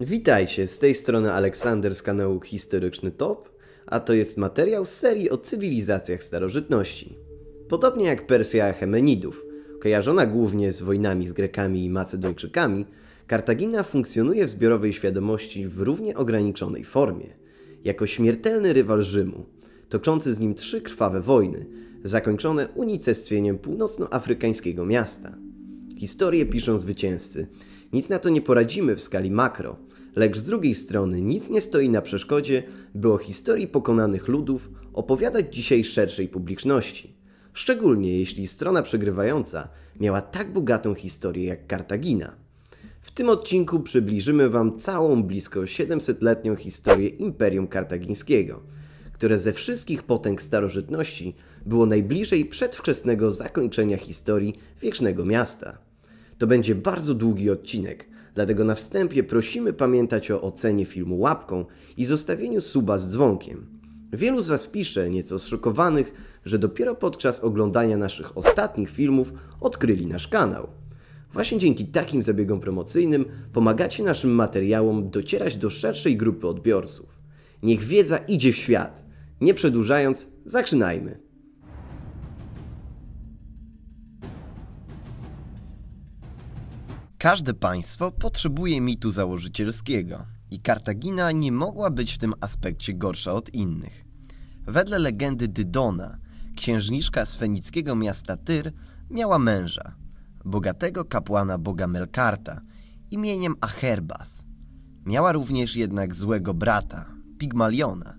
Witajcie, z tej strony Aleksander z kanału Historyczny Top, a to jest materiał z serii o cywilizacjach starożytności. Podobnie jak Persja Hemenidów, kojarzona głównie z wojnami z Grekami i Macedończykami, Kartagina funkcjonuje w zbiorowej świadomości w równie ograniczonej formie. Jako śmiertelny rywal Rzymu, toczący z nim trzy krwawe wojny, zakończone unicestwieniem północnoafrykańskiego miasta. Historie piszą zwycięzcy. Nic na to nie poradzimy w skali makro – lecz z drugiej strony nic nie stoi na przeszkodzie, by o historii pokonanych ludów opowiadać dzisiaj szerszej publiczności. Szczególnie jeśli strona przegrywająca miała tak bogatą historię jak Kartagina. W tym odcinku przybliżymy Wam całą blisko 700-letnią historię Imperium Kartagińskiego, które ze wszystkich potęg starożytności było najbliżej przedwczesnego zakończenia historii wiecznego miasta. To będzie bardzo długi odcinek – Dlatego na wstępie prosimy pamiętać o ocenie filmu łapką i zostawieniu suba z dzwonkiem. Wielu z Was pisze, nieco zszokowanych, że dopiero podczas oglądania naszych ostatnich filmów odkryli nasz kanał. Właśnie dzięki takim zabiegom promocyjnym pomagacie naszym materiałom docierać do szerszej grupy odbiorców. Niech wiedza idzie w świat. Nie przedłużając, zaczynajmy! Każde państwo potrzebuje mitu założycielskiego i Kartagina nie mogła być w tym aspekcie gorsza od innych. Wedle legendy Dydona, księżniczka z fenickiego miasta Tyr miała męża, bogatego kapłana boga Melkarta imieniem Acherbas. Miała również jednak złego brata, Pigmaliona,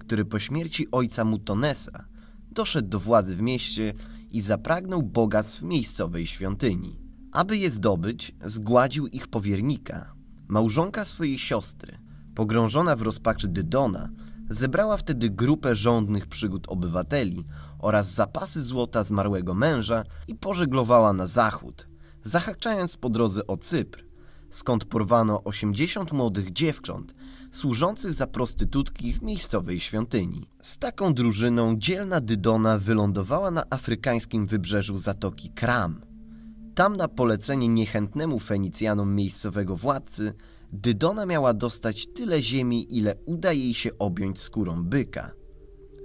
który po śmierci ojca Mutonesa doszedł do władzy w mieście i zapragnął bogactw miejscowej świątyni. Aby je zdobyć, zgładził ich powiernika, małżonka swojej siostry. Pogrążona w rozpaczy Dydona, zebrała wtedy grupę żądnych przygód obywateli oraz zapasy złota zmarłego męża i pożeglowała na zachód, zahaczając po drodze o Cypr, skąd porwano 80 młodych dziewcząt służących za prostytutki w miejscowej świątyni. Z taką drużyną dzielna Dydona wylądowała na afrykańskim wybrzeżu Zatoki Kram – tam na polecenie niechętnemu Fenicjanom miejscowego władcy Dydona miała dostać tyle ziemi, ile uda jej się objąć skórą byka.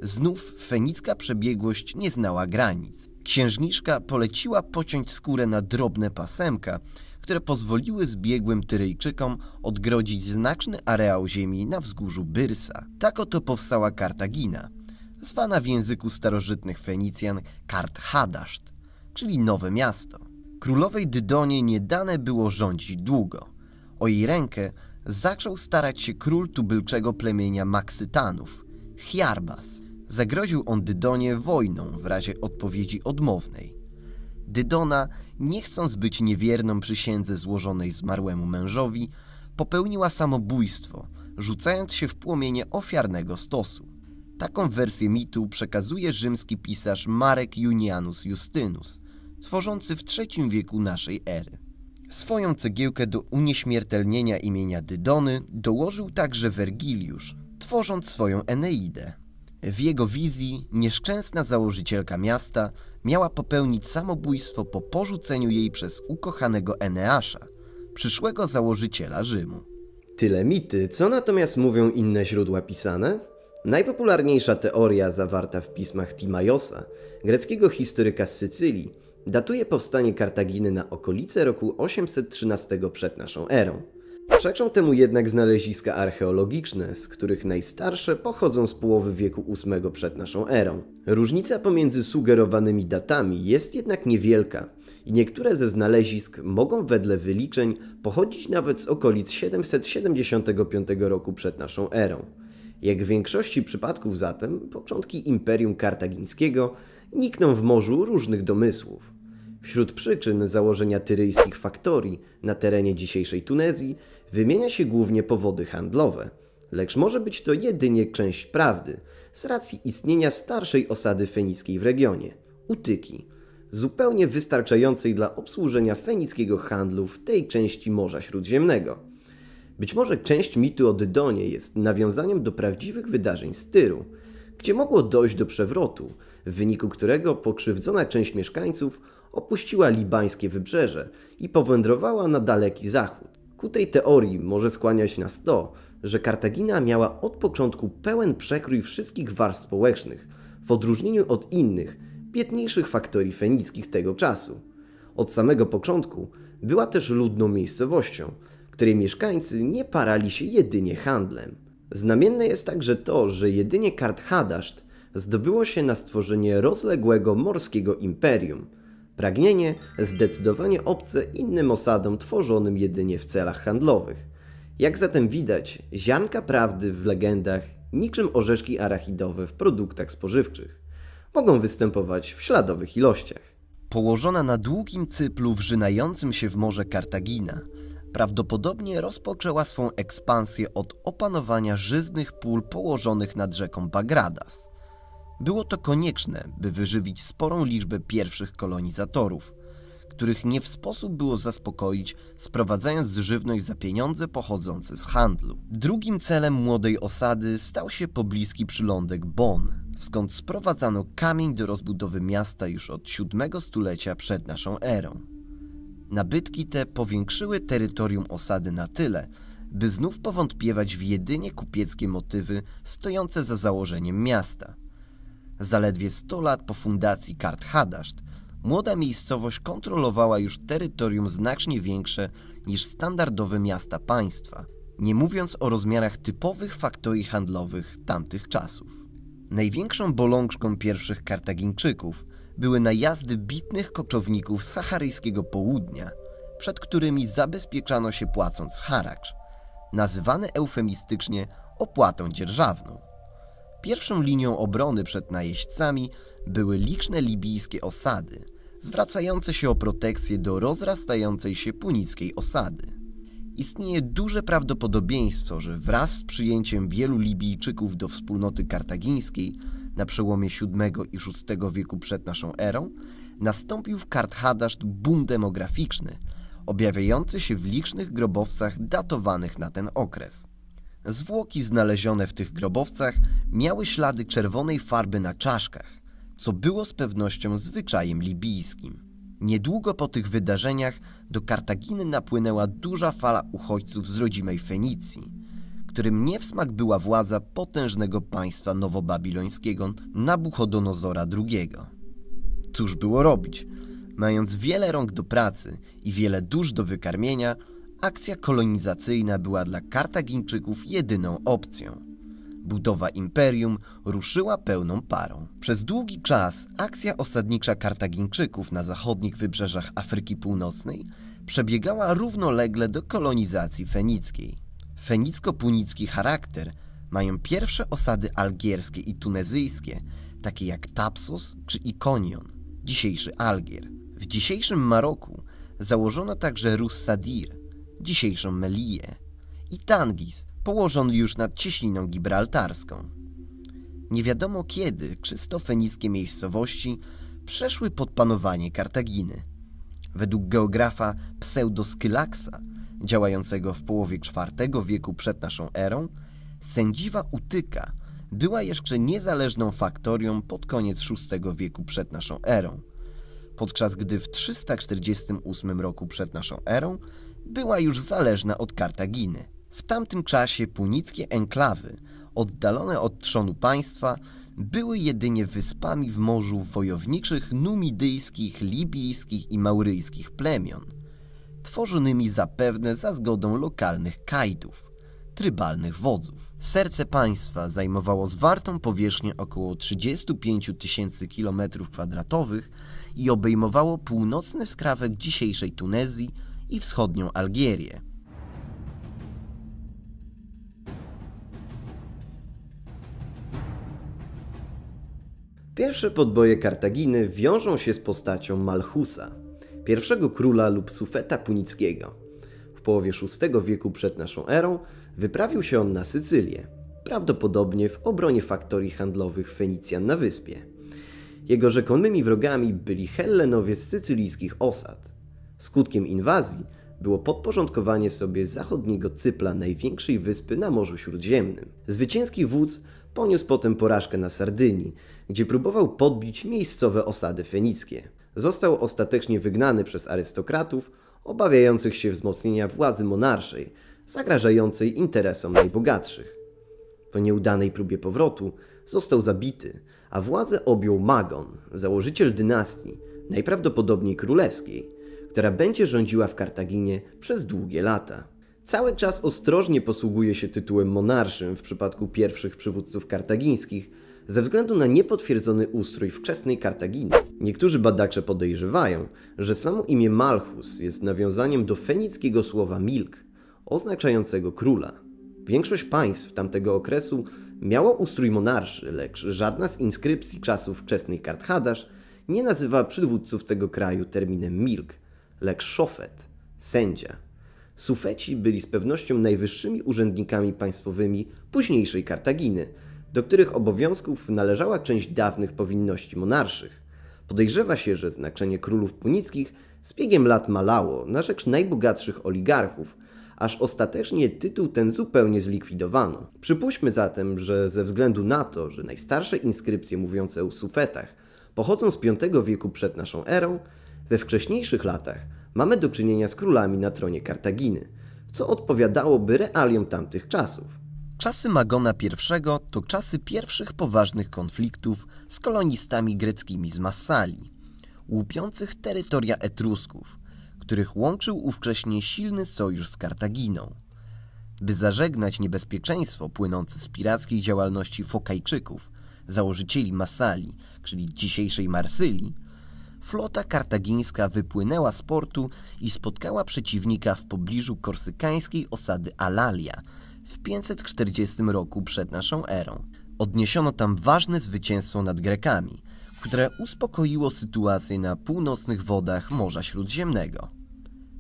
Znów fenicka przebiegłość nie znała granic. Księżniczka poleciła pociąć skórę na drobne pasemka, które pozwoliły zbiegłym Tyryjczykom odgrodzić znaczny areał ziemi na wzgórzu Byrsa. Tak oto powstała Kartagina, zwana w języku starożytnych Fenicjan Kart Hadaszt, czyli nowe miasto. Królowej Dydonie nie dane było rządzić długo. O jej rękę zaczął starać się król tubylczego plemienia Maksytanów, Chiarbas. Zagroził on Dydonie wojną w razie odpowiedzi odmownej. Dydona, nie chcąc być niewierną przysiędze złożonej zmarłemu mężowi, popełniła samobójstwo, rzucając się w płomienie ofiarnego stosu. Taką wersję mitu przekazuje rzymski pisarz Marek Junianus Justynus tworzący w III wieku naszej ery. Swoją cegiełkę do unieśmiertelnienia imienia Dydony dołożył także Wergiliusz, tworząc swoją Eneidę. W jego wizji nieszczęsna założycielka miasta miała popełnić samobójstwo po porzuceniu jej przez ukochanego Eneasza, przyszłego założyciela Rzymu. Tyle mity, co natomiast mówią inne źródła pisane? Najpopularniejsza teoria zawarta w pismach Timajosa, greckiego historyka z Sycylii, datuje powstanie Kartaginy na okolice roku 813 przed naszą erą. Przeczą temu jednak znaleziska archeologiczne, z których najstarsze pochodzą z połowy wieku VIII przed naszą erą. Różnica pomiędzy sugerowanymi datami jest jednak niewielka i niektóre ze znalezisk mogą wedle wyliczeń pochodzić nawet z okolic 775 roku przed naszą erą. Jak w większości przypadków zatem, początki Imperium Kartagińskiego nikną w morzu różnych domysłów. Wśród przyczyn założenia tyryjskich faktorii na terenie dzisiejszej Tunezji wymienia się głównie powody handlowe, lecz może być to jedynie część prawdy z racji istnienia starszej osady fenickiej w regionie Utyki, zupełnie wystarczającej dla obsłużenia fenickiego handlu w tej części Morza Śródziemnego. Być może część mitu o Dydonie jest nawiązaniem do prawdziwych wydarzeń z Tyru, gdzie mogło dojść do przewrotu, w wyniku którego pokrzywdzona część mieszkańców opuściła libańskie wybrzeże i powędrowała na daleki zachód. Ku tej teorii może skłaniać nas to, że Kartagina miała od początku pełen przekrój wszystkich warstw społecznych, w odróżnieniu od innych, biedniejszych faktorii fenickich tego czasu. Od samego początku była też ludną miejscowością, której mieszkańcy nie parali się jedynie handlem. Znamienne jest także to, że jedynie Karthadaszt zdobyło się na stworzenie rozległego morskiego imperium – Pragnienie zdecydowanie obce innym osadom tworzonym jedynie w celach handlowych. Jak zatem widać, zianka prawdy w legendach niczym orzeszki arachidowe w produktach spożywczych. Mogą występować w śladowych ilościach. Położona na długim cyplu wrzynającym się w morze Kartagina, prawdopodobnie rozpoczęła swą ekspansję od opanowania żyznych pól położonych nad rzeką Bagradas. Było to konieczne, by wyżywić sporą liczbę pierwszych kolonizatorów, których nie w sposób było zaspokoić, sprowadzając żywność za pieniądze pochodzące z handlu. Drugim celem młodej osady stał się pobliski przylądek Bonn, skąd sprowadzano kamień do rozbudowy miasta już od VII stulecia przed naszą erą. Nabytki te powiększyły terytorium osady na tyle, by znów powątpiewać w jedynie kupieckie motywy stojące za założeniem miasta – Zaledwie 100 lat po fundacji Kart Hadaszt młoda miejscowość kontrolowała już terytorium znacznie większe niż standardowe miasta państwa, nie mówiąc o rozmiarach typowych faktorii handlowych tamtych czasów. Największą bolączką pierwszych Kartagińczyków były najazdy bitnych koczowników z saharyjskiego południa, przed którymi zabezpieczano się płacąc haracz, nazywany eufemistycznie opłatą dzierżawną. Pierwszą linią obrony przed najeźdźcami były liczne libijskie osady, zwracające się o protekcję do rozrastającej się punickiej osady. Istnieje duże prawdopodobieństwo, że wraz z przyjęciem wielu Libijczyków do wspólnoty kartagińskiej na przełomie VII i VI wieku przed naszą erą nastąpił w Karthadaszt boom demograficzny, objawiający się w licznych grobowcach datowanych na ten okres. Zwłoki znalezione w tych grobowcach miały ślady czerwonej farby na czaszkach, co było z pewnością zwyczajem libijskim. Niedługo po tych wydarzeniach do Kartaginy napłynęła duża fala uchodźców z rodzimej Fenicji, którym nie w smak była władza potężnego państwa nowobabilońskiego Nabuchodonozora II. Cóż było robić? Mając wiele rąk do pracy i wiele dusz do wykarmienia, akcja kolonizacyjna była dla Kartagińczyków jedyną opcją. Budowa imperium ruszyła pełną parą. Przez długi czas akcja osadnicza Kartagińczyków na zachodnich wybrzeżach Afryki Północnej przebiegała równolegle do kolonizacji fenickiej. Fenicko-punicki charakter mają pierwsze osady algierskie i tunezyjskie, takie jak Tapsos czy Ikonion, dzisiejszy Algier. W dzisiejszym Maroku założono także Rus Sadir, dzisiejszą Melię i Tangis, położony już nad cieśniną gibraltarską. Nie wiadomo kiedy krzystofenickie miejscowości przeszły pod panowanie Kartaginy. Według geografa Skylaxa, działającego w połowie IV wieku przed naszą erą, sędziwa Utyka była jeszcze niezależną faktorią pod koniec VI wieku przed naszą erą, podczas gdy w 348 roku przed naszą erą była już zależna od Kartaginy. W tamtym czasie punickie enklawy, oddalone od trzonu państwa, były jedynie wyspami w morzu wojowniczych numidyjskich, libijskich i mauryjskich plemion, tworzonymi zapewne za zgodą lokalnych kajdów, trybalnych wodzów. Serce państwa zajmowało zwartą powierzchnię około 35 tysięcy km2 i obejmowało północny skrawek dzisiejszej Tunezji, i wschodnią Algierię. Pierwsze podboje Kartaginy wiążą się z postacią Malchusa, pierwszego króla lub sufeta punickiego. W połowie VI wieku przed naszą erą wyprawił się on na Sycylię, prawdopodobnie w obronie faktorii handlowych Fenicjan na wyspie. Jego rzekomymi wrogami byli Hellenowie z sycylijskich osad, Skutkiem inwazji było podporządkowanie sobie zachodniego Cypla, największej wyspy na Morzu Śródziemnym. Zwycięski wódz poniósł potem porażkę na Sardynii, gdzie próbował podbić miejscowe osady fenickie. Został ostatecznie wygnany przez arystokratów obawiających się wzmocnienia władzy monarszej, zagrażającej interesom najbogatszych. Po nieudanej próbie powrotu został zabity, a władzę objął Magon, założyciel dynastii, najprawdopodobniej królewskiej, która będzie rządziła w Kartaginie przez długie lata. Cały czas ostrożnie posługuje się tytułem monarszym w przypadku pierwszych przywódców kartagińskich, ze względu na niepotwierdzony ustrój wczesnej Kartaginy. Niektórzy badacze podejrzewają, że samo imię Malchus jest nawiązaniem do fenickiego słowa milk, oznaczającego króla. Większość państw tamtego okresu miało ustrój monarszy, lecz żadna z inskrypcji czasów wczesnych Karthadarz nie nazywa przywódców tego kraju terminem milk, lek szofet, sędzia. Sufeci byli z pewnością najwyższymi urzędnikami państwowymi późniejszej Kartaginy, do których obowiązków należała część dawnych powinności monarszych. Podejrzewa się, że znaczenie królów punickich z biegiem lat malało na rzecz najbogatszych oligarchów, aż ostatecznie tytuł ten zupełnie zlikwidowano. Przypuśćmy zatem, że ze względu na to, że najstarsze inskrypcje mówiące o sufetach pochodzą z V wieku przed naszą erą, we wcześniejszych latach mamy do czynienia z królami na tronie Kartaginy, co odpowiadałoby realiom tamtych czasów. Czasy Magona I to czasy pierwszych poważnych konfliktów z kolonistami greckimi z Massali, łupiących terytoria Etrusków, których łączył ówcześnie silny sojusz z Kartaginą. By zażegnać niebezpieczeństwo płynące z pirackiej działalności Fokajczyków, założycieli Massali, czyli dzisiejszej Marsylii, flota kartagińska wypłynęła z portu i spotkała przeciwnika w pobliżu korsykańskiej osady Alalia w 540 roku przed naszą erą. Odniesiono tam ważne zwycięstwo nad Grekami, które uspokoiło sytuację na północnych wodach Morza Śródziemnego.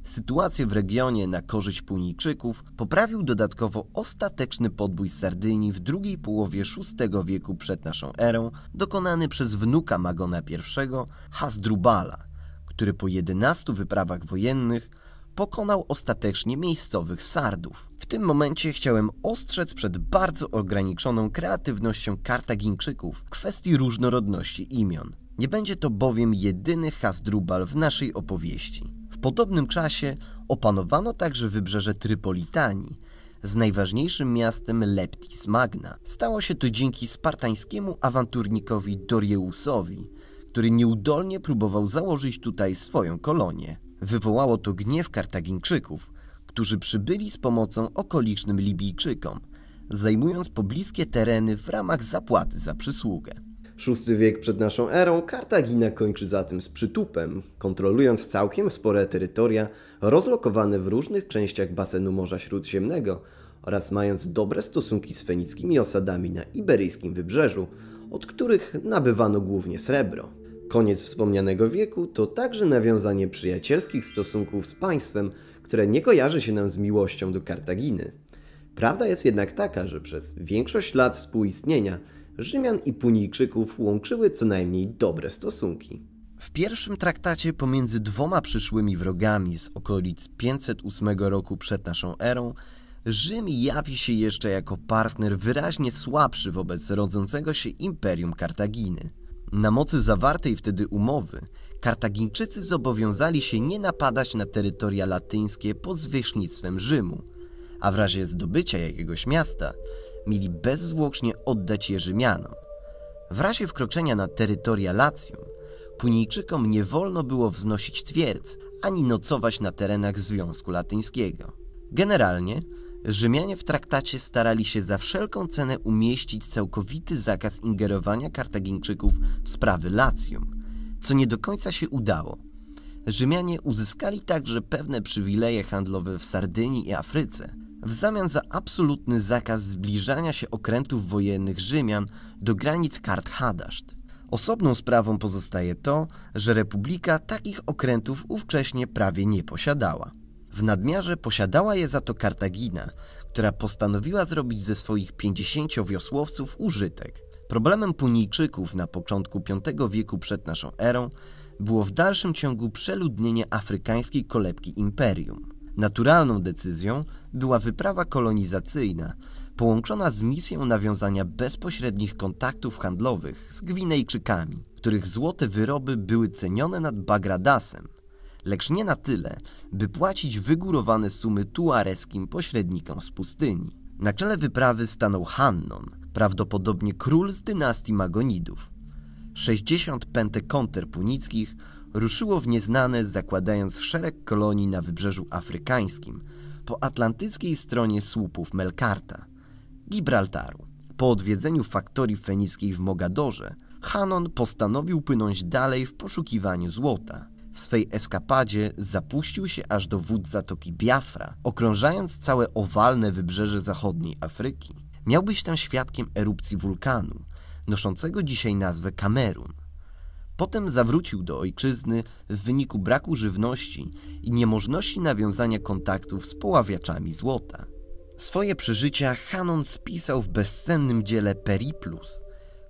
Sytuację w regionie na korzyść Punijczyków poprawił dodatkowo ostateczny podbój Sardynii w drugiej połowie VI wieku przed naszą erą, dokonany przez wnuka Magona I Hasdrubala, który po 11 wyprawach wojennych pokonał ostatecznie miejscowych Sardów. W tym momencie chciałem ostrzec przed bardzo ograniczoną kreatywnością Kartagińczyków w kwestii różnorodności imion. Nie będzie to bowiem jedyny Hasdrubal w naszej opowieści podobnym czasie opanowano także wybrzeże Trypolitanii z najważniejszym miastem Leptis Magna. Stało się to dzięki spartańskiemu awanturnikowi Dorieusowi, który nieudolnie próbował założyć tutaj swoją kolonię. Wywołało to gniew Kartagińczyków, którzy przybyli z pomocą okolicznym Libijczykom, zajmując pobliskie tereny w ramach zapłaty za przysługę. VI wiek przed naszą erą Kartagina kończy zatem z przytupem, kontrolując całkiem spore terytoria rozlokowane w różnych częściach basenu Morza Śródziemnego oraz mając dobre stosunki z fenickimi osadami na iberyjskim wybrzeżu, od których nabywano głównie srebro. Koniec wspomnianego wieku to także nawiązanie przyjacielskich stosunków z państwem, które nie kojarzy się nam z miłością do Kartaginy. Prawda jest jednak taka, że przez większość lat współistnienia Rzymian i Punijczyków łączyły co najmniej dobre stosunki. W pierwszym traktacie pomiędzy dwoma przyszłymi wrogami z okolic 508 roku przed naszą erą Rzym jawi się jeszcze jako partner wyraźnie słabszy wobec rodzącego się imperium Kartaginy. Na mocy zawartej wtedy umowy, Kartagińczycy zobowiązali się nie napadać na terytoria latyńskie pod zwierzchnictwem Rzymu, a w razie zdobycia jakiegoś miasta mieli bezzwłocznie oddać Rzymianom. W razie wkroczenia na terytoria Lacjum, Punijczykom nie wolno było wznosić twierdz ani nocować na terenach Związku Latyńskiego. Generalnie Rzymianie w traktacie starali się za wszelką cenę umieścić całkowity zakaz ingerowania Kartagińczyków w sprawy Lacjum, co nie do końca się udało. Rzymianie uzyskali także pewne przywileje handlowe w Sardynii i Afryce, w zamian za absolutny zakaz zbliżania się okrętów wojennych Rzymian do granic kart Hadaszt. Osobną sprawą pozostaje to, że Republika takich okrętów ówcześnie prawie nie posiadała. W nadmiarze posiadała je za to Kartagina, która postanowiła zrobić ze swoich 50 wiosłowców użytek. Problemem Punijczyków na początku V wieku przed naszą erą było w dalszym ciągu przeludnienie afrykańskiej kolebki imperium. Naturalną decyzją była wyprawa kolonizacyjna, połączona z misją nawiązania bezpośrednich kontaktów handlowych z Gwinejczykami, których złote wyroby były cenione nad Bagradasem, lecz nie na tyle, by płacić wygórowane sumy tuareskim pośrednikom z pustyni. Na czele wyprawy stanął Hannon, prawdopodobnie król z dynastii Magonidów. 60 pentekonter punickich ruszyło w nieznane, zakładając szereg kolonii na wybrzeżu afrykańskim, po atlantyckiej stronie słupów Melkarta, Gibraltaru. Po odwiedzeniu faktorii fenickiej w Mogadorze, Hanon postanowił płynąć dalej w poszukiwaniu złota. W swej eskapadzie zapuścił się aż do wód Zatoki Biafra, okrążając całe owalne wybrzeże zachodniej Afryki. Miał być tam świadkiem erupcji wulkanu, noszącego dzisiaj nazwę Kamerun. Potem zawrócił do ojczyzny w wyniku braku żywności i niemożności nawiązania kontaktów z poławiaczami złota. Swoje przeżycia Hanon spisał w bezcennym dziele Periplus,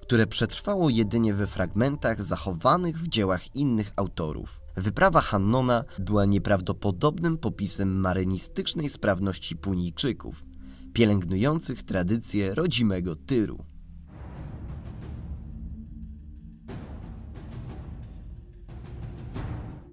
które przetrwało jedynie we fragmentach zachowanych w dziełach innych autorów. Wyprawa Hannona była nieprawdopodobnym popisem marynistycznej sprawności Punijczyków, pielęgnujących tradycję rodzimego Tyru.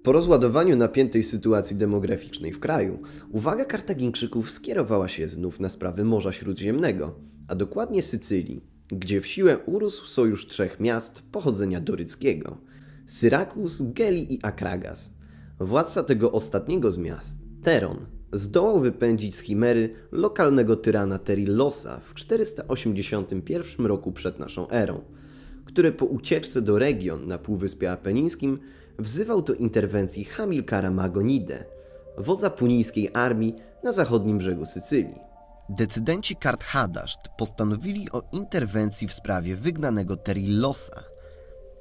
Po rozładowaniu napiętej sytuacji demograficznej w kraju, uwaga Kartagińczyków skierowała się znów na sprawy Morza Śródziemnego, a dokładnie Sycylii, gdzie w siłę urósł sojusz trzech miast pochodzenia doryckiego – Syrakus, Geli i Akragas. Władca tego ostatniego z miast, Teron, zdołał wypędzić z Chimery lokalnego tyrana Terillosa w 481 roku przed naszą erą, który po ucieczce do region na Półwyspie Apenińskim – wzywał do interwencji Hamilkara Magonide, wodza punijskiej armii na zachodnim brzegu Sycylii. Decydenci Karthadaszt postanowili o interwencji w sprawie wygnanego Terillosa.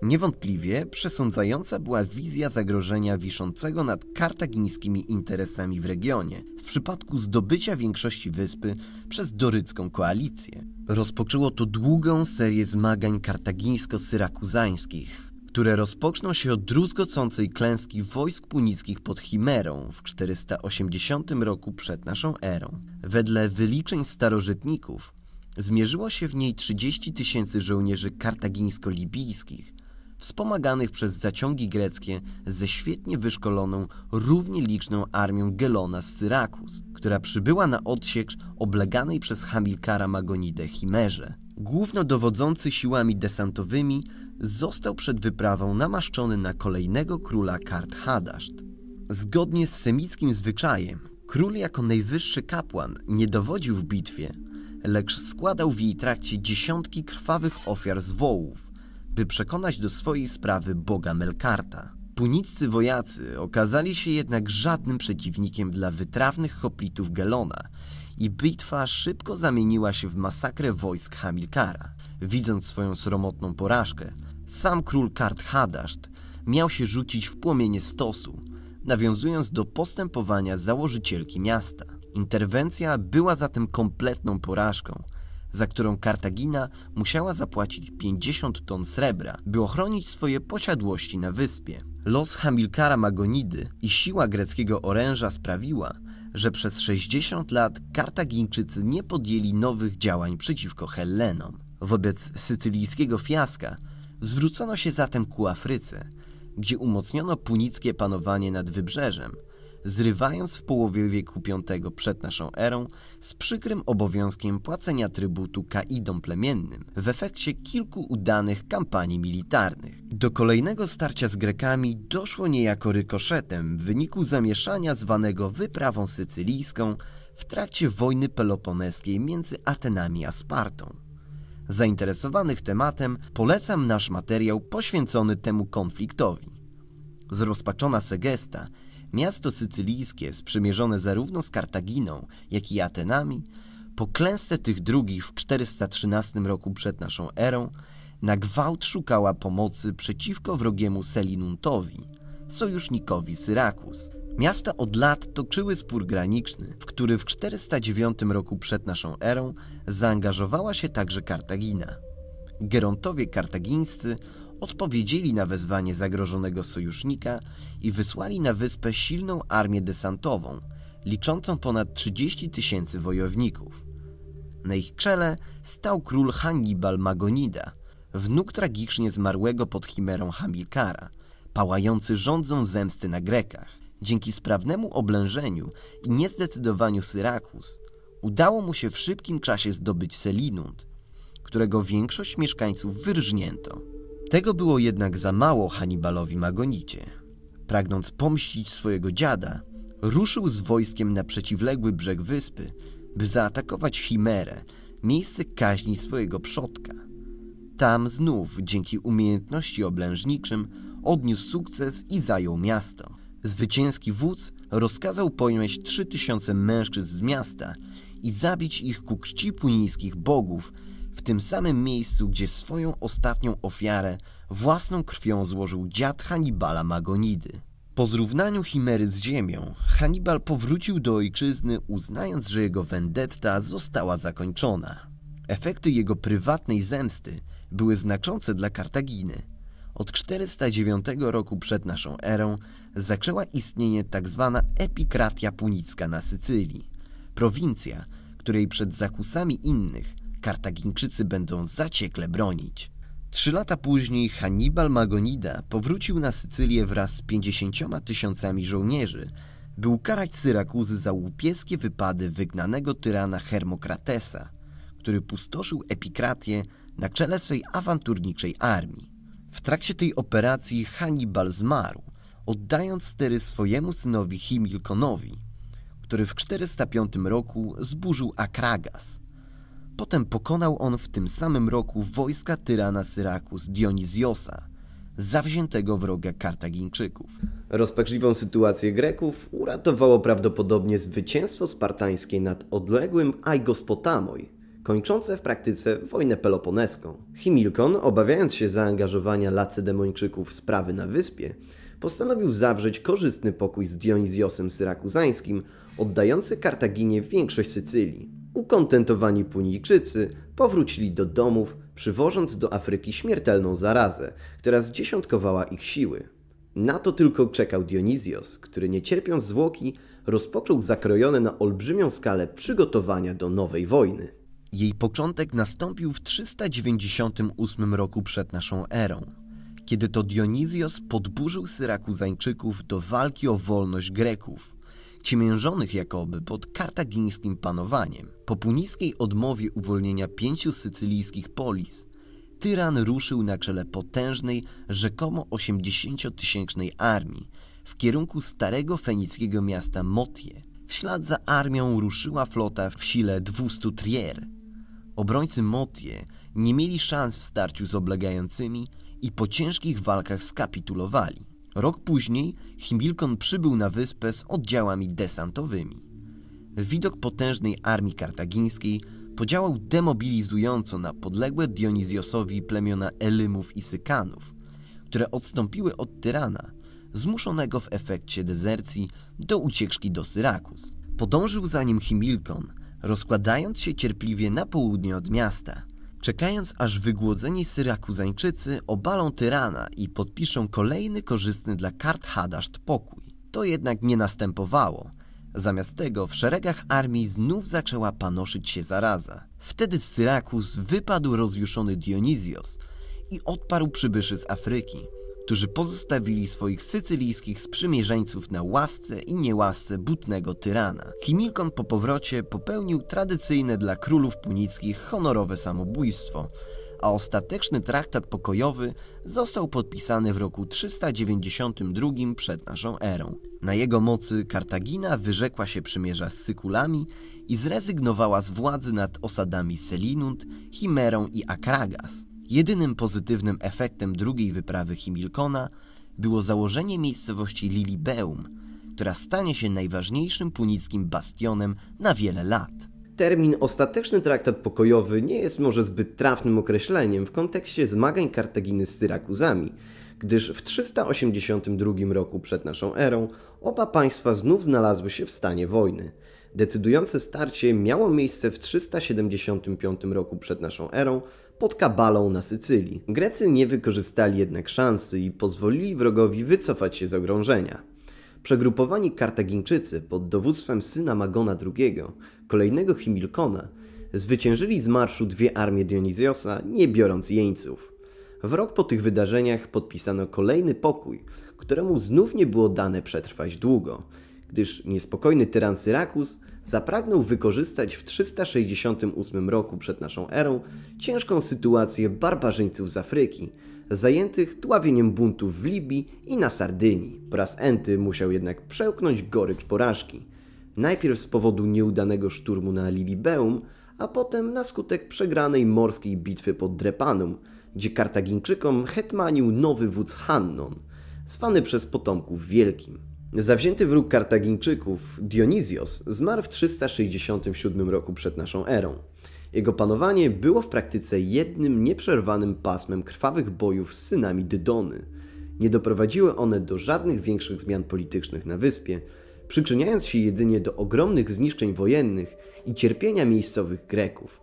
Niewątpliwie przesądzająca była wizja zagrożenia wiszącego nad kartagińskimi interesami w regionie w przypadku zdobycia większości wyspy przez dorycką koalicję. Rozpoczęło to długą serię zmagań kartagińsko-syrakuzańskich, które rozpoczną się od druzgocącej klęski wojsk punickich pod Chimerą w 480 roku przed naszą erą. Wedle wyliczeń starożytników zmierzyło się w niej 30 tysięcy żołnierzy kartagińsko-libijskich, wspomaganych przez zaciągi greckie ze świetnie wyszkoloną, równie liczną armią Gelona z Syrakus, która przybyła na odsiecz obleganej przez Hamilkara Magonidę Chimerze. Główno dowodzący siłami desantowymi został przed wyprawą namaszczony na kolejnego króla Kart Hadaszt. Zgodnie z semickim zwyczajem, król jako najwyższy kapłan nie dowodził w bitwie, lecz składał w jej trakcie dziesiątki krwawych ofiar z wołów, by przekonać do swojej sprawy boga Melkarta. Puniccy wojacy okazali się jednak żadnym przeciwnikiem dla wytrawnych hoplitów Gelona i bitwa szybko zamieniła się w masakrę wojsk Hamilkara. Widząc swoją sromotną porażkę, sam król Kart Hadaszt miał się rzucić w płomienie stosu, nawiązując do postępowania założycielki miasta. Interwencja była zatem kompletną porażką, za którą Kartagina musiała zapłacić 50 ton srebra, by ochronić swoje posiadłości na wyspie. Los Hamilkara Magonidy i siła greckiego oręża sprawiła, że przez 60 lat Kartagińczycy nie podjęli nowych działań przeciwko Hellenom. Wobec sycylijskiego fiaska Zwrócono się zatem ku Afryce, gdzie umocniono punickie panowanie nad wybrzeżem, zrywając w połowie wieku V przed naszą erą z przykrym obowiązkiem płacenia trybutu kaidom plemiennym w efekcie kilku udanych kampanii militarnych. Do kolejnego starcia z Grekami doszło niejako rykoszetem w wyniku zamieszania zwanego wyprawą sycylijską w trakcie wojny peloponeskiej między Atenami a Spartą zainteresowanych tematem polecam nasz materiał poświęcony temu konfliktowi. Zrozpaczona Segesta, miasto sycylijskie sprzymierzone zarówno z Kartaginą, jak i Atenami, po klęsce tych drugich w 413 roku przed naszą erą, na gwałt szukała pomocy przeciwko wrogiemu Selinuntowi, sojusznikowi Syrakus. Miasta od lat toczyły spór graniczny, w który w 409 roku przed naszą erą zaangażowała się także Kartagina. Gerontowie kartagińscy odpowiedzieli na wezwanie zagrożonego sojusznika i wysłali na wyspę silną armię desantową, liczącą ponad 30 tysięcy wojowników. Na ich czele stał król Hannibal Magonida, wnuk tragicznie zmarłego pod chimerą Hamilkara, pałający rządzą zemsty na Grekach. Dzięki sprawnemu oblężeniu i niezdecydowaniu Syrakus udało mu się w szybkim czasie zdobyć Selinund, którego większość mieszkańców wyrżnięto. Tego było jednak za mało Hannibalowi Magonicie. Pragnąc pomścić swojego dziada, ruszył z wojskiem na przeciwległy brzeg wyspy, by zaatakować Chimerę, miejsce kaźni swojego przodka. Tam znów, dzięki umiejętności oblężniczym, odniósł sukces i zajął miasto. Zwycięski wódz rozkazał pojąć 3000 mężczyzn z miasta i zabić ich ku czci punińskich bogów, w tym samym miejscu, gdzie swoją ostatnią ofiarę własną krwią złożył dziad Hannibala Magonidy. Po zrównaniu Chimery z ziemią, Hannibal powrócił do ojczyzny, uznając, że jego vendetta została zakończona. Efekty jego prywatnej zemsty były znaczące dla Kartaginy. Od 409 roku przed naszą erą zaczęła istnienie tzw. Tak epikratia punicka na Sycylii prowincja, której przed zakusami innych Kartagińczycy będą zaciekle bronić. Trzy lata później Hannibal Magonida powrócił na Sycylię wraz z 50 tysiącami żołnierzy, by ukarać Syrakuzy za łupieskie wypady wygnanego tyrana Hermokratesa, który pustoszył Epikratię na czele swej awanturniczej armii. W trakcie tej operacji Hannibal zmarł, oddając stery swojemu synowi Himilkonowi, który w 405 roku zburzył Akragas. Potem pokonał on w tym samym roku wojska tyrana Syrakus Dioniziosa, zawziętego wroga Kartagińczyków. Rozpaczliwą sytuację Greków uratowało prawdopodobnie zwycięstwo spartańskie nad odległym Aigospotamoj, kończące w praktyce wojnę peloponeską. Himilkon, obawiając się zaangażowania lacedemończyków w sprawy na wyspie, postanowił zawrzeć korzystny pokój z Dionizjosem Syrakuzańskim oddający Kartaginie większość Sycylii. Ukontentowani Punijczycy powrócili do domów, przywożąc do Afryki śmiertelną zarazę, która zdziesiątkowała ich siły. Na to tylko czekał Dionizios, który nie cierpiąc zwłoki, rozpoczął zakrojone na olbrzymią skalę przygotowania do nowej wojny. Jej początek nastąpił w 398 roku przed naszą erą, kiedy to Dionizios podburzył Syrakuzańczyków do walki o wolność Greków – ciemiężonych jakoby pod kartagińskim panowaniem. Po puniskiej odmowie uwolnienia pięciu sycylijskich polis, tyran ruszył na czele potężnej, rzekomo 80-tysięcznej armii w kierunku starego fenickiego miasta Motie. W ślad za armią ruszyła flota w sile 200 trier. Obrońcy Motie nie mieli szans w starciu z oblegającymi i po ciężkich walkach skapitulowali. Rok później Himilkon przybył na wyspę z oddziałami desantowymi. Widok potężnej armii kartagińskiej podziałał demobilizująco na podległe Dionizjosowi plemiona Elymów i Sykanów, które odstąpiły od tyrana, zmuszonego w efekcie dezercji do ucieczki do Syrakus. Podążył za nim Himilkon, rozkładając się cierpliwie na południe od miasta – czekając aż wygłodzeni Syrakuzańczycy obalą tyrana i podpiszą kolejny korzystny dla kart Hadaszt pokój. To jednak nie następowało. Zamiast tego w szeregach armii znów zaczęła panoszyć się zaraza. Wtedy z Syrakus wypadł rozjuszony Dionizios i odparł przybyszy z Afryki którzy pozostawili swoich sycylijskich sprzymierzeńców na łasce i niełasce butnego tyrana. Chimilkon po powrocie popełnił tradycyjne dla królów punickich honorowe samobójstwo, a ostateczny traktat pokojowy został podpisany w roku 392 przed naszą erą. Na jego mocy Kartagina wyrzekła się przymierza z Sykulami i zrezygnowała z władzy nad osadami Selinunt, Chimerą i Akragas. Jedynym pozytywnym efektem drugiej wyprawy Himilkona było założenie miejscowości Lilibeum, która stanie się najważniejszym punickim bastionem na wiele lat. Termin ostateczny traktat pokojowy nie jest może zbyt trafnym określeniem w kontekście zmagań Kartaginy z Syrakuzami, gdyż w 382 roku przed naszą erą oba państwa znów znalazły się w stanie wojny. Decydujące starcie miało miejsce w 375 roku przed naszą erą pod Kabalą na Sycylii. Grecy nie wykorzystali jednak szansy i pozwolili wrogowi wycofać się z ogrążenia. Przegrupowani Kartagińczycy pod dowództwem syna Magona II, kolejnego Himilkona, zwyciężyli z marszu dwie armie Dioniziosa, nie biorąc jeńców. W rok po tych wydarzeniach podpisano kolejny pokój, któremu znów nie było dane przetrwać długo, gdyż niespokojny tyran Syrakus zapragnął wykorzystać w 368 roku przed naszą erą ciężką sytuację barbarzyńców z Afryki, zajętych tławieniem buntów w Libii i na Sardynii. raz Enty musiał jednak przełknąć gorycz porażki. Najpierw z powodu nieudanego szturmu na Lilibeum, a potem na skutek przegranej morskiej bitwy pod Drepanum, gdzie Kartagińczykom hetmanił nowy wódz Hannon, zwany przez potomków Wielkim. Zawzięty wróg Kartagińczyków, Dionizios zmarł w 367 roku przed naszą erą. Jego panowanie było w praktyce jednym nieprzerwanym pasmem krwawych bojów z synami Dydony. Nie doprowadziły one do żadnych większych zmian politycznych na wyspie, przyczyniając się jedynie do ogromnych zniszczeń wojennych i cierpienia miejscowych Greków.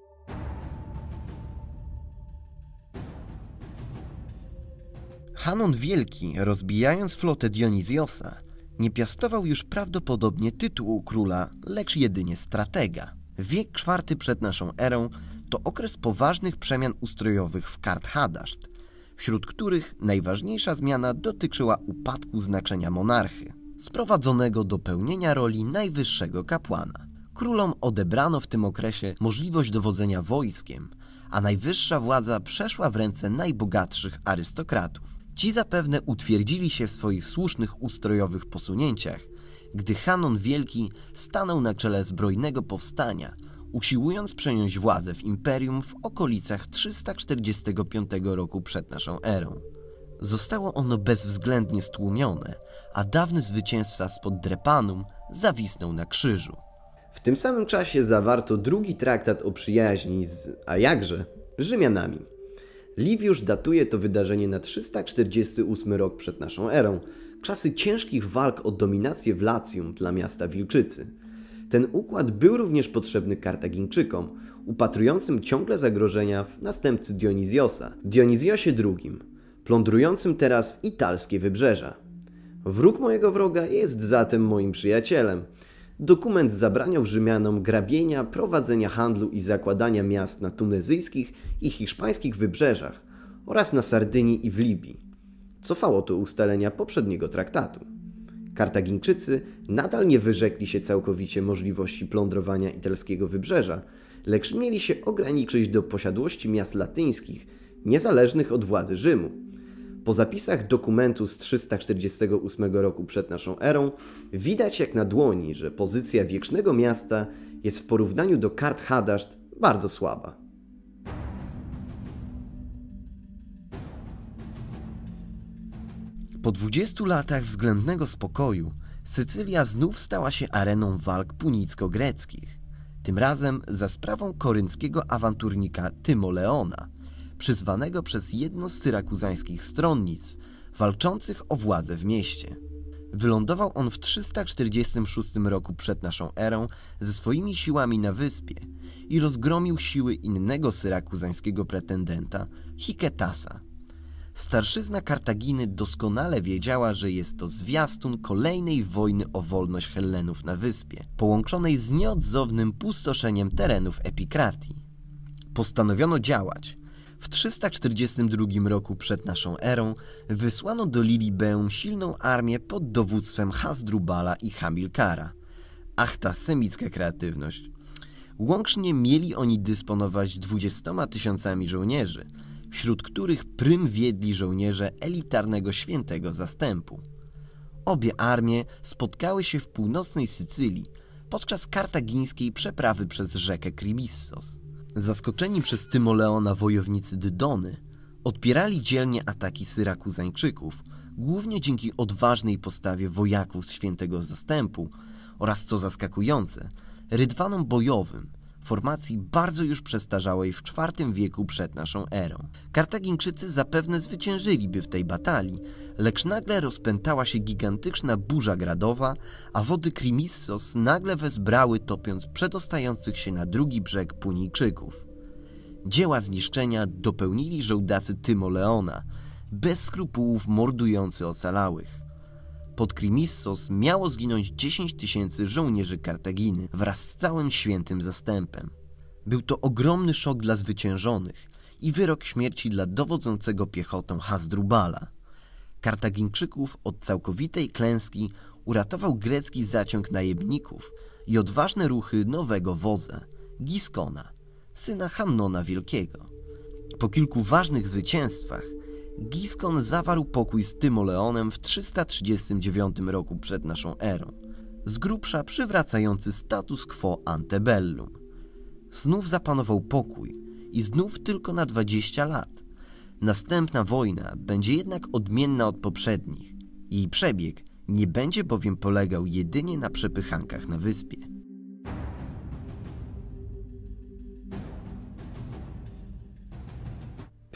Hanon Wielki, rozbijając flotę Dionizjosa, nie piastował już prawdopodobnie tytułu króla, lecz jedynie stratega. Wiek IV przed naszą erą to okres poważnych przemian ustrojowych w Kart wśród których najważniejsza zmiana dotyczyła upadku znaczenia monarchy, sprowadzonego do pełnienia roli najwyższego kapłana. Królom odebrano w tym okresie możliwość dowodzenia wojskiem, a najwyższa władza przeszła w ręce najbogatszych arystokratów. Ci zapewne utwierdzili się w swoich słusznych ustrojowych posunięciach, gdy Hanon Wielki stanął na czele zbrojnego powstania, usiłując przejąć władzę w imperium w okolicach 345 roku przed naszą erą. Zostało ono bezwzględnie stłumione, a dawny zwycięzca spod Drepanum zawisnął na krzyżu. W tym samym czasie zawarto drugi traktat o przyjaźni z, a jakże, Rzymianami. Liviusz datuje to wydarzenie na 348 rok przed naszą erą, czasy ciężkich walk o dominację w Lacjum dla miasta Wilczycy. Ten układ był również potrzebny Kartagińczykom, upatrującym ciągle zagrożenia w następcy Dionizjosa, Dionizjosie II, plądrującym teraz italskie wybrzeża. Wróg mojego wroga jest zatem moim przyjacielem – Dokument zabraniał Rzymianom grabienia, prowadzenia handlu i zakładania miast na tunezyjskich i hiszpańskich wybrzeżach oraz na Sardynii i w Libii. Cofało to ustalenia poprzedniego traktatu. Kartagińczycy nadal nie wyrzekli się całkowicie możliwości plądrowania italskiego wybrzeża, lecz mieli się ograniczyć do posiadłości miast latyńskich, niezależnych od władzy Rzymu. Po zapisach dokumentu z 348 roku przed naszą erą widać jak na dłoni, że pozycja wiecznego miasta jest w porównaniu do kart Hadaszt bardzo słaba. Po 20 latach względnego spokoju Sycylia znów stała się areną walk punicko-greckich, tym razem za sprawą korynckiego awanturnika Tymoleona – przyzwanego przez jedno z syrakuzańskich stronnictw walczących o władzę w mieście. Wylądował on w 346 roku przed naszą erą ze swoimi siłami na wyspie i rozgromił siły innego syrakuzańskiego pretendenta, Hiketasa. Starszyzna Kartaginy doskonale wiedziała, że jest to zwiastun kolejnej wojny o wolność Hellenów na wyspie, połączonej z nieodzownym pustoszeniem terenów Epikratii. Postanowiono działać – w 342 roku przed naszą erą wysłano do Lilibę silną armię pod dowództwem Hasdrubala i Hamilkara. Ach ta semicka kreatywność. Łącznie mieli oni dysponować 20 tysiącami żołnierzy, wśród których prym wiedli żołnierze elitarnego świętego zastępu. Obie armie spotkały się w północnej Sycylii podczas kartagińskiej przeprawy przez rzekę Kribissos. Zaskoczeni przez Tymoleona wojownicy Dydony odpierali dzielnie ataki Syrakuzańczyków, głównie dzięki odważnej postawie wojaków z Świętego Zastępu oraz, co zaskakujące, rydwanom bojowym, formacji bardzo już przestarzałej w IV wieku przed naszą erą. Kartagińczycy zapewne zwyciężyliby w tej batalii, lecz nagle rozpętała się gigantyczna burza gradowa, a wody Krimissos nagle wezbrały topiąc przedostających się na drugi brzeg Punijczyków. Dzieła zniszczenia dopełnili żołdacy Tymoleona, bez skrupułów mordujący osalałych. Pod Krimissos miało zginąć 10 tysięcy żołnierzy Kartaginy wraz z całym świętym zastępem. Był to ogromny szok dla zwyciężonych i wyrok śmierci dla dowodzącego piechotą Hasdrubala. Kartagińczyków od całkowitej klęski uratował grecki zaciąg najemników i odważne ruchy nowego wodza, Giskona, syna Hannona Wielkiego. Po kilku ważnych zwycięstwach Giscon zawarł pokój z Tymoleonem w 339 roku przed naszą erą, z grubsza przywracający status quo antebellum. Znów zapanował pokój i znów tylko na 20 lat. Następna wojna będzie jednak odmienna od poprzednich. Jej przebieg nie będzie bowiem polegał jedynie na przepychankach na wyspie.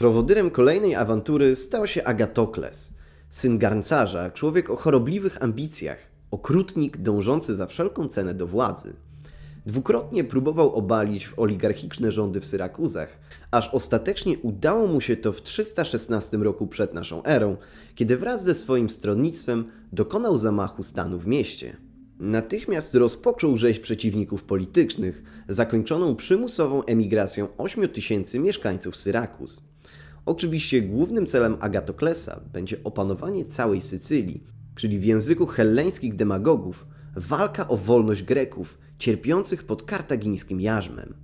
Prowodyrem kolejnej awantury stał się Agatokles, syn garncarza, człowiek o chorobliwych ambicjach, okrutnik dążący za wszelką cenę do władzy. Dwukrotnie próbował obalić w oligarchiczne rządy w Syrakuzach, aż ostatecznie udało mu się to w 316 roku przed naszą erą, kiedy wraz ze swoim stronnictwem dokonał zamachu stanu w mieście. Natychmiast rozpoczął rzeź przeciwników politycznych, zakończoną przymusową emigracją 8 tysięcy mieszkańców Syrakus. Oczywiście głównym celem Agatoklesa będzie opanowanie całej Sycylii, czyli w języku helleńskich demagogów walka o wolność Greków cierpiących pod kartagińskim jarzmem.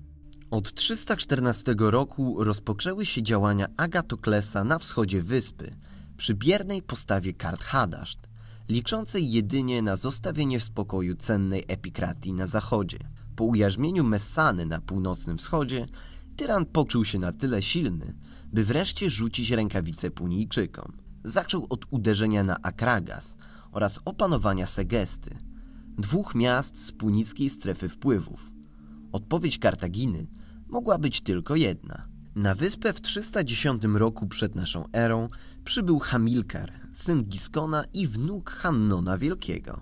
Od 314 roku rozpoczęły się działania Agatoklesa na wschodzie wyspy, przy biernej postawie kart Hadaszt, liczącej jedynie na zostawienie w spokoju cennej epikratii na zachodzie. Po ujarzmieniu Messany na północnym wschodzie, tyran poczuł się na tyle silny, by wreszcie rzucić rękawice punijczykom. Zaczął od uderzenia na Akragas oraz opanowania Segesty, dwóch miast z punickiej strefy wpływów. Odpowiedź Kartaginy mogła być tylko jedna. Na wyspę w 310 roku przed naszą erą przybył Hamilkar, syn Giskona i wnuk Hannona Wielkiego.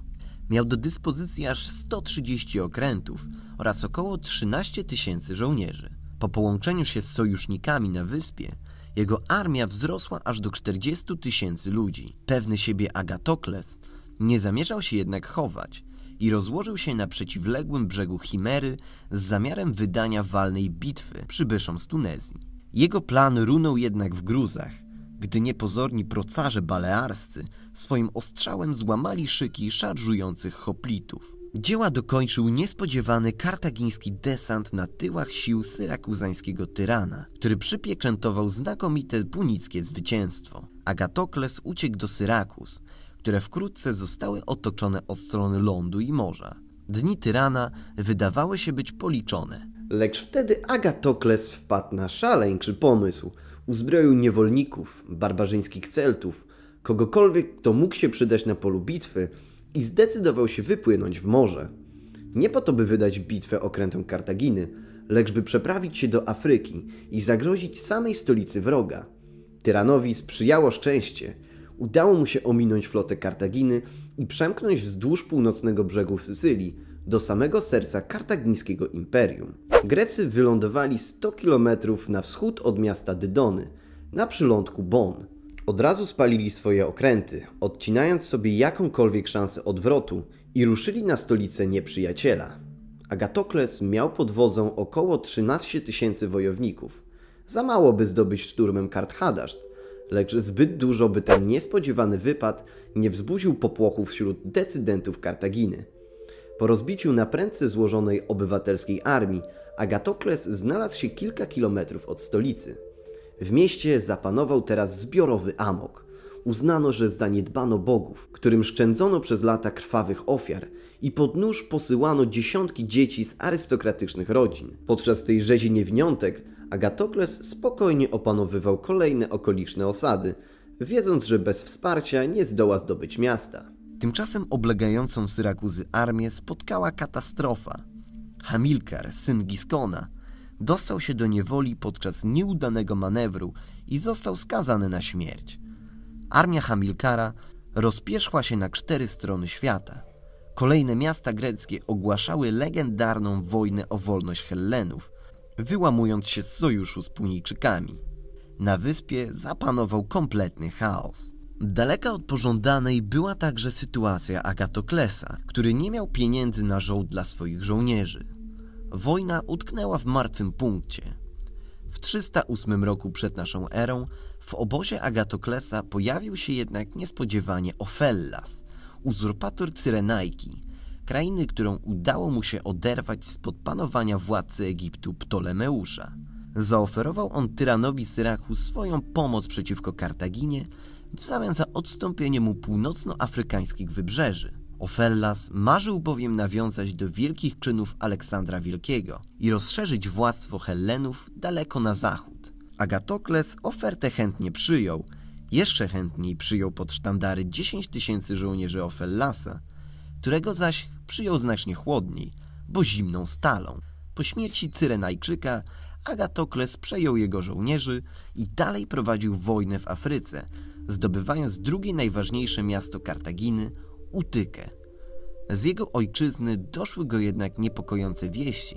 Miał do dyspozycji aż 130 okrętów oraz około 13 tysięcy żołnierzy. Po połączeniu się z sojusznikami na wyspie, jego armia wzrosła aż do 40 tysięcy ludzi. Pewny siebie Agatokles nie zamierzał się jednak chować i rozłożył się na przeciwległym brzegu Chimery z zamiarem wydania walnej bitwy przybyszom z Tunezji. Jego plan runął jednak w gruzach, gdy niepozorni procarze balearscy swoim ostrzałem złamali szyki szarżujących hoplitów. Dzieła dokończył niespodziewany kartagiński desant na tyłach sił syrakuzańskiego tyrana, który przypieczętował znakomite punickie zwycięstwo. Agatokles uciekł do Syrakus, które wkrótce zostały otoczone od strony lądu i morza. Dni tyrana wydawały się być policzone. Lecz wtedy Agatokles wpadł na szaleńczy pomysł. Uzbroił niewolników, barbarzyńskich Celtów, kogokolwiek, kto mógł się przydać na polu bitwy – i zdecydował się wypłynąć w morze. Nie po to, by wydać bitwę okrętem Kartaginy, lecz by przeprawić się do Afryki i zagrozić samej stolicy wroga. Tyranowi sprzyjało szczęście. Udało mu się ominąć flotę Kartaginy i przemknąć wzdłuż północnego brzegu Sycylii do samego serca kartagińskiego imperium. Grecy wylądowali 100 km na wschód od miasta Dydony, na przylądku Bon. Od razu spalili swoje okręty, odcinając sobie jakąkolwiek szansę odwrotu i ruszyli na stolicę nieprzyjaciela. Agatokles miał pod wodzą około 13 tysięcy wojowników. Za mało by zdobyć szturmem hadaszt lecz zbyt dużo by ten niespodziewany wypad nie wzbudził popłochu wśród decydentów Kartaginy. Po rozbiciu naprędce złożonej obywatelskiej armii, Agatokles znalazł się kilka kilometrów od stolicy. W mieście zapanował teraz zbiorowy amok. Uznano, że zaniedbano bogów, którym szczędzono przez lata krwawych ofiar i pod nóż posyłano dziesiątki dzieci z arystokratycznych rodzin. Podczas tej rzezi niewniątek Agatokles spokojnie opanowywał kolejne okoliczne osady, wiedząc, że bez wsparcia nie zdoła zdobyć miasta. Tymczasem oblegającą Syrakuzy armię spotkała katastrofa. Hamilkar, syn Giskona, dostał się do niewoli podczas nieudanego manewru i został skazany na śmierć. Armia Hamilkara rozpierzchła się na cztery strony świata. Kolejne miasta greckie ogłaszały legendarną wojnę o wolność Hellenów, wyłamując się z sojuszu z Punijczykami. Na wyspie zapanował kompletny chaos. Daleka od pożądanej była także sytuacja Agatoklesa, który nie miał pieniędzy na żołd dla swoich żołnierzy wojna utknęła w martwym punkcie. W 308 roku przed naszą erą w obozie Agatoklesa pojawił się jednak niespodziewanie Ofellas, uzurpator Cyrenajki, krainy, którą udało mu się oderwać spod panowania władcy Egiptu Ptolemeusza. Zaoferował on tyranowi Syrachu swoją pomoc przeciwko Kartaginie w zamian za odstąpienie mu północnoafrykańskich wybrzeży. Ofellas marzył bowiem nawiązać do wielkich czynów Aleksandra Wielkiego i rozszerzyć władztwo Hellenów daleko na zachód. Agatokles ofertę chętnie przyjął, jeszcze chętniej przyjął pod sztandary 10 tysięcy żołnierzy Ofellasa, którego zaś przyjął znacznie chłodniej, bo zimną stalą. Po śmierci Cyrenajczyka Agatokles przejął jego żołnierzy i dalej prowadził wojnę w Afryce, zdobywając drugie najważniejsze miasto Kartaginy – utykę. Z jego ojczyzny doszły go jednak niepokojące wieści,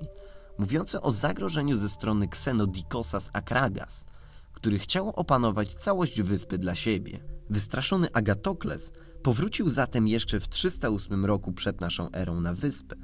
mówiące o zagrożeniu ze strony Xenodikosa z Akragas, który chciał opanować całość wyspy dla siebie. Wystraszony Agatokles powrócił zatem jeszcze w 308 roku przed naszą erą na wyspę,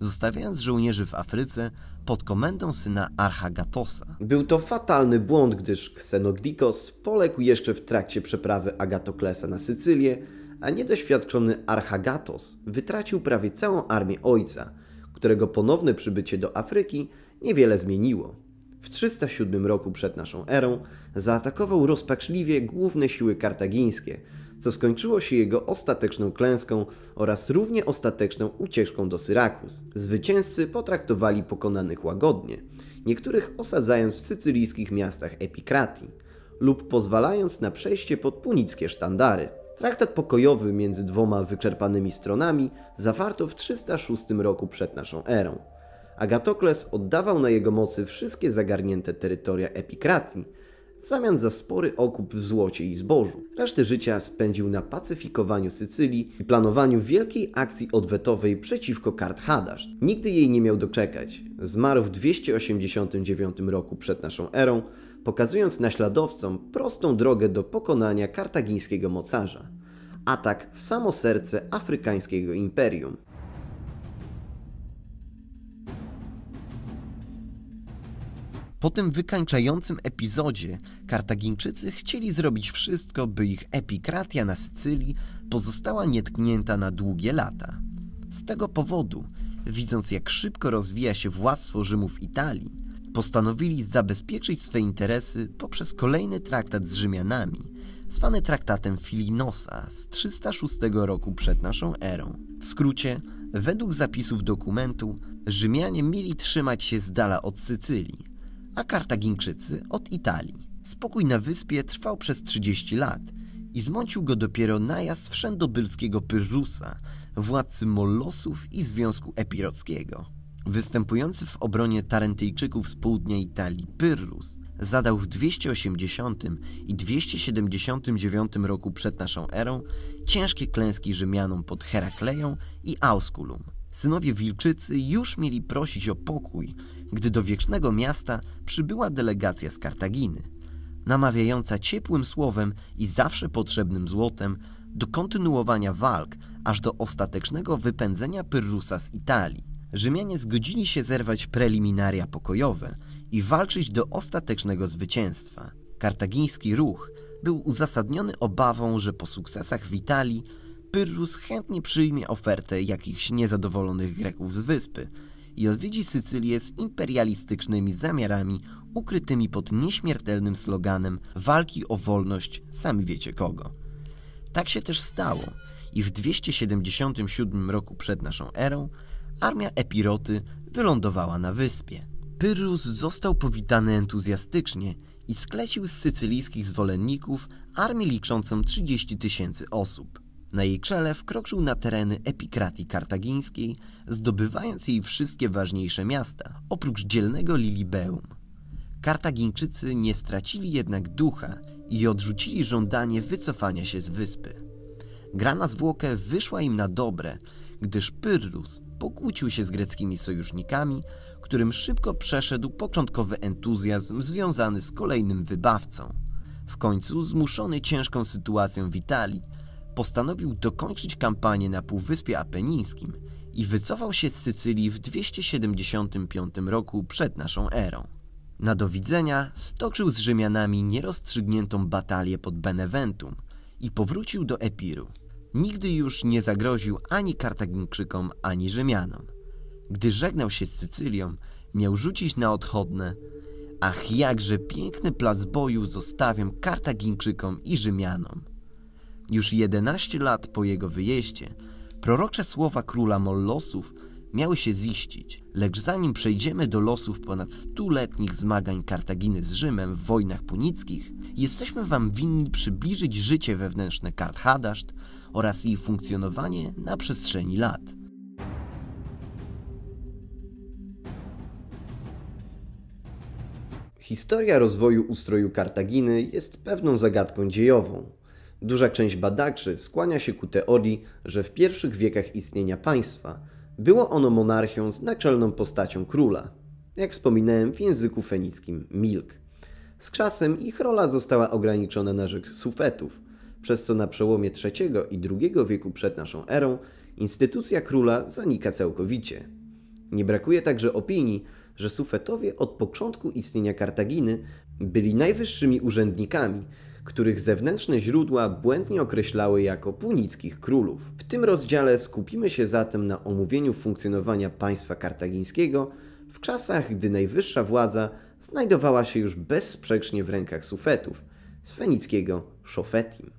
zostawiając żołnierzy w Afryce pod komendą syna Archagatosa. Był to fatalny błąd, gdyż Xenodikos poległ jeszcze w trakcie przeprawy Agatoklesa na Sycylię, a niedoświadczony Archagatos wytracił prawie całą armię ojca, którego ponowne przybycie do Afryki niewiele zmieniło. W 307 roku przed naszą erą zaatakował rozpaczliwie główne siły kartagińskie, co skończyło się jego ostateczną klęską oraz równie ostateczną ucieczką do Syrakus. Zwycięzcy potraktowali pokonanych łagodnie, niektórych osadzając w sycylijskich miastach Epikratii lub pozwalając na przejście pod punickie sztandary. Traktat pokojowy między dwoma wyczerpanymi stronami zawarto w 306 roku przed naszą erą. Agatokles oddawał na jego mocy wszystkie zagarnięte terytoria Epikratii w zamian za spory okup w złocie i zbożu. Resztę życia spędził na pacyfikowaniu Sycylii i planowaniu wielkiej akcji odwetowej przeciwko Karthadasz. Nigdy jej nie miał doczekać. Zmarł w 289 roku przed naszą erą pokazując naśladowcom prostą drogę do pokonania kartagińskiego mocarza. Atak w samo serce afrykańskiego imperium. Po tym wykańczającym epizodzie Kartagińczycy chcieli zrobić wszystko, by ich epikratia na Sycylii pozostała nietknięta na długie lata. Z tego powodu, widząc jak szybko rozwija się władztwo Rzymu w Italii, postanowili zabezpieczyć swe interesy poprzez kolejny traktat z Rzymianami, zwany traktatem Filinosa z 306 roku przed naszą erą. W skrócie, według zapisów dokumentu, Rzymianie mieli trzymać się z dala od Sycylii, a Kartagińczycy od Italii. Spokój na wyspie trwał przez 30 lat i zmącił go dopiero najazd wszędobylskiego Pyrrusa, władcy Mollosów i Związku Epirockiego. Występujący w obronie Tarentyjczyków z południa Italii Pyrrhus zadał w 280 i 279 roku przed naszą erą ciężkie klęski Rzymianom pod Herakleją i Ausculum. Synowie Wilczycy już mieli prosić o pokój, gdy do wiecznego miasta przybyła delegacja z Kartaginy, namawiająca ciepłym słowem i zawsze potrzebnym złotem do kontynuowania walk aż do ostatecznego wypędzenia Pyrrusa z Italii. Rzymianie zgodzili się zerwać preliminaria pokojowe i walczyć do ostatecznego zwycięstwa. Kartagiński ruch był uzasadniony obawą, że po sukcesach w Italii Pyrrhus chętnie przyjmie ofertę jakichś niezadowolonych Greków z wyspy i odwiedzi Sycylię z imperialistycznymi zamiarami ukrytymi pod nieśmiertelnym sloganem walki o wolność sami wiecie kogo. Tak się też stało i w 277 roku przed naszą erą armia Epiroty wylądowała na wyspie. Pyrrhus został powitany entuzjastycznie i sklecił z sycylijskich zwolenników armię liczącą 30 tysięcy osób. Na jej czele wkroczył na tereny epikratii kartagińskiej, zdobywając jej wszystkie ważniejsze miasta, oprócz dzielnego Lilibeum. Kartagińczycy nie stracili jednak ducha i odrzucili żądanie wycofania się z wyspy. Gra na zwłokę wyszła im na dobre, gdyż Pyrrhus pokłócił się z greckimi sojusznikami, którym szybko przeszedł początkowy entuzjazm związany z kolejnym wybawcą. W końcu, zmuszony ciężką sytuacją w Italii, postanowił dokończyć kampanię na Półwyspie Apenińskim i wycofał się z Sycylii w 275 roku przed naszą erą. Na do widzenia stoczył z Rzymianami nierozstrzygniętą batalię pod Beneventum i powrócił do Epiru. Nigdy już nie zagroził ani Kartagińczykom, ani Rzymianom. Gdy żegnał się z Sycylią, miał rzucić na odchodne Ach, jakże piękny plac boju zostawiam Kartagińczykom i Rzymianom. Już 11 lat po jego wyjeździe prorocze słowa króla Mollosów – miały się ziścić, lecz zanim przejdziemy do losów ponad stuletnich zmagań Kartaginy z Rzymem w wojnach punickich, jesteśmy Wam winni przybliżyć życie wewnętrzne kart Hadaszt oraz jej funkcjonowanie na przestrzeni lat. Historia rozwoju ustroju Kartaginy jest pewną zagadką dziejową. Duża część badaczy skłania się ku teorii, że w pierwszych wiekach istnienia państwa – było ono monarchią z naczelną postacią króla, jak wspominałem w języku fenickim milk. Z czasem ich rola została ograniczona na rzecz sufetów, przez co na przełomie III i II wieku przed naszą erą instytucja króla zanika całkowicie. Nie brakuje także opinii, że sufetowie od początku istnienia Kartaginy byli najwyższymi urzędnikami, których zewnętrzne źródła błędnie określały jako punickich królów. W tym rozdziale skupimy się zatem na omówieniu funkcjonowania państwa kartagińskiego w czasach, gdy najwyższa władza znajdowała się już bezsprzecznie w rękach sufetów, z fenickiego szofetim.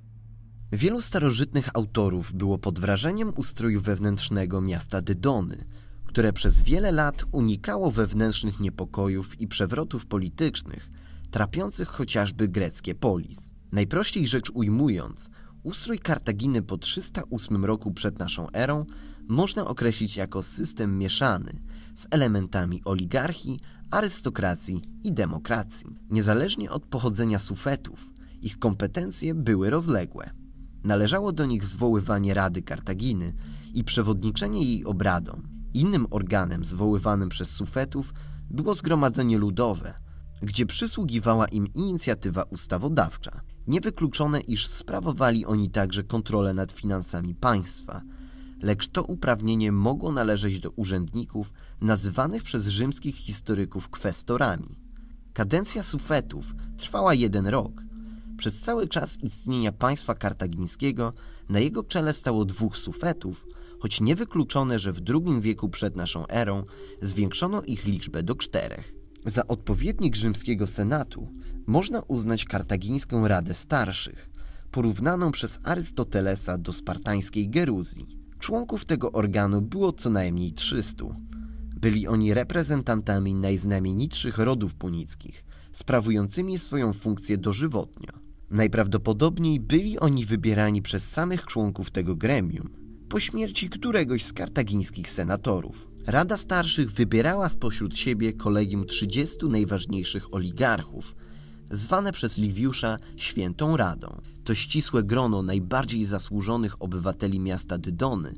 Wielu starożytnych autorów było pod wrażeniem ustroju wewnętrznego miasta Dydony, które przez wiele lat unikało wewnętrznych niepokojów i przewrotów politycznych, trapiących chociażby greckie polis. Najprościej rzecz ujmując, ustrój Kartaginy po 308 roku przed naszą erą można określić jako system mieszany z elementami oligarchii, arystokracji i demokracji. Niezależnie od pochodzenia sufetów, ich kompetencje były rozległe. Należało do nich zwoływanie Rady Kartaginy i przewodniczenie jej obradom. Innym organem zwoływanym przez sufetów było Zgromadzenie Ludowe, gdzie przysługiwała im inicjatywa ustawodawcza niewykluczone, iż sprawowali oni także kontrolę nad finansami państwa, lecz to uprawnienie mogło należeć do urzędników nazywanych przez rzymskich historyków kwestorami. Kadencja sufetów trwała jeden rok. Przez cały czas istnienia państwa kartagińskiego na jego czele stało dwóch sufetów, choć niewykluczone, że w II wieku przed naszą erą zwiększono ich liczbę do czterech. Za odpowiednik rzymskiego senatu można uznać kartagińską Radę Starszych, porównaną przez Arystotelesa do spartańskiej Geruzji. Członków tego organu było co najmniej 300. Byli oni reprezentantami najznamienitszych rodów punickich, sprawującymi swoją funkcję dożywotnio. Najprawdopodobniej byli oni wybierani przez samych członków tego gremium po śmierci któregoś z kartagińskich senatorów. Rada Starszych wybierała spośród siebie kolegium 30 najważniejszych oligarchów, zwane przez Liwiusza Świętą Radą. To ścisłe grono najbardziej zasłużonych obywateli miasta Dydony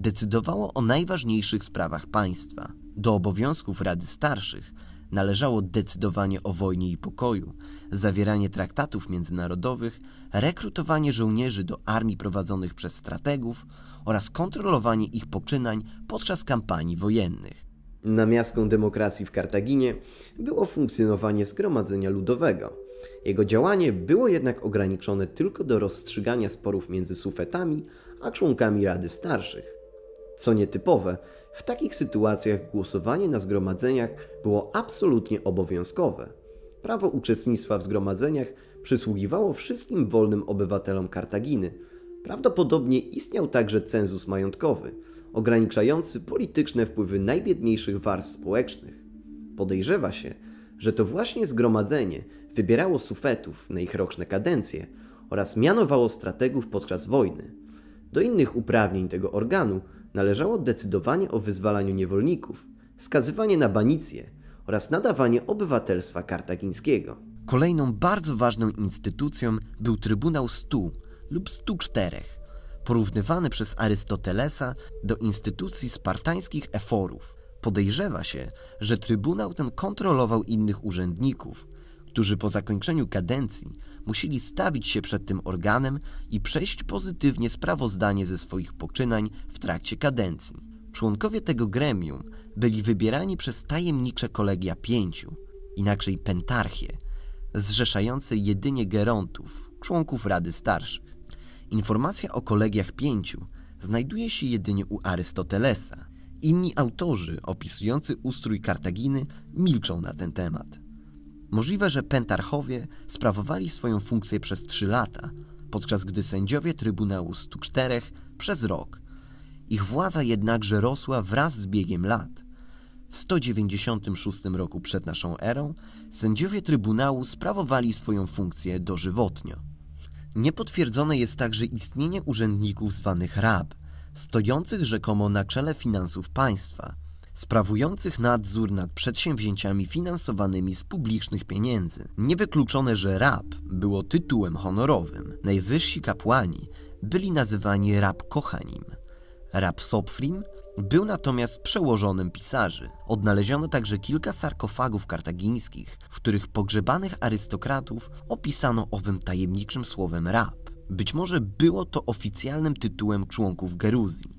decydowało o najważniejszych sprawach państwa. Do obowiązków Rady Starszych należało decydowanie o wojnie i pokoju, zawieranie traktatów międzynarodowych, rekrutowanie żołnierzy do armii prowadzonych przez strategów, oraz kontrolowanie ich poczynań podczas kampanii wojennych. Namiastką demokracji w Kartaginie było funkcjonowanie Zgromadzenia Ludowego. Jego działanie było jednak ograniczone tylko do rozstrzygania sporów między sufetami a członkami Rady Starszych. Co nietypowe, w takich sytuacjach głosowanie na zgromadzeniach było absolutnie obowiązkowe. Prawo uczestnictwa w zgromadzeniach przysługiwało wszystkim wolnym obywatelom Kartaginy, Prawdopodobnie istniał także cenzus majątkowy, ograniczający polityczne wpływy najbiedniejszych warstw społecznych. Podejrzewa się, że to właśnie zgromadzenie wybierało sufetów na ich roczne kadencje oraz mianowało strategów podczas wojny. Do innych uprawnień tego organu należało decydowanie o wyzwalaniu niewolników, skazywanie na banicję oraz nadawanie obywatelstwa kartagińskiego. Kolejną bardzo ważną instytucją był Trybunał Stół, lub 104, porównywany przez Arystotelesa do instytucji spartańskich eforów. Podejrzewa się, że trybunał ten kontrolował innych urzędników, którzy po zakończeniu kadencji musieli stawić się przed tym organem i przejść pozytywnie sprawozdanie ze swoich poczynań w trakcie kadencji. Członkowie tego gremium byli wybierani przez tajemnicze kolegia pięciu, inaczej pentarchie, zrzeszające jedynie gerontów, członków Rady Starszych. Informacja o kolegiach pięciu znajduje się jedynie u Arystotelesa. Inni autorzy opisujący ustrój Kartaginy milczą na ten temat. Możliwe, że pentarchowie sprawowali swoją funkcję przez trzy lata, podczas gdy sędziowie Trybunału 104 przez rok. Ich władza jednakże rosła wraz z biegiem lat. W 196 roku przed naszą erą sędziowie Trybunału sprawowali swoją funkcję dożywotnio. Niepotwierdzone jest także istnienie urzędników zwanych rab, stojących rzekomo na czele finansów państwa, sprawujących nadzór nad przedsięwzięciami finansowanymi z publicznych pieniędzy. Niewykluczone, że rab było tytułem honorowym. Najwyżsi kapłani byli nazywani rab kochanim, rab sopfrim był natomiast przełożonym pisarzy. Odnaleziono także kilka sarkofagów kartagińskich, w których pogrzebanych arystokratów opisano owym tajemniczym słowem rab. Być może było to oficjalnym tytułem członków Geruzji.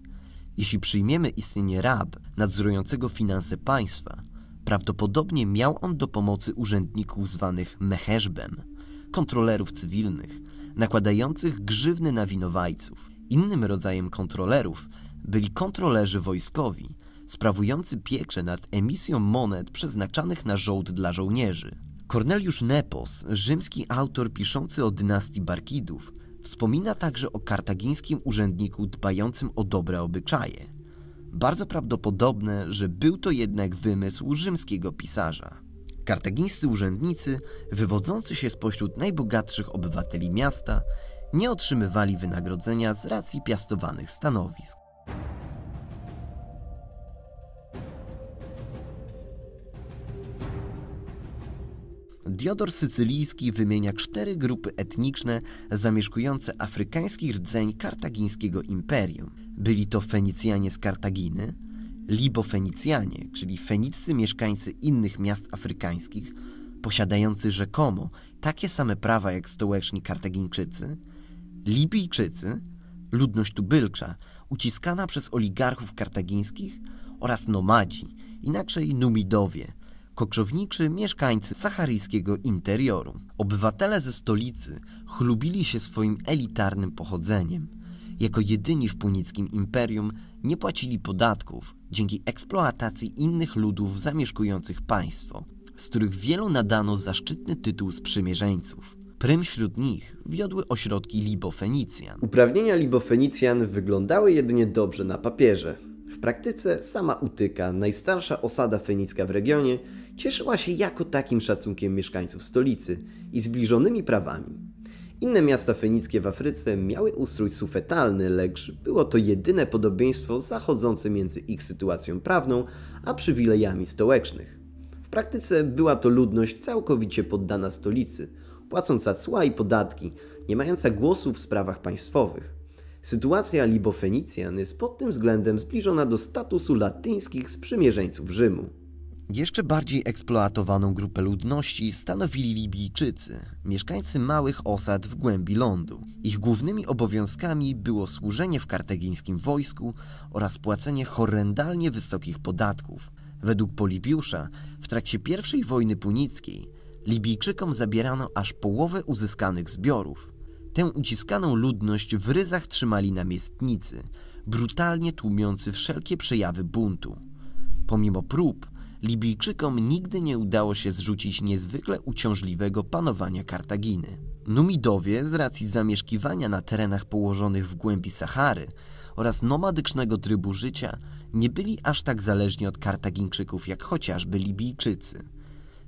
Jeśli przyjmiemy istnienie rab nadzorującego finanse państwa, prawdopodobnie miał on do pomocy urzędników zwanych mecherzbem, kontrolerów cywilnych, nakładających grzywny na winowajców. Innym rodzajem kontrolerów byli kontrolerzy wojskowi, sprawujący pieczę nad emisją monet przeznaczanych na żołd dla żołnierzy. Korneliusz Nepos, rzymski autor piszący o dynastii Barkidów, wspomina także o kartagińskim urzędniku dbającym o dobre obyczaje. Bardzo prawdopodobne, że był to jednak wymysł rzymskiego pisarza. Kartagińscy urzędnicy, wywodzący się spośród najbogatszych obywateli miasta, nie otrzymywali wynagrodzenia z racji piastowanych stanowisk. Diodor Sycylijski wymienia cztery grupy etniczne zamieszkujące afrykański rdzeń kartagińskiego imperium. Byli to Fenicjanie z Kartaginy, Libofenicjanie, czyli feniccy mieszkańcy innych miast afrykańskich, posiadający rzekomo takie same prawa jak stołeczni Kartagińczycy, Libijczycy, ludność tubylcza, uciskana przez oligarchów kartagińskich oraz nomadzi, inaczej Numidowie, kokszowniczy mieszkańcy saharyjskiego interioru. Obywatele ze stolicy chlubili się swoim elitarnym pochodzeniem. Jako jedyni w punickim imperium nie płacili podatków dzięki eksploatacji innych ludów zamieszkujących państwo, z których wielu nadano zaszczytny tytuł sprzymierzeńców. Prym wśród nich wiodły ośrodki libofenicjan. Uprawnienia libofenicjan wyglądały jedynie dobrze na papierze. W praktyce sama Utyka, najstarsza osada fenicka w regionie, cieszyła się jako takim szacunkiem mieszkańców stolicy i zbliżonymi prawami. Inne miasta fenickie w Afryce miały ustrój sufetalny, lecz było to jedyne podobieństwo zachodzące między ich sytuacją prawną a przywilejami stołecznych. W praktyce była to ludność całkowicie poddana stolicy – płacąca cła i podatki, nie mająca głosu w sprawach państwowych. Sytuacja Libofenicjan jest pod tym względem zbliżona do statusu latyńskich sprzymierzeńców Rzymu. Jeszcze bardziej eksploatowaną grupę ludności stanowili Libijczycy, mieszkańcy małych osad w głębi lądu. Ich głównymi obowiązkami było służenie w kartegińskim wojsku oraz płacenie horrendalnie wysokich podatków. Według Polibiusza w trakcie I wojny punickiej Libijczykom zabierano aż połowę uzyskanych zbiorów. Tę uciskaną ludność w ryzach trzymali namiestnicy, brutalnie tłumiący wszelkie przejawy buntu. Pomimo prób, Libijczykom nigdy nie udało się zrzucić niezwykle uciążliwego panowania Kartaginy. Numidowie, z racji zamieszkiwania na terenach położonych w głębi Sahary oraz nomadycznego trybu życia, nie byli aż tak zależni od Kartagińczyków jak chociażby Libijczycy.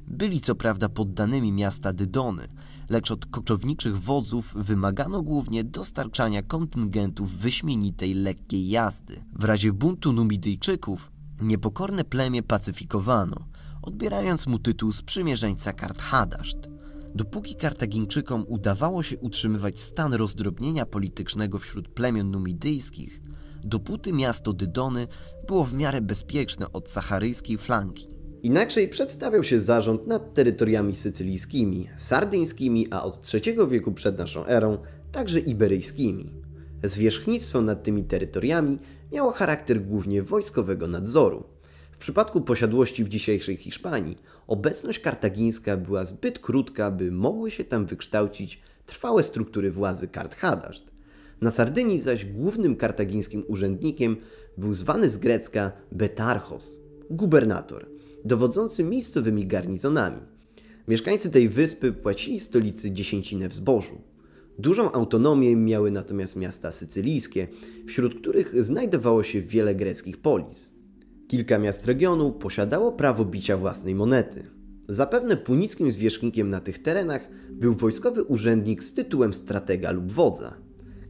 Byli co prawda poddanymi miasta Dydony, lecz od koczowniczych wodzów wymagano głównie dostarczania kontyngentów wyśmienitej lekkiej jazdy. W razie buntu Numidyjczyków niepokorne plemię pacyfikowano, odbierając mu tytuł sprzymierzeńca Karthadaszt. Dopóki Kartagińczykom udawało się utrzymywać stan rozdrobnienia politycznego wśród plemion numidyjskich, dopóty miasto Dydony było w miarę bezpieczne od saharyjskiej flanki. Inaczej przedstawiał się zarząd nad terytoriami sycylijskimi, sardyńskimi, a od III wieku przed naszą erą także iberyjskimi. Zwierzchnictwo nad tymi terytoriami miało charakter głównie wojskowego nadzoru. W przypadku posiadłości w dzisiejszej Hiszpanii obecność kartagińska była zbyt krótka, by mogły się tam wykształcić trwałe struktury władzy Karthadaszt. Na Sardynii zaś głównym kartagińskim urzędnikiem był zwany z grecka betarchos, gubernator – Dowodzący miejscowymi garnizonami. Mieszkańcy tej wyspy płacili stolicy dziesięcinę w zbożu. Dużą autonomię miały natomiast miasta sycylijskie, wśród których znajdowało się wiele greckich polis. Kilka miast regionu posiadało prawo bicia własnej monety. Zapewne punickim zwierzchnikiem na tych terenach był wojskowy urzędnik z tytułem stratega lub wodza.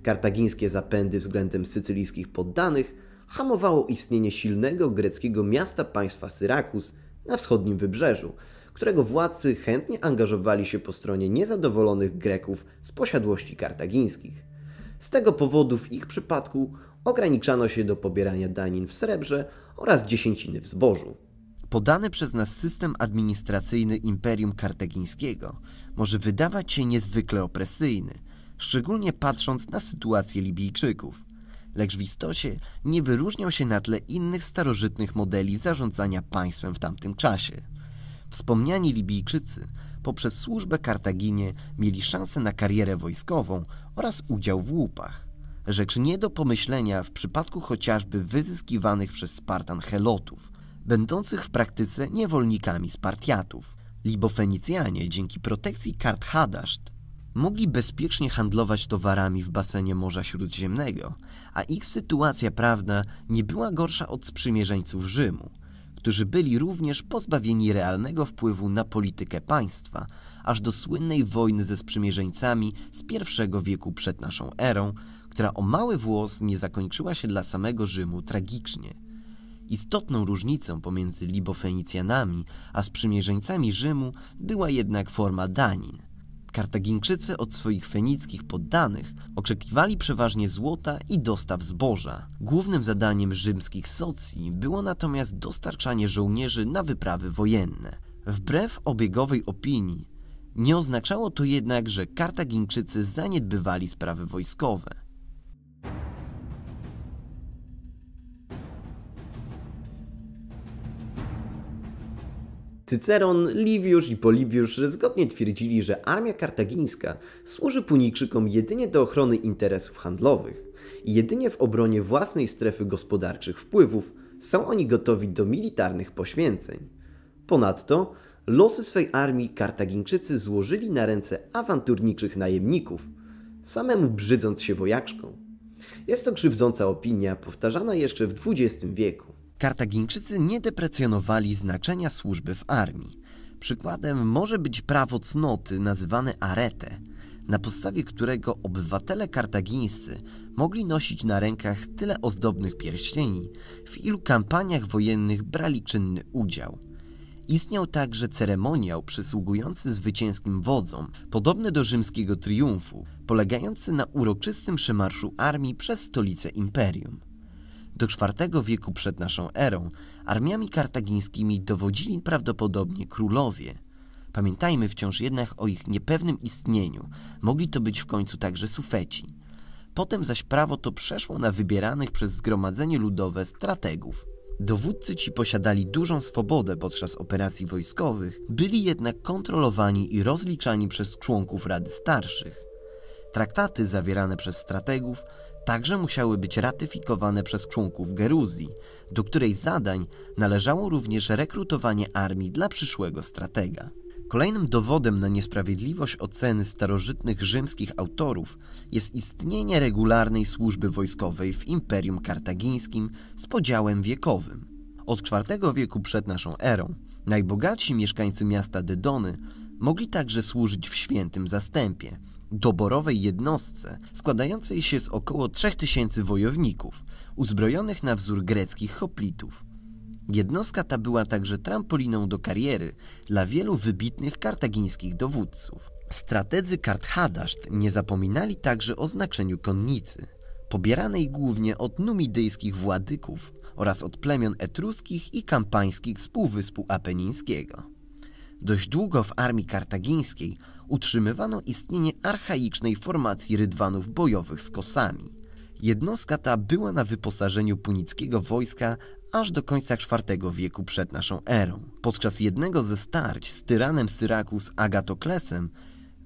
Kartagińskie zapędy względem sycylijskich poddanych hamowało istnienie silnego greckiego miasta państwa Syrakus na wschodnim wybrzeżu, którego władcy chętnie angażowali się po stronie niezadowolonych Greków z posiadłości kartagińskich. Z tego powodu w ich przypadku ograniczano się do pobierania danin w srebrze oraz dziesięciny w zbożu. Podany przez nas system administracyjny Imperium Kartagińskiego może wydawać się niezwykle opresyjny, szczególnie patrząc na sytuację Libijczyków lecz w istocie nie wyróżniał się na tle innych starożytnych modeli zarządzania państwem w tamtym czasie. Wspomniani Libijczycy poprzez służbę Kartaginie mieli szansę na karierę wojskową oraz udział w łupach. Rzecz nie do pomyślenia w przypadku chociażby wyzyskiwanych przez Spartan Helotów, będących w praktyce niewolnikami Spartiatów. Libofenicjanie dzięki protekcji Kart Hadaszt mogli bezpiecznie handlować towarami w basenie Morza Śródziemnego, a ich sytuacja prawna nie była gorsza od sprzymierzeńców Rzymu, którzy byli również pozbawieni realnego wpływu na politykę państwa, aż do słynnej wojny ze sprzymierzeńcami z I wieku przed naszą erą, która o mały włos nie zakończyła się dla samego Rzymu tragicznie. Istotną różnicą pomiędzy libofenicjanami a sprzymierzeńcami Rzymu była jednak forma danin. Kartagińczycy od swoich fenickich poddanych oczekiwali przeważnie złota i dostaw zboża. Głównym zadaniem rzymskich socji było natomiast dostarczanie żołnierzy na wyprawy wojenne. Wbrew obiegowej opinii, nie oznaczało to jednak, że Kartagińczycy zaniedbywali sprawy wojskowe. Cyceron, Liwiusz i Polibiusz zgodnie twierdzili, że armia kartagińska służy Puniczykom jedynie do ochrony interesów handlowych i jedynie w obronie własnej strefy gospodarczych wpływów są oni gotowi do militarnych poświęceń. Ponadto losy swej armii Kartagińczycy złożyli na ręce awanturniczych najemników, samemu brzydząc się wojaczką. Jest to krzywdząca opinia, powtarzana jeszcze w XX wieku. Kartagińczycy nie deprecjonowali znaczenia służby w armii. Przykładem może być prawo cnoty nazywane arete, na podstawie którego obywatele kartagińscy mogli nosić na rękach tyle ozdobnych pierścieni, w ilu kampaniach wojennych brali czynny udział. Istniał także ceremoniał przysługujący zwycięskim wodzom, podobny do rzymskiego triumfu, polegający na uroczystym przemarszu armii przez stolicę imperium. Do IV wieku przed naszą erą armiami kartagińskimi dowodzili prawdopodobnie królowie. Pamiętajmy wciąż jednak o ich niepewnym istnieniu, mogli to być w końcu także sufeci. Potem zaś prawo to przeszło na wybieranych przez Zgromadzenie Ludowe strategów. Dowódcy ci posiadali dużą swobodę podczas operacji wojskowych, byli jednak kontrolowani i rozliczani przez członków Rady Starszych. Traktaty zawierane przez strategów także musiały być ratyfikowane przez członków Geruzji, do której zadań należało również rekrutowanie armii dla przyszłego stratega. Kolejnym dowodem na niesprawiedliwość oceny starożytnych rzymskich autorów jest istnienie regularnej służby wojskowej w Imperium Kartagińskim z podziałem wiekowym. Od IV wieku przed naszą erą najbogatsi mieszkańcy miasta Dedony mogli także służyć w świętym zastępie – doborowej jednostce składającej się z około 3000 wojowników, uzbrojonych na wzór greckich hoplitów. Jednostka ta była także trampoliną do kariery dla wielu wybitnych kartagińskich dowódców. Strategzy Karthadaszt nie zapominali także o znaczeniu konnicy, pobieranej głównie od numidyjskich władyków oraz od plemion etruskich i kampańskich z Półwyspu Apenińskiego. Dość długo w armii kartagińskiej utrzymywano istnienie archaicznej formacji rydwanów bojowych z kosami. Jednostka ta była na wyposażeniu punickiego wojska aż do końca IV wieku przed naszą erą. Podczas jednego ze starć z tyranem Syrakus Agatoklesem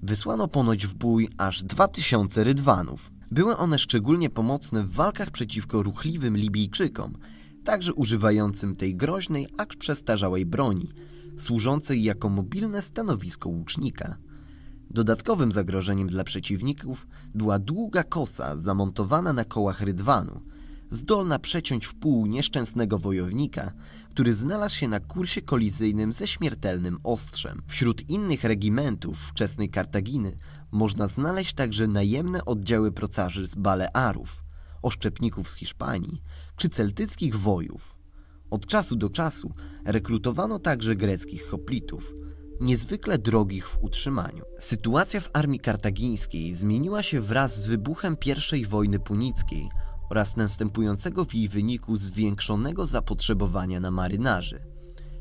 wysłano ponoć w bój aż 2000 rydwanów. Były one szczególnie pomocne w walkach przeciwko ruchliwym Libijczykom, także używającym tej groźnej, aż przestarzałej broni, służącej jako mobilne stanowisko łucznika. Dodatkowym zagrożeniem dla przeciwników była długa kosa zamontowana na kołach rydwanu, zdolna przeciąć w pół nieszczęsnego wojownika, który znalazł się na kursie kolizyjnym ze śmiertelnym ostrzem. Wśród innych regimentów wczesnej Kartaginy można znaleźć także najemne oddziały procarzy z Balearów, oszczepników z Hiszpanii czy celtyckich wojów. Od czasu do czasu rekrutowano także greckich hoplitów, niezwykle drogich w utrzymaniu. Sytuacja w armii kartagińskiej zmieniła się wraz z wybuchem I wojny punickiej oraz następującego w jej wyniku zwiększonego zapotrzebowania na marynarzy.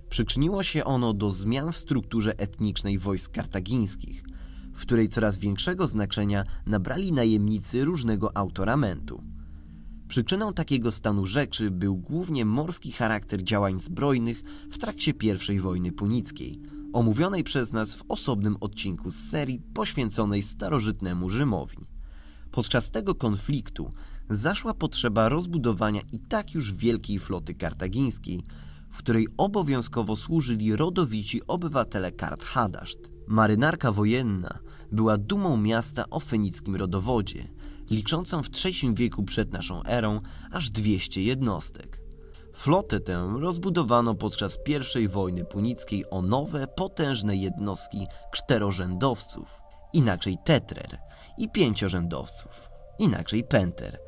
Przyczyniło się ono do zmian w strukturze etnicznej wojsk kartagińskich, w której coraz większego znaczenia nabrali najemnicy różnego autoramentu. Przyczyną takiego stanu rzeczy był głównie morski charakter działań zbrojnych w trakcie I wojny punickiej – omówionej przez nas w osobnym odcinku z serii poświęconej starożytnemu Rzymowi. Podczas tego konfliktu zaszła potrzeba rozbudowania i tak już wielkiej floty kartagińskiej, w której obowiązkowo służyli rodowici obywatele Kart Hadaszt. Marynarka wojenna była dumą miasta o fenickim rodowodzie, liczącą w III wieku przed naszą erą aż 200 jednostek. Flotę tę rozbudowano podczas I wojny punickiej o nowe, potężne jednostki czterorzędowców, inaczej tetrer, i pięciorzędowców, inaczej penter.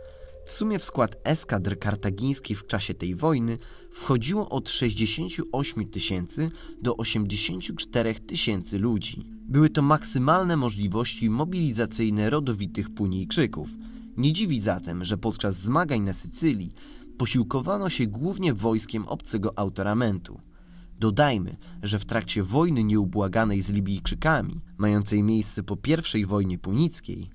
W sumie w skład eskadr kartagińskich w czasie tej wojny wchodziło od 68 tysięcy do 84 tysięcy ludzi. Były to maksymalne możliwości mobilizacyjne rodowitych Punijczyków. Nie dziwi zatem, że podczas zmagań na Sycylii posiłkowano się głównie wojskiem obcego autoramentu. Dodajmy, że w trakcie wojny nieubłaganej z Libijczykami, mającej miejsce po I wojnie punickiej,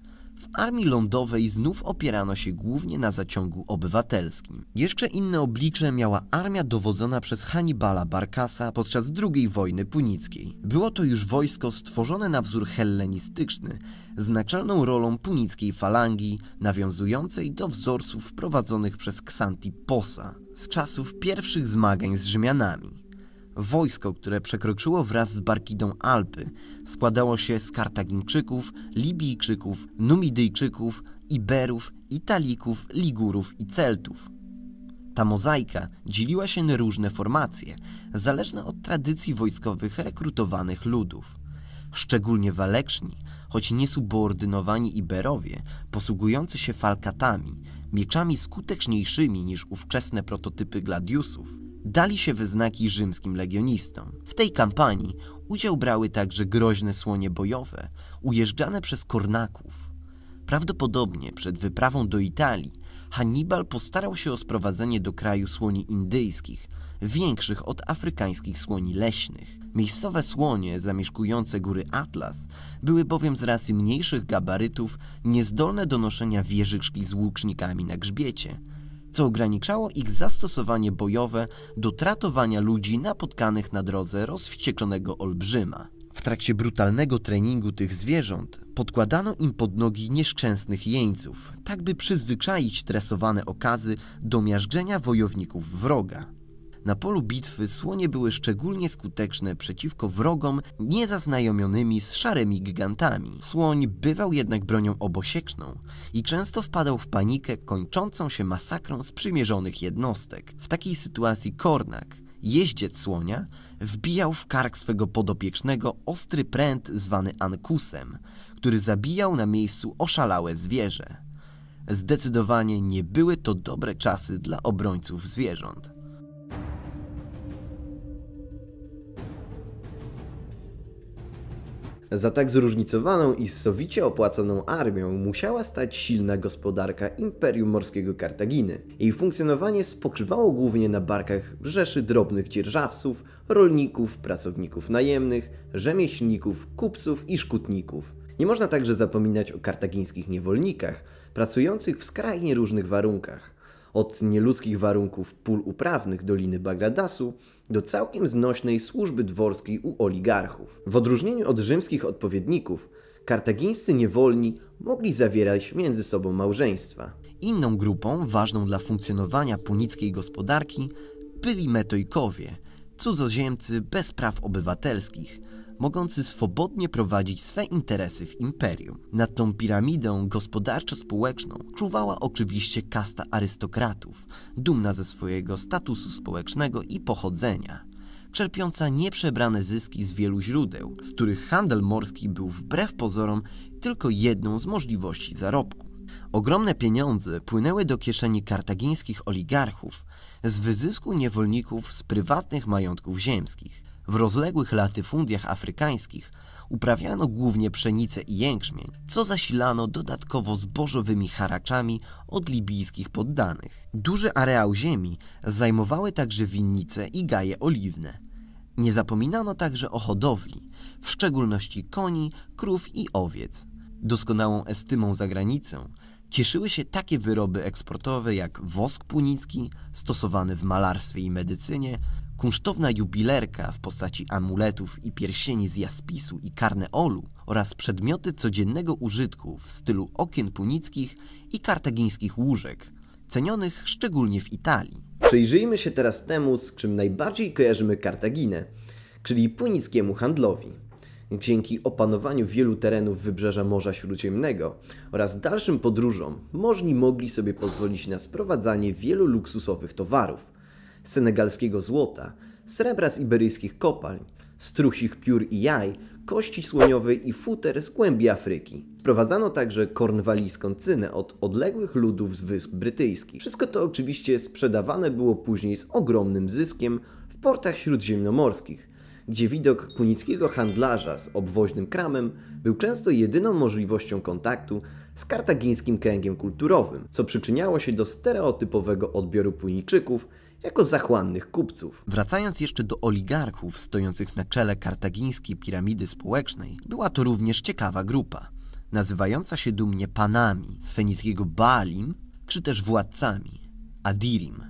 w armii lądowej znów opierano się głównie na zaciągu obywatelskim. Jeszcze inne oblicze miała armia dowodzona przez Hannibala Barkasa podczas II wojny punickiej. Było to już wojsko stworzone na wzór hellenistyczny, z naczelną rolą punickiej falangi, nawiązującej do wzorców wprowadzonych przez Xantiposa z czasów pierwszych zmagań z Rzymianami. Wojsko, które przekroczyło wraz z Barkidą Alpy, składało się z Kartagińczyków, Libijczyków, Numidyjczyków, Iberów, Italików, Ligurów i Celtów. Ta mozaika dzieliła się na różne formacje, zależne od tradycji wojskowych rekrutowanych ludów. Szczególnie waleczni, choć niesubordynowani Iberowie, posługujący się falkatami, mieczami skuteczniejszymi niż ówczesne prototypy gladiusów, dali się wyznaki rzymskim legionistom. W tej kampanii udział brały także groźne słonie bojowe, ujeżdżane przez kornaków. Prawdopodobnie przed wyprawą do Italii Hannibal postarał się o sprowadzenie do kraju słoni indyjskich, większych od afrykańskich słoni leśnych. Miejscowe słonie zamieszkujące góry Atlas były bowiem z racji mniejszych gabarytów niezdolne do noszenia wieżyczki z łucznikami na grzbiecie – co ograniczało ich zastosowanie bojowe do tratowania ludzi napotkanych na drodze rozwścieczonego olbrzyma. W trakcie brutalnego treningu tych zwierząt podkładano im pod nogi nieszczęsnych jeńców, tak by przyzwyczaić tresowane okazy do miażdżenia wojowników wroga. Na polu bitwy słonie były szczególnie skuteczne przeciwko wrogom niezaznajomionymi z szarymi gigantami. Słoń bywał jednak bronią obosieczną i często wpadał w panikę kończącą się masakrą sprzymierzonych jednostek. W takiej sytuacji Kornak, jeździec słonia, wbijał w kark swego podopiecznego ostry pręt zwany ankusem, który zabijał na miejscu oszalałe zwierzę. Zdecydowanie nie były to dobre czasy dla obrońców zwierząt. Za tak zróżnicowaną i sowicie opłaconą armią musiała stać silna gospodarka Imperium Morskiego Kartaginy. Jej funkcjonowanie spoczywało głównie na barkach rzeszy drobnych dzierżawców, rolników, pracowników najemnych, rzemieślników, kupców i szkutników. Nie można także zapominać o kartagińskich niewolnikach, pracujących w skrajnie różnych warunkach. Od nieludzkich warunków pól uprawnych Doliny Bagradasu do całkiem znośnej służby dworskiej u oligarchów. W odróżnieniu od rzymskich odpowiedników, kartagińscy niewolni mogli zawierać między sobą małżeństwa. Inną grupą ważną dla funkcjonowania punickiej gospodarki byli metojkowie, cudzoziemcy bez praw obywatelskich, mogący swobodnie prowadzić swe interesy w imperium. Nad tą piramidą gospodarczo-społeczną czuwała oczywiście kasta arystokratów, dumna ze swojego statusu społecznego i pochodzenia czerpiąca nieprzebrane zyski z wielu źródeł, z których handel morski był wbrew pozorom tylko jedną z możliwości zarobku. Ogromne pieniądze płynęły do kieszeni kartagińskich oligarchów z wyzysku niewolników z prywatnych majątków ziemskich, w rozległych latyfundiach afrykańskich uprawiano głównie pszenicę i jęczmień, co zasilano dodatkowo zbożowymi haraczami od libijskich poddanych. Duży areał ziemi zajmowały także winnice i gaje oliwne. Nie zapominano także o hodowli, w szczególności koni, krów i owiec. Doskonałą estymą za granicę cieszyły się takie wyroby eksportowe jak wosk punicki, stosowany w malarstwie i medycynie, Kunsztowna jubilerka w postaci amuletów i pierścieni z jaspisu i karneolu oraz przedmioty codziennego użytku w stylu okien punickich i kartagińskich łóżek, cenionych szczególnie w Italii. Przyjrzyjmy się teraz temu, z czym najbardziej kojarzymy Kartaginę, czyli punickiemu handlowi. Dzięki opanowaniu wielu terenów wybrzeża Morza Śródziemnego oraz dalszym podróżom możni mogli sobie pozwolić na sprowadzanie wielu luksusowych towarów – senegalskiego złota, srebra z iberyjskich kopalń, strusich piór i jaj, kości słoniowej i futer z głębi Afryki. Wprowadzano także kornwalijską cynę od odległych ludów z Wysp Brytyjskich. Wszystko to oczywiście sprzedawane było później z ogromnym zyskiem w portach śródziemnomorskich, gdzie widok punickiego handlarza z obwoźnym kramem był często jedyną możliwością kontaktu z kartagińskim kręgiem kulturowym, co przyczyniało się do stereotypowego odbioru Puniczików jako zachłannych kupców. Wracając jeszcze do oligarchów stojących na czele kartagińskiej piramidy społecznej, była to również ciekawa grupa, nazywająca się dumnie panami z fenickiego Balim, czy też władcami Adirim.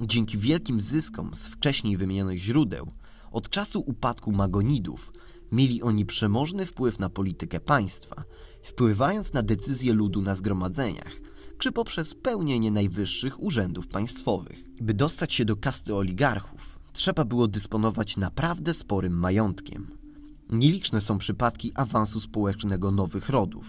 Dzięki wielkim zyskom z wcześniej wymienionych źródeł, od czasu upadku Magonidów mieli oni przemożny wpływ na politykę państwa, wpływając na decyzje ludu na zgromadzeniach – czy poprzez pełnienie najwyższych urzędów państwowych. By dostać się do kasty oligarchów, trzeba było dysponować naprawdę sporym majątkiem. Nieliczne są przypadki awansu społecznego nowych rodów.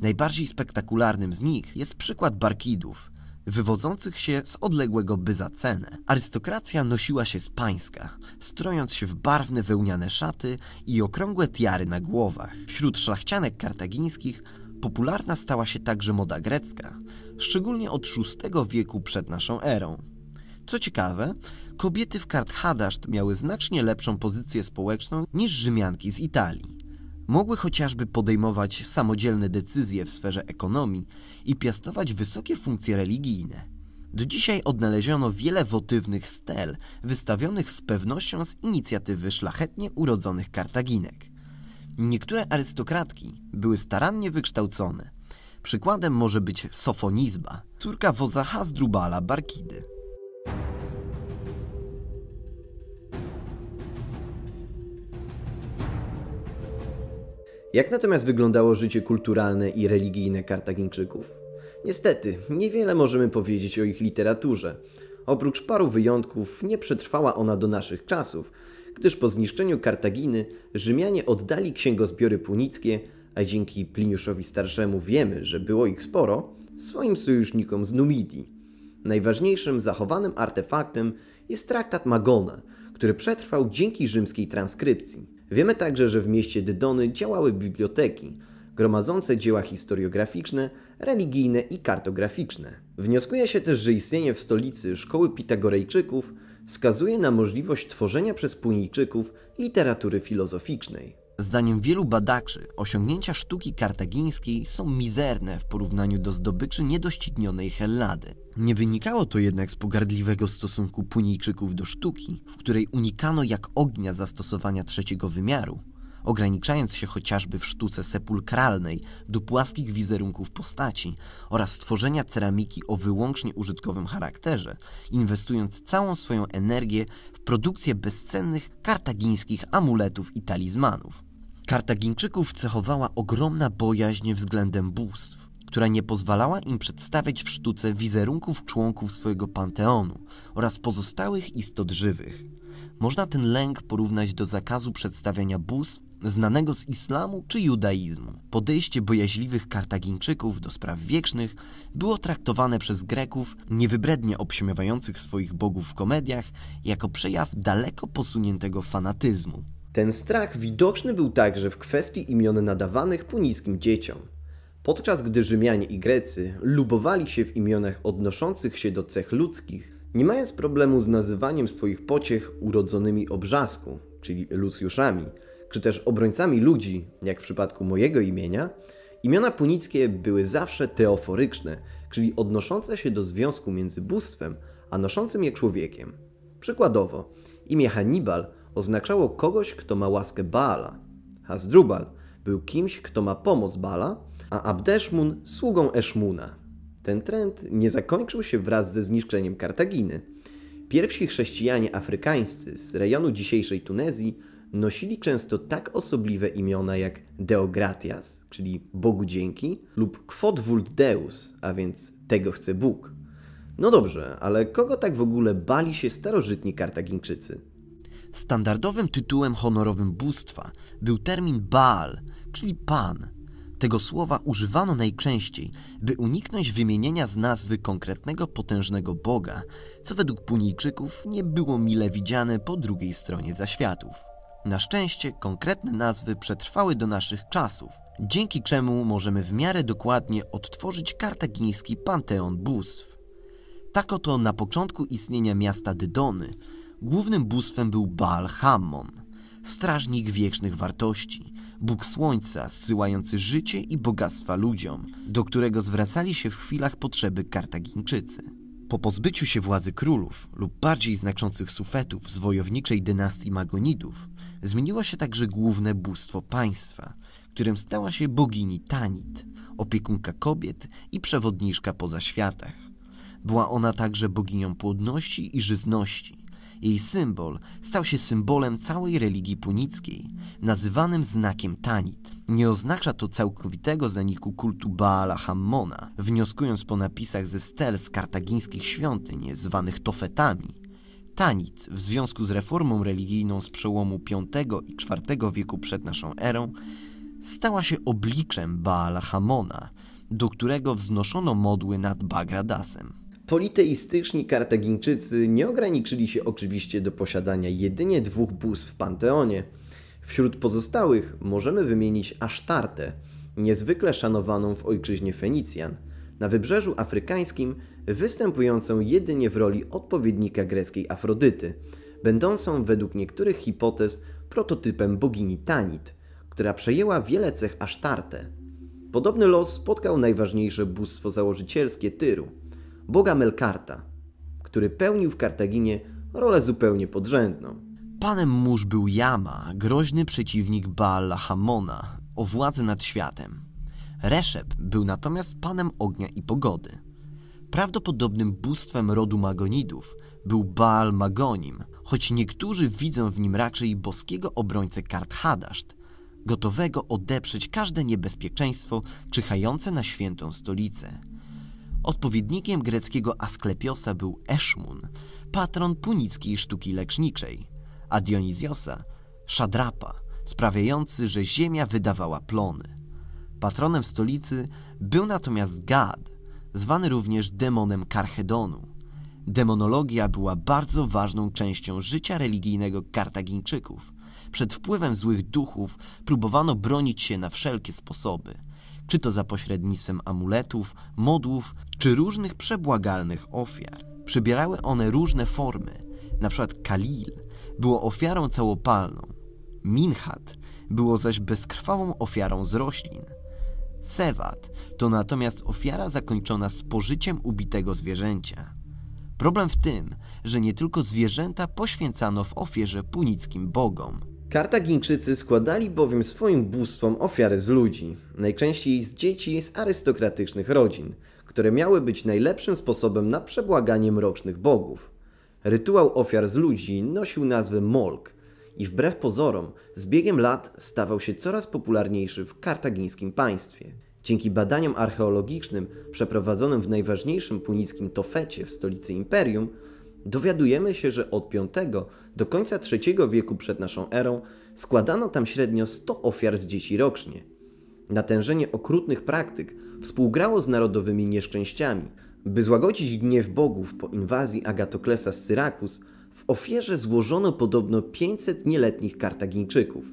Najbardziej spektakularnym z nich jest przykład Barkidów, wywodzących się z odległego Byzacene. Arystokracja nosiła się z pańska, strojąc się w barwne wełniane szaty i okrągłe tiary na głowach. Wśród szlachcianek kartagińskich popularna stała się także moda grecka, szczególnie od VI wieku przed naszą erą. Co ciekawe, kobiety w Karthadaszt miały znacznie lepszą pozycję społeczną niż Rzymianki z Italii. Mogły chociażby podejmować samodzielne decyzje w sferze ekonomii i piastować wysokie funkcje religijne. Do dzisiaj odnaleziono wiele wotywnych stel, wystawionych z pewnością z inicjatywy szlachetnie urodzonych Kartaginek. Niektóre arystokratki były starannie wykształcone, Przykładem może być Sofonizba, córka Wozacha z Drubala Barkidy. Jak natomiast wyglądało życie kulturalne i religijne Kartagińczyków? Niestety, niewiele możemy powiedzieć o ich literaturze. Oprócz paru wyjątków, nie przetrwała ona do naszych czasów, gdyż po zniszczeniu Kartaginy Rzymianie oddali księgozbiory punickie, a dzięki Pliniuszowi Starszemu wiemy, że było ich sporo, swoim sojusznikom z Numidii. Najważniejszym zachowanym artefaktem jest traktat Magona, który przetrwał dzięki rzymskiej transkrypcji. Wiemy także, że w mieście Dydony działały biblioteki, gromadzące dzieła historiograficzne, religijne i kartograficzne. Wnioskuje się też, że istnienie w stolicy szkoły Pitagorejczyków wskazuje na możliwość tworzenia przez Punijczyków literatury filozoficznej. Zdaniem wielu badaczy osiągnięcia sztuki kartagińskiej są mizerne w porównaniu do zdobyczy niedoścignionej Hellady. Nie wynikało to jednak z pogardliwego stosunku Punijczyków do sztuki, w której unikano jak ognia zastosowania trzeciego wymiaru, ograniczając się chociażby w sztuce sepulkralnej do płaskich wizerunków postaci oraz stworzenia ceramiki o wyłącznie użytkowym charakterze, inwestując całą swoją energię w produkcję bezcennych kartagińskich amuletów i talizmanów. Kartagińczyków cechowała ogromna bojaźń względem bóstw, która nie pozwalała im przedstawiać w sztuce wizerunków członków swojego panteonu oraz pozostałych istot żywych. Można ten lęk porównać do zakazu przedstawiania bóstw znanego z islamu czy judaizmu. Podejście bojaźliwych Kartagińczyków do spraw wiecznych było traktowane przez Greków, niewybrednie obśmiewających swoich bogów w komediach, jako przejaw daleko posuniętego fanatyzmu. Ten strach widoczny był także w kwestii imion nadawanych puniskim dzieciom. Podczas gdy Rzymianie i Grecy lubowali się w imionach odnoszących się do cech ludzkich, nie mając problemu z nazywaniem swoich pociech urodzonymi obrzasku, czyli lucjuszami, czy też obrońcami ludzi, jak w przypadku mojego imienia, imiona punickie były zawsze teoforyczne, czyli odnoszące się do związku między bóstwem a noszącym je człowiekiem. Przykładowo, imię Hannibal oznaczało kogoś, kto ma łaskę Baala. Hasdrubal był kimś, kto ma pomoc Baala, a Abdeszmun sługą Eszmuna. Ten trend nie zakończył się wraz ze zniszczeniem Kartaginy. Pierwsi chrześcijanie afrykańscy z rejonu dzisiejszej Tunezji nosili często tak osobliwe imiona jak Deogratias, czyli Bogu dzięki, lub Quod vult Deus, a więc tego chce Bóg. No dobrze, ale kogo tak w ogóle bali się starożytni Kartagińczycy? Standardowym tytułem honorowym bóstwa był termin Baal, czyli Pan. Tego słowa używano najczęściej, by uniknąć wymienienia z nazwy konkretnego potężnego Boga, co według Punijczyków nie było mile widziane po drugiej stronie zaświatów. Na szczęście konkretne nazwy przetrwały do naszych czasów, dzięki czemu możemy w miarę dokładnie odtworzyć kartagiński panteon bóstw. Tak oto na początku istnienia miasta Dydony Głównym bóstwem był Baal Hammon, strażnik wiecznych wartości, Bóg Słońca zsyłający życie i bogactwa ludziom, do którego zwracali się w chwilach potrzeby Kartagińczycy. Po pozbyciu się władzy królów lub bardziej znaczących sufetów z wojowniczej dynastii Magonidów, zmieniło się także główne bóstwo państwa, którym stała się bogini Tanit, opiekunka kobiet i przewodniczka poza światach. Była ona także boginią płodności i żyzności, jej symbol stał się symbolem całej religii punickiej, nazywanym znakiem Tanit. Nie oznacza to całkowitego zaniku kultu Baala Hammona, wnioskując po napisach ze stel z kartagińskich świątyń, zwanych tofetami, Tanit w związku z reformą religijną z przełomu V i IV wieku przed naszą erą stała się obliczem Baala Hamona, do którego wznoszono modły nad Bagradasem. Politeistyczni Kartagińczycy nie ograniczyli się oczywiście do posiadania jedynie dwóch bóz w Panteonie. Wśród pozostałych możemy wymienić Asztartę, niezwykle szanowaną w ojczyźnie Fenicjan, na wybrzeżu afrykańskim występującą jedynie w roli odpowiednika greckiej Afrodyty, będącą według niektórych hipotez prototypem bogini Tanit, która przejęła wiele cech Asztartę. Podobny los spotkał najważniejsze bóstwo założycielskie Tyru – boga Melkarta, który pełnił w Kartaginie rolę zupełnie podrzędną. Panem mórz był Jama, groźny przeciwnik Baala Hamona, o władzę nad światem. Reszeb był natomiast panem ognia i pogody. Prawdopodobnym bóstwem rodu Magonidów był Baal Magonim, choć niektórzy widzą w nim raczej boskiego obrońcę kart Hadaszt, gotowego odeprzeć każde niebezpieczeństwo czyhające na świętą stolicę. Odpowiednikiem greckiego Asklepiosa był Eszmun, patron punickiej sztuki leczniczej, a Dioniziosa – Szadrapa, sprawiający, że ziemia wydawała plony. Patronem stolicy był natomiast Gad, zwany również demonem Karchedonu. Demonologia była bardzo ważną częścią życia religijnego Kartagińczyków. Przed wpływem złych duchów próbowano bronić się na wszelkie sposoby – czy to za pośrednictwem amuletów, modłów, czy różnych przebłagalnych ofiar. Przybierały one różne formy, Na przykład Kalil było ofiarą całopalną, Minhat było zaś bezkrwawą ofiarą z roślin. Sewat to natomiast ofiara zakończona spożyciem ubitego zwierzęcia. Problem w tym, że nie tylko zwierzęta poświęcano w ofierze punickim bogom – Kartagińczycy składali bowiem swoim bóstwom ofiary z ludzi, najczęściej z dzieci z arystokratycznych rodzin, które miały być najlepszym sposobem na przebłaganie mrocznych bogów. Rytuał ofiar z ludzi nosił nazwę Molk i wbrew pozorom z biegiem lat stawał się coraz popularniejszy w kartagińskim państwie. Dzięki badaniom archeologicznym przeprowadzonym w najważniejszym punickim Tofecie w stolicy imperium, Dowiadujemy się, że od V do końca III wieku przed naszą erą składano tam średnio 100 ofiar z dzieci rocznie. Natężenie okrutnych praktyk współgrało z narodowymi nieszczęściami. By złagodzić gniew bogów po inwazji Agatoklesa z Syrakus, w ofierze złożono podobno 500 nieletnich Kartagińczyków.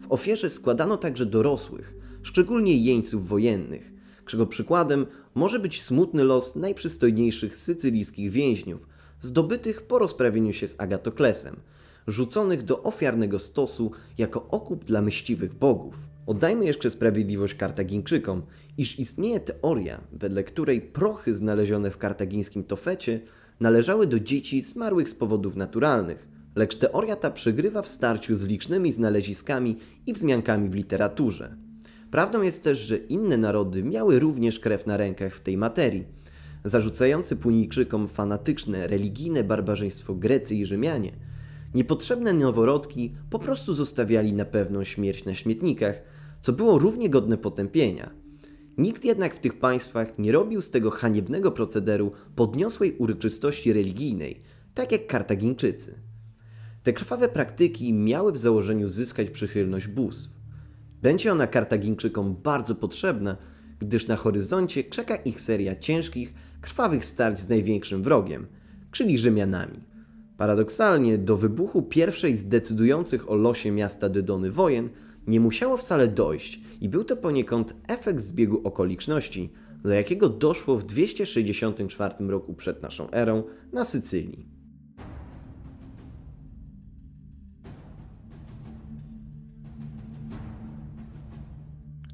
W ofierze składano także dorosłych, szczególnie jeńców wojennych, czego przykładem może być smutny los najprzystojniejszych sycylijskich więźniów, zdobytych po rozprawieniu się z Agatoklesem, rzuconych do ofiarnego stosu jako okup dla myśliwych bogów. Oddajmy jeszcze sprawiedliwość Kartagińczykom, iż istnieje teoria, wedle której prochy znalezione w kartagińskim tofecie należały do dzieci zmarłych z powodów naturalnych, lecz teoria ta przegrywa w starciu z licznymi znaleziskami i wzmiankami w literaturze. Prawdą jest też, że inne narody miały również krew na rękach w tej materii, zarzucający Punijczykom fanatyczne, religijne barbarzyństwo Grecy i Rzymianie, niepotrzebne noworodki po prostu zostawiali na pewną śmierć na śmietnikach, co było równie godne potępienia. Nikt jednak w tych państwach nie robił z tego haniebnego procederu podniosłej uroczystości religijnej, tak jak Kartagińczycy. Te krwawe praktyki miały w założeniu zyskać przychylność bóstw. Będzie ona Kartagińczykom bardzo potrzebna, gdyż na horyzoncie czeka ich seria ciężkich krwawych starć z największym wrogiem, czyli Rzymianami. Paradoksalnie do wybuchu pierwszej z decydujących o losie miasta Dydony wojen nie musiało wcale dojść i był to poniekąd efekt zbiegu okoliczności, do jakiego doszło w 264 roku przed naszą erą na Sycylii.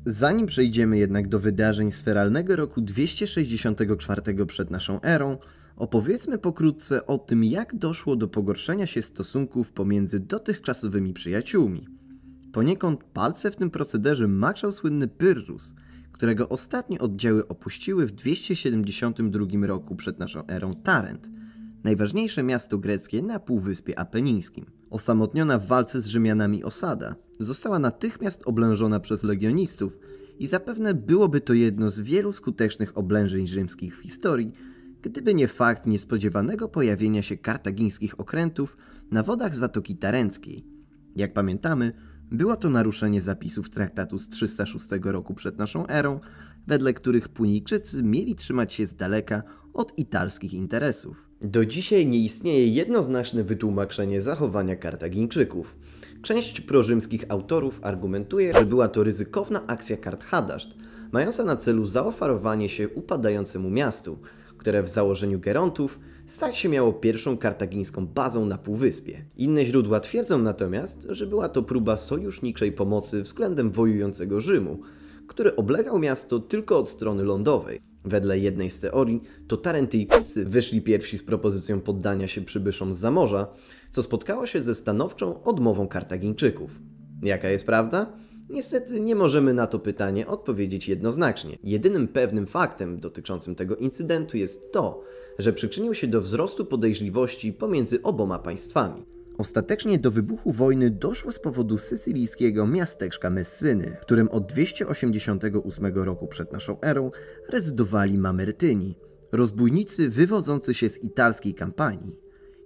Zanim przejdziemy jednak do wydarzeń sferalnego roku 264 przed naszą erą, opowiedzmy pokrótce o tym, jak doszło do pogorszenia się stosunków pomiędzy dotychczasowymi przyjaciółmi. Poniekąd palce w tym procederze maczał słynny Pyrrhus, którego ostatnie oddziały opuściły w 272 roku przed naszą erą Tarent, najważniejsze miasto greckie na Półwyspie Apenińskim. Osamotniona w walce z Rzymianami osada – została natychmiast oblężona przez legionistów i zapewne byłoby to jedno z wielu skutecznych oblężeń rzymskich w historii, gdyby nie fakt niespodziewanego pojawienia się kartagińskich okrętów na wodach Zatoki Tarenckiej. Jak pamiętamy, było to naruszenie zapisów traktatu z 306 roku przed naszą erą, wedle których Punijczycy mieli trzymać się z daleka od italskich interesów. Do dzisiaj nie istnieje jednoznaczne wytłumaczenie zachowania Kartagińczyków. Część prorzymskich autorów argumentuje, że była to ryzykowna akcja Kart-Hadaszt, mająca na celu zaoferowanie się upadającemu miastu, które w założeniu Gerontów stać się miało pierwszą kartagińską bazą na Półwyspie. Inne źródła twierdzą natomiast, że była to próba sojuszniczej pomocy względem wojującego Rzymu, który oblegał miasto tylko od strony lądowej. Wedle jednej z teorii, to Tarentyjczycy wyszli pierwsi z propozycją poddania się przybyszom z zamorza, co spotkało się ze stanowczą odmową Kartagińczyków. Jaka jest prawda? Niestety nie możemy na to pytanie odpowiedzieć jednoznacznie. Jedynym pewnym faktem dotyczącym tego incydentu jest to, że przyczynił się do wzrostu podejrzliwości pomiędzy oboma państwami. Ostatecznie do wybuchu wojny doszło z powodu sycylijskiego miasteczka Messyny, w którym od 288 roku przed naszą erą rezydowali Mamertyni, rozbójnicy wywodzący się z italskiej kampanii.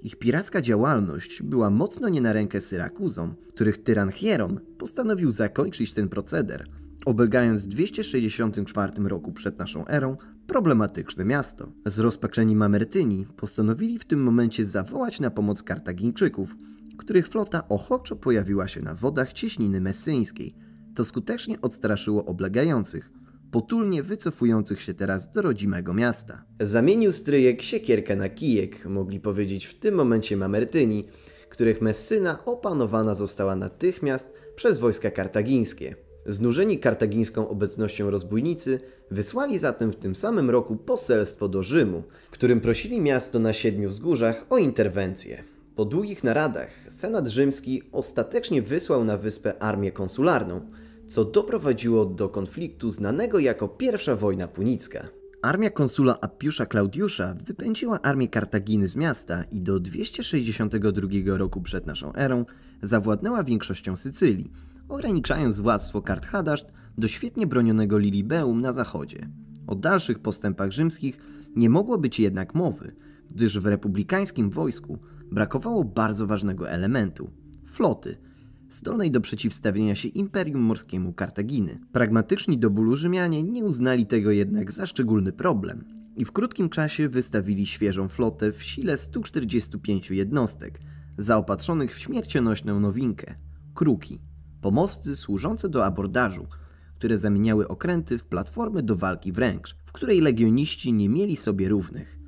Ich piracka działalność była mocno nie na rękę Syrakuzom, których tyran Hieron postanowił zakończyć ten proceder, obelgając w 264 roku przed naszą erą problematyczne miasto. Zrozpaczeni Mamertyni postanowili w tym momencie zawołać na pomoc Kartagińczyków, których flota ochoczo pojawiła się na wodach cieśniny messyńskiej. To skutecznie odstraszyło oblegających, potulnie wycofujących się teraz do rodzimego miasta. Zamienił stryjek siekierkę na kijek, mogli powiedzieć w tym momencie Mamertyni, których Messyna opanowana została natychmiast przez wojska kartagińskie. Znużeni kartagińską obecnością rozbójnicy wysłali zatem w tym samym roku poselstwo do Rzymu, w którym prosili miasto na siedmiu wzgórzach o interwencję. Po długich naradach Senat Rzymski ostatecznie wysłał na wyspę armię konsularną, co doprowadziło do konfliktu znanego jako Pierwsza wojna punicka. Armia konsula Appiusza Klaudiusza wypędziła armię Kartaginy z miasta i do 262 roku przed naszą erą zawładnęła większością Sycylii ograniczając władztwo hadaszt do świetnie bronionego Lilibeum na zachodzie. O dalszych postępach rzymskich nie mogło być jednak mowy, gdyż w republikańskim wojsku brakowało bardzo ważnego elementu floty, zdolnej do przeciwstawienia się imperium morskiemu Kartaginy. Pragmatyczni do bólu Rzymianie nie uznali tego jednak za szczególny problem i w krótkim czasie wystawili świeżą flotę w sile 145 jednostek, zaopatrzonych w śmiercionośną nowinkę kruki. Pomosty służące do abordażu, które zamieniały okręty w platformy do walki wręcz, w której legioniści nie mieli sobie równych.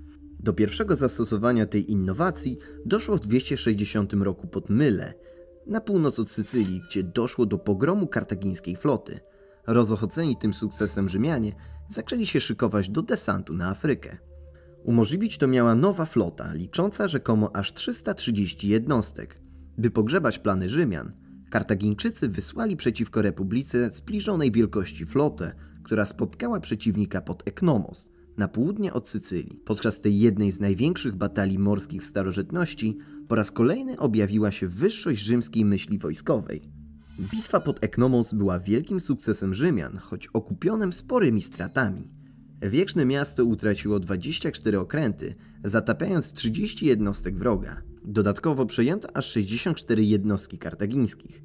Do pierwszego zastosowania tej innowacji doszło w 260 roku pod Myle, na północ od Sycylii, gdzie doszło do pogromu kartagińskiej floty. Rozochoceni tym sukcesem Rzymianie zaczęli się szykować do desantu na Afrykę. Umożliwić to miała nowa flota, licząca rzekomo aż 330 jednostek. By pogrzebać plany Rzymian, Kartagińczycy wysłali przeciwko republice zbliżonej wielkości flotę, która spotkała przeciwnika pod Eknomos, na południe od Sycylii. Podczas tej jednej z największych batalii morskich w starożytności po raz kolejny objawiła się wyższość rzymskiej myśli wojskowej. Bitwa pod Eknomos była wielkim sukcesem Rzymian, choć okupionym sporymi stratami. Wieczne miasto utraciło 24 okręty, zatapiając 30 jednostek wroga. Dodatkowo przejęto aż 64 jednostki kartagińskich.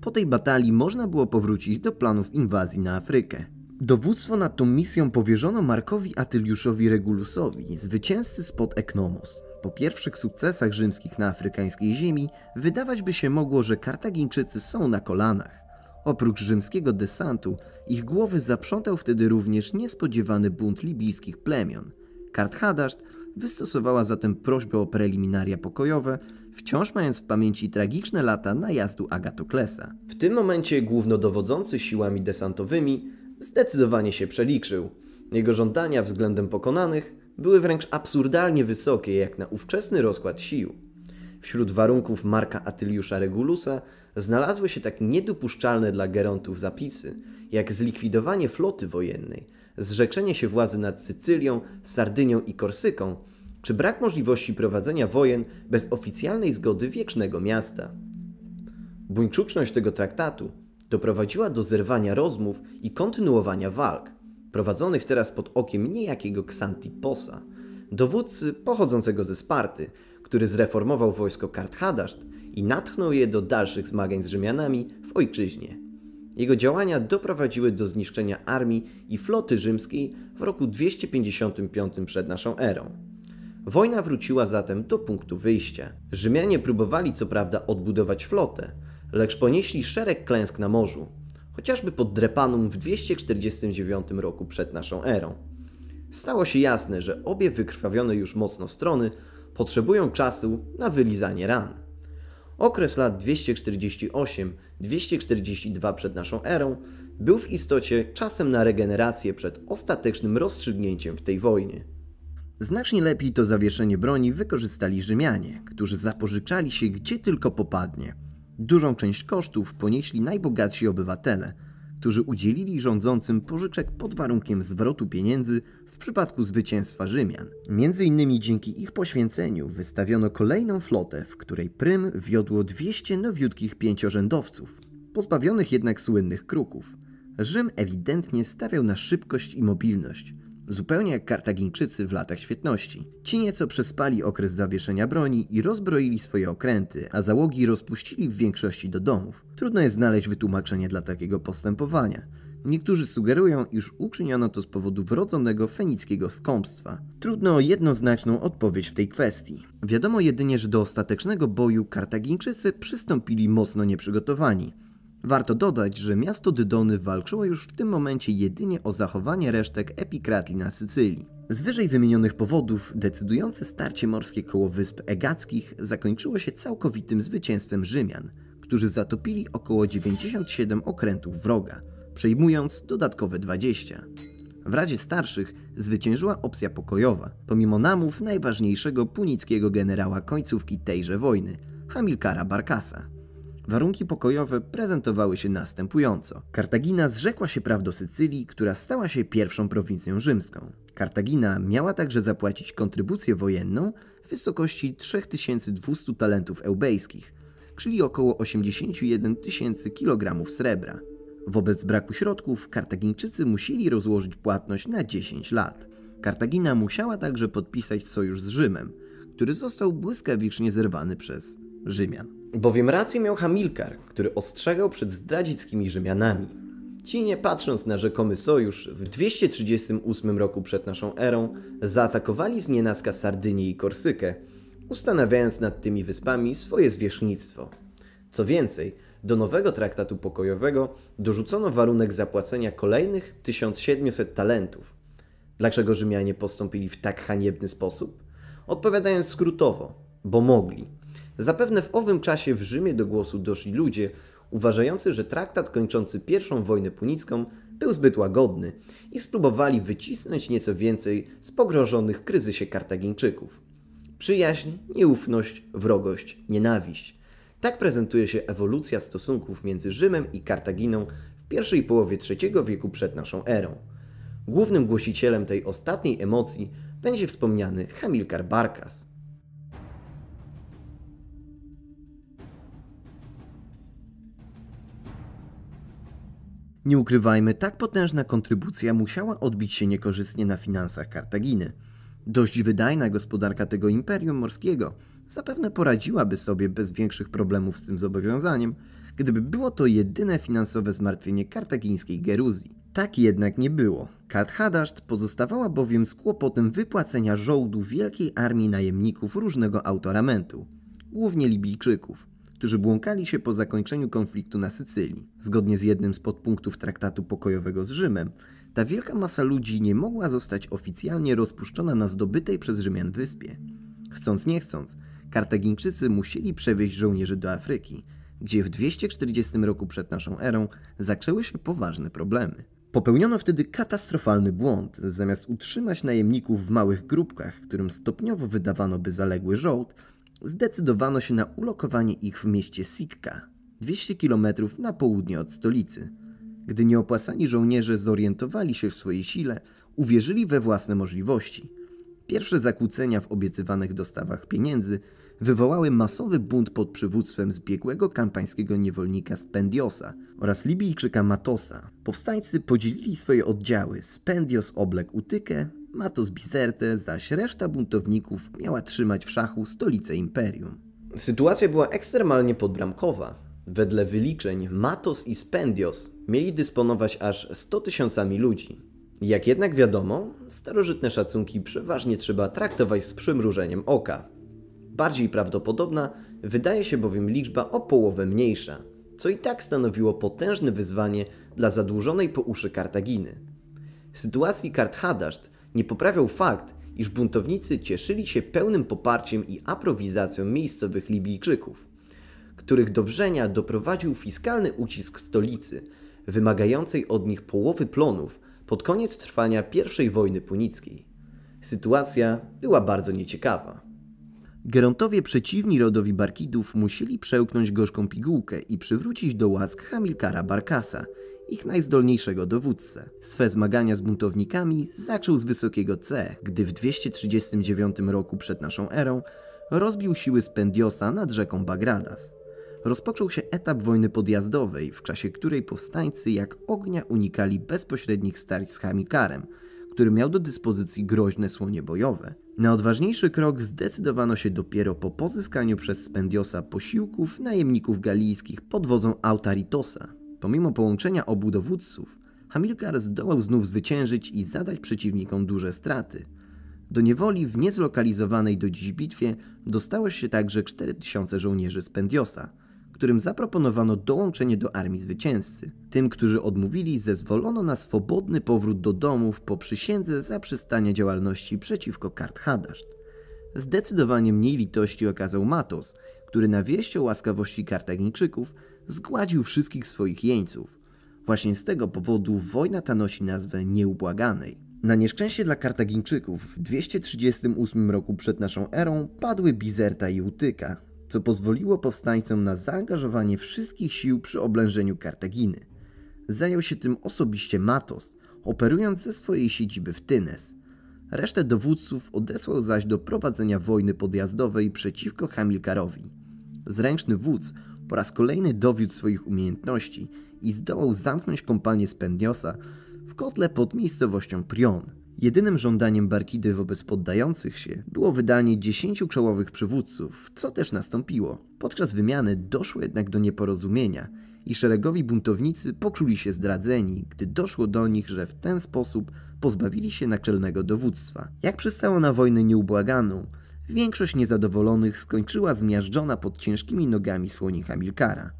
Po tej batalii można było powrócić do planów inwazji na Afrykę. Dowództwo nad tą misją powierzono Markowi Atyliuszowi Regulusowi, zwycięzcy spod Eknomos. Po pierwszych sukcesach rzymskich na afrykańskiej ziemi wydawać by się mogło, że Kartagińczycy są na kolanach. Oprócz rzymskiego desantu, ich głowy zaprzątał wtedy również niespodziewany bunt libijskich plemion. Karthadarzt Wystosowała zatem prośbę o preliminaria pokojowe, wciąż mając w pamięci tragiczne lata najazdu Agatoklesa. W tym momencie głównodowodzący siłami desantowymi zdecydowanie się przeliczył. Jego żądania względem pokonanych były wręcz absurdalnie wysokie jak na ówczesny rozkład sił. Wśród warunków Marka Atyliusza Regulusa znalazły się tak niedopuszczalne dla gerontów zapisy, jak zlikwidowanie floty wojennej, zrzeczenie się władzy nad Sycylią, Sardynią i Korsyką, czy brak możliwości prowadzenia wojen bez oficjalnej zgody wiecznego miasta. Buńczuczność tego traktatu doprowadziła do zerwania rozmów i kontynuowania walk, prowadzonych teraz pod okiem niejakiego Xantiposa, dowódcy pochodzącego ze Sparty, który zreformował wojsko Karthadaszt i natchnął je do dalszych zmagań z Rzymianami w ojczyźnie. Jego działania doprowadziły do zniszczenia armii i floty rzymskiej w roku 255 przed naszą erą. Wojna wróciła zatem do punktu wyjścia. Rzymianie próbowali co prawda odbudować flotę, lecz ponieśli szereg klęsk na morzu, chociażby pod Drepanum w 249 roku przed naszą erą. Stało się jasne, że obie wykrwawione już mocno strony potrzebują czasu na wylizanie ran. Okres lat 248-242 przed naszą erą był w istocie czasem na regenerację przed ostatecznym rozstrzygnięciem w tej wojnie. Znacznie lepiej to zawieszenie broni wykorzystali Rzymianie, którzy zapożyczali się gdzie tylko popadnie. Dużą część kosztów ponieśli najbogatsi obywatele – którzy udzielili rządzącym pożyczek pod warunkiem zwrotu pieniędzy w przypadku zwycięstwa Rzymian. Między innymi dzięki ich poświęceniu wystawiono kolejną flotę, w której Prym wiodło 200 nowiutkich pięciorzędowców, pozbawionych jednak słynnych kruków. Rzym ewidentnie stawiał na szybkość i mobilność – zupełnie jak Kartagińczycy w latach świetności. Ci nieco przespali okres zawieszenia broni i rozbroili swoje okręty, a załogi rozpuścili w większości do domów. Trudno jest znaleźć wytłumaczenie dla takiego postępowania. Niektórzy sugerują, iż uczyniono to z powodu wrodzonego fenickiego skąpstwa. Trudno o jednoznaczną odpowiedź w tej kwestii. Wiadomo jedynie, że do ostatecznego boju Kartagińczycy przystąpili mocno nieprzygotowani. Warto dodać, że miasto Dydony walczyło już w tym momencie jedynie o zachowanie resztek epikratli na Sycylii. Z wyżej wymienionych powodów decydujące starcie morskie koło Wysp Egackich zakończyło się całkowitym zwycięstwem Rzymian, którzy zatopili około 97 okrętów wroga, przejmując dodatkowe 20. W Radzie Starszych zwyciężyła opcja pokojowa, pomimo namów najważniejszego punickiego generała końcówki tejże wojny, Hamilkara Barkasa. Warunki pokojowe prezentowały się następująco. Kartagina zrzekła się praw do Sycylii, która stała się pierwszą prowincją rzymską. Kartagina miała także zapłacić kontrybucję wojenną w wysokości 3200 talentów eubejskich, czyli około 81 tysięcy kilogramów srebra. Wobec braku środków Kartagińczycy musieli rozłożyć płatność na 10 lat. Kartagina musiała także podpisać sojusz z Rzymem, który został błyskawicznie zerwany przez Rzymian bowiem rację miał Hamilkar, który ostrzegał przed zdradzieckimi Rzymianami. Ci, nie patrząc na rzekomy sojusz, w 238 roku przed naszą erą zaatakowali z nienacka Sardynię i Korsykę, ustanawiając nad tymi wyspami swoje zwierzchnictwo. Co więcej, do nowego traktatu pokojowego dorzucono warunek zapłacenia kolejnych 1700 talentów. Dlaczego Rzymianie postąpili w tak haniebny sposób? Odpowiadając skrótowo, bo mogli – Zapewne w owym czasie w Rzymie do głosu doszli ludzie uważający, że traktat kończący pierwszą wojnę punicką był zbyt łagodny i spróbowali wycisnąć nieco więcej z pogrożonych kryzysie Kartagińczyków. Przyjaźń, nieufność, wrogość, nienawiść. Tak prezentuje się ewolucja stosunków między Rzymem i Kartaginą w pierwszej połowie III wieku przed naszą erą. Głównym głosicielem tej ostatniej emocji będzie wspomniany Hamilkar Barkas. Nie ukrywajmy, tak potężna kontrybucja musiała odbić się niekorzystnie na finansach Kartaginy. Dość wydajna gospodarka tego imperium morskiego zapewne poradziłaby sobie bez większych problemów z tym zobowiązaniem, gdyby było to jedyne finansowe zmartwienie kartagińskiej Geruzji. Tak jednak nie było. Karthadaszt pozostawała bowiem z kłopotem wypłacenia żołdu wielkiej armii najemników różnego autoramentu, głównie Libijczyków którzy błąkali się po zakończeniu konfliktu na Sycylii. Zgodnie z jednym z podpunktów traktatu pokojowego z Rzymem, ta wielka masa ludzi nie mogła zostać oficjalnie rozpuszczona na zdobytej przez Rzymian wyspie. Chcąc nie chcąc, Kartagińczycy musieli przewieźć żołnierzy do Afryki, gdzie w 240 roku przed naszą erą zaczęły się poważne problemy. Popełniono wtedy katastrofalny błąd. Zamiast utrzymać najemników w małych grupkach, którym stopniowo wydawano by zaległy żołd, zdecydowano się na ulokowanie ich w mieście Sitka, 200 km na południe od stolicy. Gdy nieopłacani żołnierze zorientowali się w swojej sile, uwierzyli we własne możliwości. Pierwsze zakłócenia w obiecywanych dostawach pieniędzy wywołały masowy bunt pod przywództwem zbiegłego kampańskiego niewolnika Spendiosa oraz Libijczyka Matosa. Powstańcy podzielili swoje oddziały. Spendios obległ Utykę, Matos Bizerte, zaś reszta buntowników miała trzymać w szachu stolicę imperium. Sytuacja była ekstremalnie podbramkowa. Wedle wyliczeń Matos i Spendios mieli dysponować aż 100 tysiącami ludzi. Jak jednak wiadomo, starożytne szacunki przeważnie trzeba traktować z przymrużeniem oka. Bardziej prawdopodobna wydaje się bowiem liczba o połowę mniejsza, co i tak stanowiło potężne wyzwanie dla zadłużonej po uszy Kartaginy. Sytuacji Karthadaszt nie poprawiał fakt, iż buntownicy cieszyli się pełnym poparciem i aprowizacją miejscowych Libijczyków, których do wrzenia doprowadził fiskalny ucisk stolicy, wymagającej od nich połowy plonów pod koniec trwania I wojny punickiej. Sytuacja była bardzo nieciekawa. Gerontowie przeciwni rodowi Barkidów musieli przełknąć gorzką pigułkę i przywrócić do łask Hamilkara Barkasa – ich najzdolniejszego dowódcę. Swe zmagania z buntownikami zaczął z wysokiego C, gdy w 239 roku przed naszą erą rozbił siły Spendiosa nad rzeką Bagradas. Rozpoczął się etap wojny podjazdowej, w czasie której powstańcy jak ognia unikali bezpośrednich starć z Hamikarem, który miał do dyspozycji groźne słonie bojowe. Na odważniejszy krok zdecydowano się dopiero po pozyskaniu przez Spendiosa posiłków najemników galijskich pod wodzą Autaritosa, Pomimo połączenia obu dowódców, Hamilkar zdołał znów zwyciężyć i zadać przeciwnikom duże straty. Do niewoli w niezlokalizowanej do dziś bitwie dostało się także 4000 żołnierzy z Pendiosa, którym zaproponowano dołączenie do armii zwycięzcy. Tym, którzy odmówili, zezwolono na swobodny powrót do domów po przysiędze zaprzestania działalności przeciwko Kart Zdecydowanie mniej litości okazał Matos, który na wieść o łaskawości Kartagińczyków zgładził wszystkich swoich jeńców. Właśnie z tego powodu wojna ta nosi nazwę Nieubłaganej. Na nieszczęście dla Kartagińczyków w 238 roku przed naszą erą padły Bizerta i Utyka, co pozwoliło powstańcom na zaangażowanie wszystkich sił przy oblężeniu Kartaginy. Zajął się tym osobiście Matos, operując ze swojej siedziby w Tynes. Resztę dowódców odesłał zaś do prowadzenia wojny podjazdowej przeciwko Hamilkarowi. Zręczny wódz po raz kolejny dowiódł swoich umiejętności i zdołał zamknąć kompanię Spendiosa w kotle pod miejscowością Prion. Jedynym żądaniem Barkidy wobec poddających się było wydanie dziesięciu czołowych przywódców, co też nastąpiło. Podczas wymiany doszło jednak do nieporozumienia i szeregowi buntownicy poczuli się zdradzeni, gdy doszło do nich, że w ten sposób pozbawili się naczelnego dowództwa. Jak przystało na wojnę nieubłaganą, Większość niezadowolonych skończyła zmiażdżona pod ciężkimi nogami słoni Hamilkara.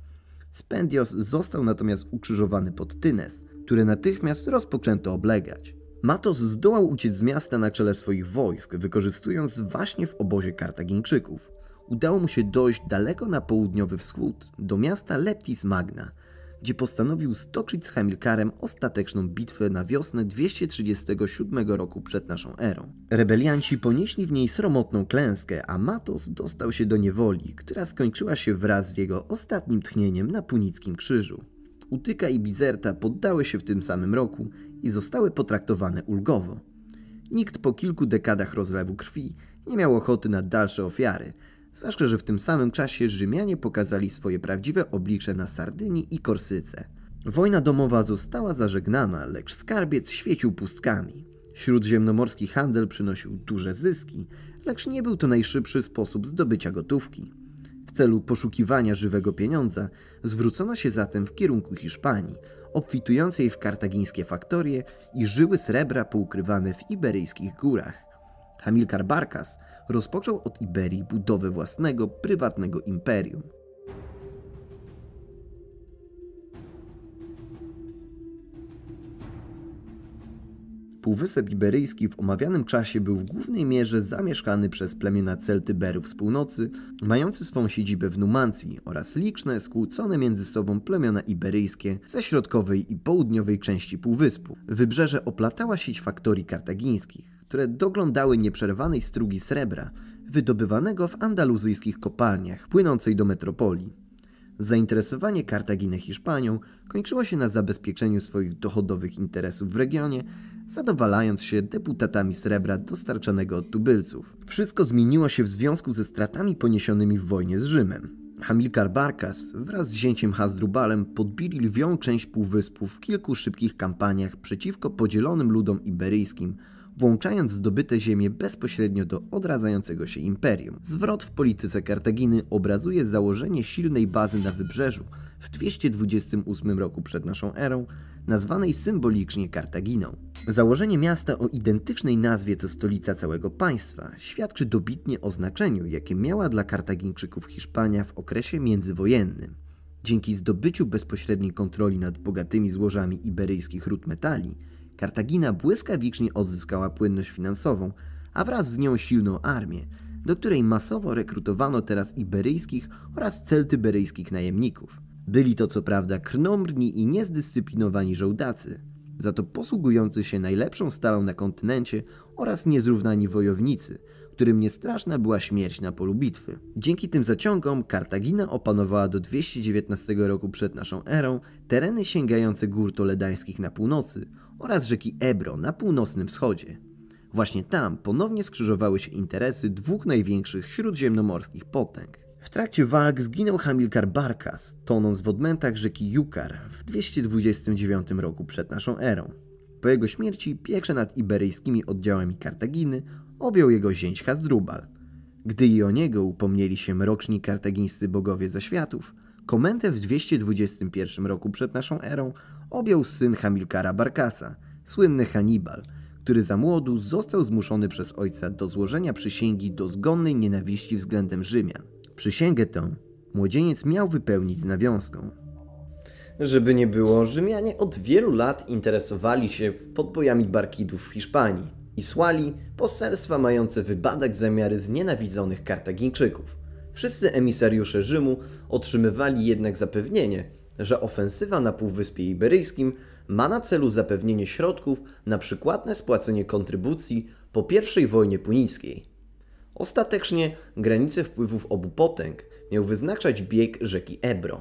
Spendios został natomiast ukrzyżowany pod Tynes, który natychmiast rozpoczęto oblegać. Matos zdołał uciec z miasta na czele swoich wojsk, wykorzystując właśnie w obozie Kartagińczyków. Udało mu się dojść daleko na południowy wschód, do miasta Leptis Magna – gdzie postanowił stoczyć z Hamilkarem ostateczną bitwę na wiosnę 237 roku przed naszą erą. Rebelianci ponieśli w niej sromotną klęskę, a Matos dostał się do niewoli, która skończyła się wraz z jego ostatnim tchnieniem na punickim krzyżu. Utyka i Bizerta poddały się w tym samym roku i zostały potraktowane ulgowo. Nikt po kilku dekadach rozlewu krwi nie miał ochoty na dalsze ofiary – Zwłaszcza, że w tym samym czasie Rzymianie pokazali swoje prawdziwe oblicze na Sardynii i Korsyce. Wojna domowa została zażegnana, lecz skarbiec świecił pustkami. Śródziemnomorski handel przynosił duże zyski, lecz nie był to najszybszy sposób zdobycia gotówki. W celu poszukiwania żywego pieniądza zwrócono się zatem w kierunku Hiszpanii, obfitującej w kartagińskie faktorie i żyły srebra poukrywane w iberyjskich górach. Hamilkar Barkas rozpoczął od Iberii budowę własnego, prywatnego imperium. Półwysep Iberyjski w omawianym czasie był w głównej mierze zamieszkany przez plemiona Celtyberów z północy, mający swą siedzibę w Numancji oraz liczne, skłócone między sobą plemiona iberyjskie ze środkowej i południowej części półwyspu. Wybrzeże oplatała sieć faktorii kartagińskich które doglądały nieprzerwanej strugi srebra, wydobywanego w andaluzyjskich kopalniach, płynącej do metropolii. Zainteresowanie Kartaginy Hiszpanią kończyło się na zabezpieczeniu swoich dochodowych interesów w regionie, zadowalając się deputatami srebra dostarczanego od tubylców. Wszystko zmieniło się w związku ze stratami poniesionymi w wojnie z Rzymem. Hamilkar Barkas wraz z zięciem Hasdrubalem podbili lwią część półwyspu w kilku szybkich kampaniach przeciwko podzielonym ludom iberyjskim – włączając zdobyte ziemie bezpośrednio do odradzającego się imperium. Zwrot w polityce Kartaginy obrazuje założenie silnej bazy na wybrzeżu w 228 roku przed naszą erą, nazwanej symbolicznie Kartaginą. Założenie miasta o identycznej nazwie co stolica całego państwa świadczy dobitnie o znaczeniu, jakie miała dla Kartagińczyków Hiszpania w okresie międzywojennym. Dzięki zdobyciu bezpośredniej kontroli nad bogatymi złożami iberyjskich ród metali, Kartagina błyskawicznie odzyskała płynność finansową, a wraz z nią silną armię, do której masowo rekrutowano teraz iberyjskich oraz celtyberyjskich najemników. Byli to co prawda krnomrni i niezdyscyplinowani żołdacy, za to posługujący się najlepszą stalą na kontynencie oraz niezrównani wojownicy, którym niestraszna była śmierć na polu bitwy. Dzięki tym zaciągom Kartagina opanowała do 219 roku przed naszą erą tereny sięgające gór toledańskich na północy oraz rzeki Ebro na północnym wschodzie. Właśnie tam ponownie skrzyżowały się interesy dwóch największych śródziemnomorskich potęg. W trakcie walk zginął Hamilkar Barkas, tonąc w odmętach rzeki Jukar w 229 roku przed naszą erą. Po jego śmierci pieksze nad iberyjskimi oddziałami Kartaginy objął jego zięć Hasdrubal. Gdy i o niego upomnieli się mroczni kartagińscy bogowie zaświatów, komentę w 221 roku przed naszą erą objął syn Hamilkara Barkasa, słynny Hannibal, który za młodu został zmuszony przez ojca do złożenia przysięgi do zgonnej nienawiści względem Rzymian. Przysięgę tę młodzieniec miał wypełnić z nawiązką. Żeby nie było, Rzymianie od wielu lat interesowali się podbojami barkidów w Hiszpanii i słali poselstwa mające wybadać zamiary znienawidzonych Kartagińczyków. Wszyscy emisariusze Rzymu otrzymywali jednak zapewnienie, że ofensywa na Półwyspie Iberyjskim ma na celu zapewnienie środków na przykładne spłacenie kontrybucji po I wojnie punickiej. Ostatecznie granice wpływów obu potęg miał wyznaczać bieg rzeki Ebro.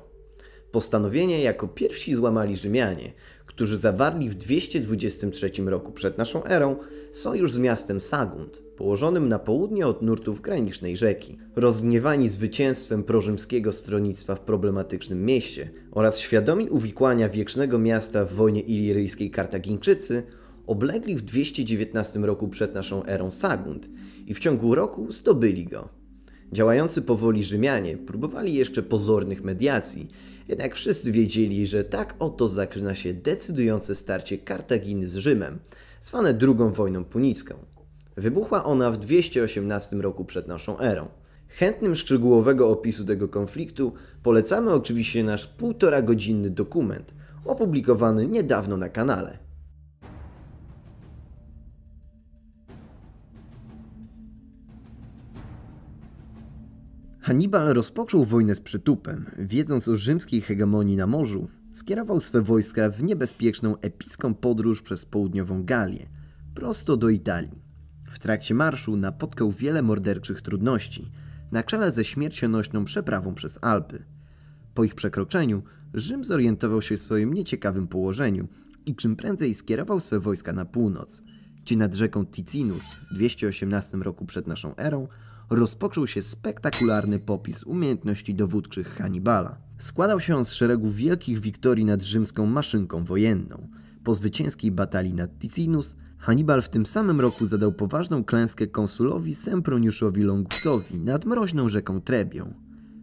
Postanowienie jako pierwsi złamali Rzymianie, którzy zawarli w 223 roku przed naszą erą sojusz z miastem Sagunt, położonym na południe od nurtów granicznej rzeki. Rozgniewani zwycięstwem prorzymskiego stronnictwa w problematycznym mieście oraz świadomi uwikłania wiecznego miasta w wojnie iliryjskiej Kartagińczycy, oblegli w 219 roku przed naszą erą Sagunt i w ciągu roku zdobyli go. Działający powoli Rzymianie próbowali jeszcze pozornych mediacji, jednak wszyscy wiedzieli, że tak oto zaczyna się decydujące starcie Kartaginy z Rzymem, zwane II wojną punicką. Wybuchła ona w 218 roku przed naszą erą. Chętnym szczegółowego opisu tego konfliktu polecamy oczywiście nasz półtora godzinny dokument, opublikowany niedawno na kanale. Hannibal rozpoczął wojnę z przytupem. Wiedząc o rzymskiej hegemonii na morzu, skierował swe wojska w niebezpieczną epicką podróż przez południową Galię, prosto do Italii. W trakcie marszu napotkał wiele morderczych trudności, na czele ze śmiercionośną przeprawą przez Alpy. Po ich przekroczeniu Rzym zorientował się w swoim nieciekawym położeniu i czym prędzej skierował swe wojska na północ, gdzie nad rzeką Ticinus w 218 roku przed naszą erą rozpoczął się spektakularny popis umiejętności dowódczych Hannibala. Składał się on z szeregu wielkich wiktorii nad rzymską maszynką wojenną. Po zwycięskiej batalii nad Ticinus Hannibal w tym samym roku zadał poważną klęskę konsulowi Semproniuszowi Longusowi nad mroźną rzeką Trebią.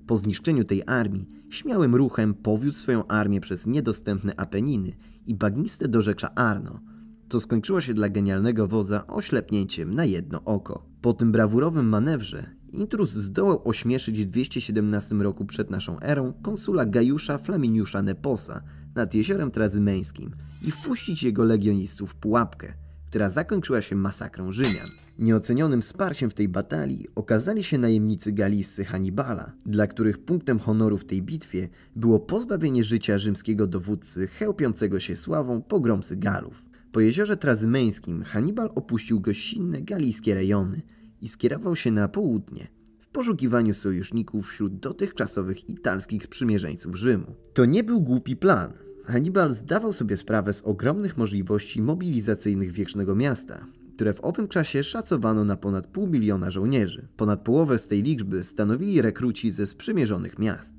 Po zniszczeniu tej armii, śmiałym ruchem powiódł swoją armię przez niedostępne Apeniny i bagniste dorzecza Arno, co skończyło się dla genialnego woza oślepnięciem na jedno oko. Po tym brawurowym manewrze Intrus zdołał ośmieszyć w 217 roku przed naszą erą konsula Gajusza Flaminiusza Neposa nad jeziorem Trazymeńskim i wpuścić jego legionistów w pułapkę – która zakończyła się masakrą Rzymian. Nieocenionym wsparciem w tej batalii okazali się najemnicy galijscy Hannibala, dla których punktem honoru w tej bitwie było pozbawienie życia rzymskiego dowódcy chełpiącego się sławą pogromcy Galów. Po jeziorze Trazymeńskim Hannibal opuścił gościnne galijskie rejony i skierował się na południe w poszukiwaniu sojuszników wśród dotychczasowych italskich sprzymierzeńców Rzymu. To nie był głupi plan. Hannibal zdawał sobie sprawę z ogromnych możliwości mobilizacyjnych wiecznego miasta, które w owym czasie szacowano na ponad pół miliona żołnierzy. Ponad połowę z tej liczby stanowili rekruci ze sprzymierzonych miast.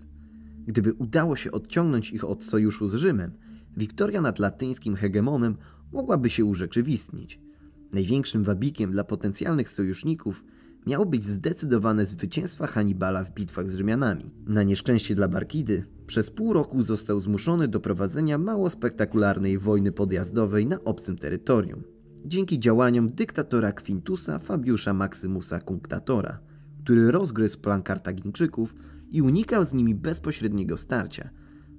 Gdyby udało się odciągnąć ich od sojuszu z Rzymem, Wiktoria nad latyńskim hegemonem mogłaby się urzeczywistnić. Największym wabikiem dla potencjalnych sojuszników miało być zdecydowane zwycięstwa Hannibala w bitwach z Rzymianami. Na nieszczęście dla Barkidy, przez pół roku został zmuszony do prowadzenia mało spektakularnej wojny podjazdowej na obcym terytorium, dzięki działaniom dyktatora Quintusa Fabiusza Maximusa Cunctatora, który rozgryzł plan Kartagińczyków i unikał z nimi bezpośredniego starcia,